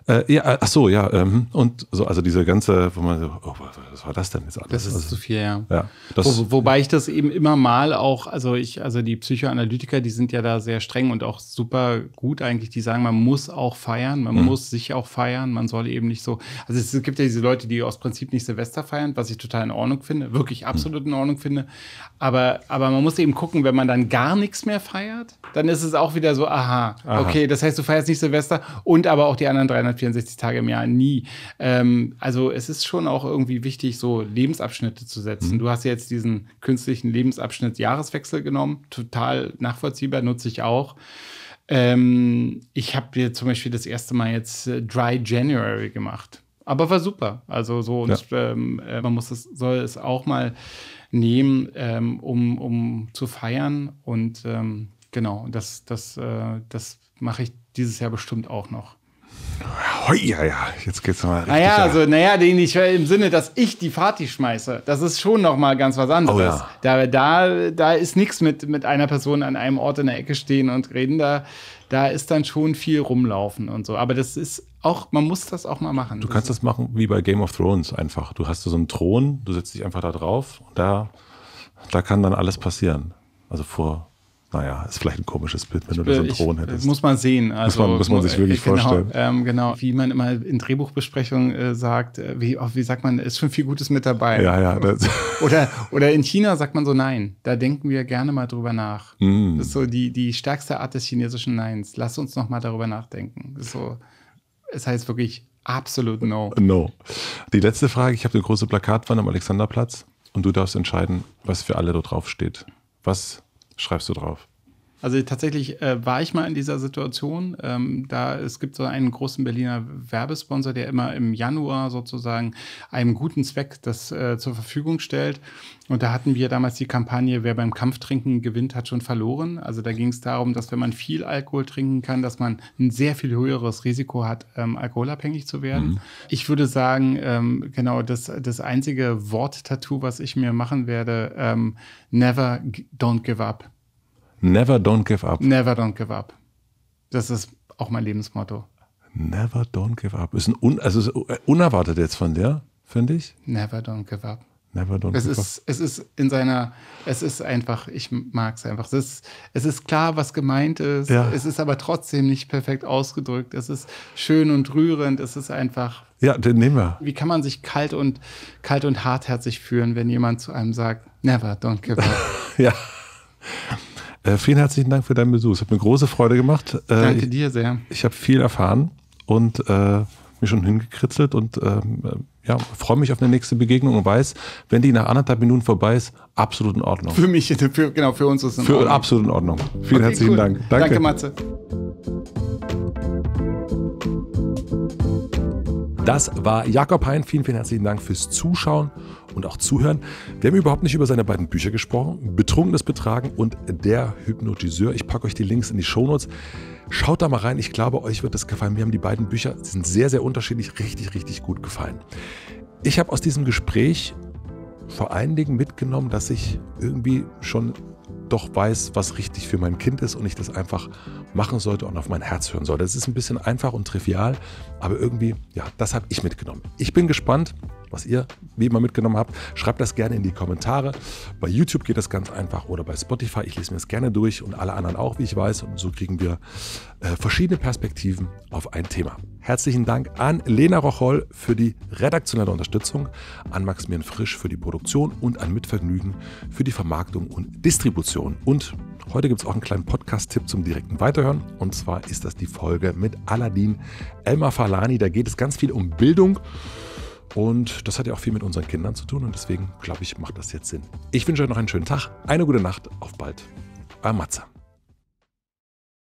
äh, ja, äh, ach so, ja. Ähm, und so, also diese ganze, wo man so, oh, was war das denn jetzt alles? Das ist also, zu viel, ja. ja wo, wobei ich das eben immer mal auch, also ich, also die Psychoanalytiker, die sind ja da sehr streng und auch super gut eigentlich, die sagen, man muss auch feiern, man mhm. muss sich auch feiern, man soll eben nicht so, also es gibt ja diese Leute, die aus Prinzip nicht Silvester feiern, was ich total in Ordnung finde, wirklich mhm. absolut in Ordnung finde, aber, aber man muss eben gucken, wenn man dann gar nichts mehr feiert, dann ist es auch wieder so, aha, aha. okay, das heißt, du feierst nicht Silvester und aber auch die anderen 300 364 Tage im Jahr nie. Ähm, also es ist schon auch irgendwie wichtig, so Lebensabschnitte zu setzen. Mhm. Du hast jetzt diesen künstlichen Lebensabschnitt Jahreswechsel genommen, total nachvollziehbar, nutze ich auch. Ähm, ich habe dir zum Beispiel das erste Mal jetzt äh, Dry January gemacht. Aber war super. Also so, und ja. ähm, äh, man muss es, soll es auch mal nehmen, ähm, um, um zu feiern. Und ähm, genau, das, das, äh, das mache ich dieses Jahr bestimmt auch noch ja, ja, jetzt geht's nochmal richtig. Naja, also, naja, den ich äh, im Sinne, dass ich die Party schmeiße, das ist schon nochmal ganz was anderes. Oh, ja. da, da, da ist nichts mit, mit einer Person an einem Ort in der Ecke stehen und reden. Da, da ist dann schon viel rumlaufen und so. Aber das ist auch, man muss das auch mal machen. Du das kannst das machen wie bei Game of Thrones einfach. Du hast so einen Thron, du setzt dich einfach da drauf und da, da kann dann alles passieren. Also vor naja, ist vielleicht ein komisches Bild, wenn ich, du da so einen Thron hättest. Muss man sehen. Also, muss, man, muss man sich wirklich äh, genau, vorstellen. Ähm, genau, wie man immer in Drehbuchbesprechungen äh, sagt, äh, wie, oh, wie sagt man, ist schon viel Gutes mit dabei. Ja, ja. [LAUGHS] oder, oder in China sagt man so Nein. Da denken wir gerne mal drüber nach. Mm. Das ist so die, die stärkste Art des chinesischen Neins. Lass uns noch mal darüber nachdenken. so, es heißt wirklich absolut No. Äh, no. Die letzte Frage, ich habe eine große Plakatwand am Alexanderplatz und du darfst entscheiden, was für alle dort draufsteht. Was schreibst du drauf? Also tatsächlich äh, war ich mal in dieser Situation. Ähm, da es gibt so einen großen Berliner Werbesponsor, der immer im Januar sozusagen einem guten Zweck das äh, zur Verfügung stellt. Und da hatten wir damals die Kampagne, wer beim Kampftrinken gewinnt, hat schon verloren. Also da ging es darum, dass wenn man viel Alkohol trinken kann, dass man ein sehr viel höheres Risiko hat, ähm, alkoholabhängig zu werden. Mhm. Ich würde sagen, ähm, genau, das, das einzige Wort-Tattoo, was ich mir machen werde, ähm, never don't give up. Never don't give up. Never don't give up. Das ist auch mein Lebensmotto. Never don't give up. Ist ein un, also ist unerwartet jetzt von dir, finde ich. Never don't give up. Never don't es give ist, up. Es ist in seiner, es ist einfach, ich mag es einfach. Es ist, klar, was gemeint ist. Ja. Es ist aber trotzdem nicht perfekt ausgedrückt. Es ist schön und rührend. Es ist einfach. Ja, den nehmen wir. Wie kann man sich kalt und, kalt und hartherzig fühlen, wenn jemand zu einem sagt, never don't give up? [LAUGHS] ja. Äh, vielen herzlichen Dank für deinen Besuch. Es hat mir große Freude gemacht. Äh, Danke ich, dir sehr. Ich habe viel erfahren und äh, mich schon hingekritzelt und ähm, ja, freue mich auf eine nächste Begegnung und weiß, wenn die nach anderthalb Minuten vorbei ist, absolut in Ordnung. Für mich, [LAUGHS] für, genau, für uns ist es in für, Ordnung. Absolut in Ordnung. Vielen okay, herzlichen cool. Dank. Danke. Danke, Matze. Das war Jakob Hein. Vielen, vielen herzlichen Dank fürs Zuschauen und auch Zuhören. Wir haben überhaupt nicht über seine beiden Bücher gesprochen: Betrunkenes Betragen und Der Hypnotiseur. Ich packe euch die Links in die Shownotes. Schaut da mal rein. Ich glaube, euch wird das gefallen. Mir haben die beiden Bücher, die sind sehr, sehr unterschiedlich, richtig, richtig gut gefallen. Ich habe aus diesem Gespräch vor allen Dingen mitgenommen, dass ich irgendwie schon doch weiß, was richtig für mein Kind ist und ich das einfach machen sollte und auf mein Herz hören sollte. Das ist ein bisschen einfach und trivial, aber irgendwie, ja, das habe ich mitgenommen. Ich bin gespannt, was ihr wie immer mitgenommen habt. Schreibt das gerne in die Kommentare. Bei YouTube geht das ganz einfach oder bei Spotify. Ich lese mir das gerne durch und alle anderen auch, wie ich weiß. Und so kriegen wir äh, verschiedene Perspektiven auf ein Thema. Herzlichen Dank an Lena Rocholl für die redaktionelle Unterstützung, an Maximilian Frisch für die Produktion und an Mitvergnügen für die Vermarktung und Distribution und Heute gibt es auch einen kleinen Podcast-Tipp zum direkten Weiterhören. Und zwar ist das die Folge mit Aladdin Elmar Falani. Da geht es ganz viel um Bildung. Und das hat ja auch viel mit unseren Kindern zu tun. Und deswegen, glaube ich, macht das jetzt Sinn. Ich wünsche euch noch einen schönen Tag, eine gute Nacht. Auf bald. Euer Matze.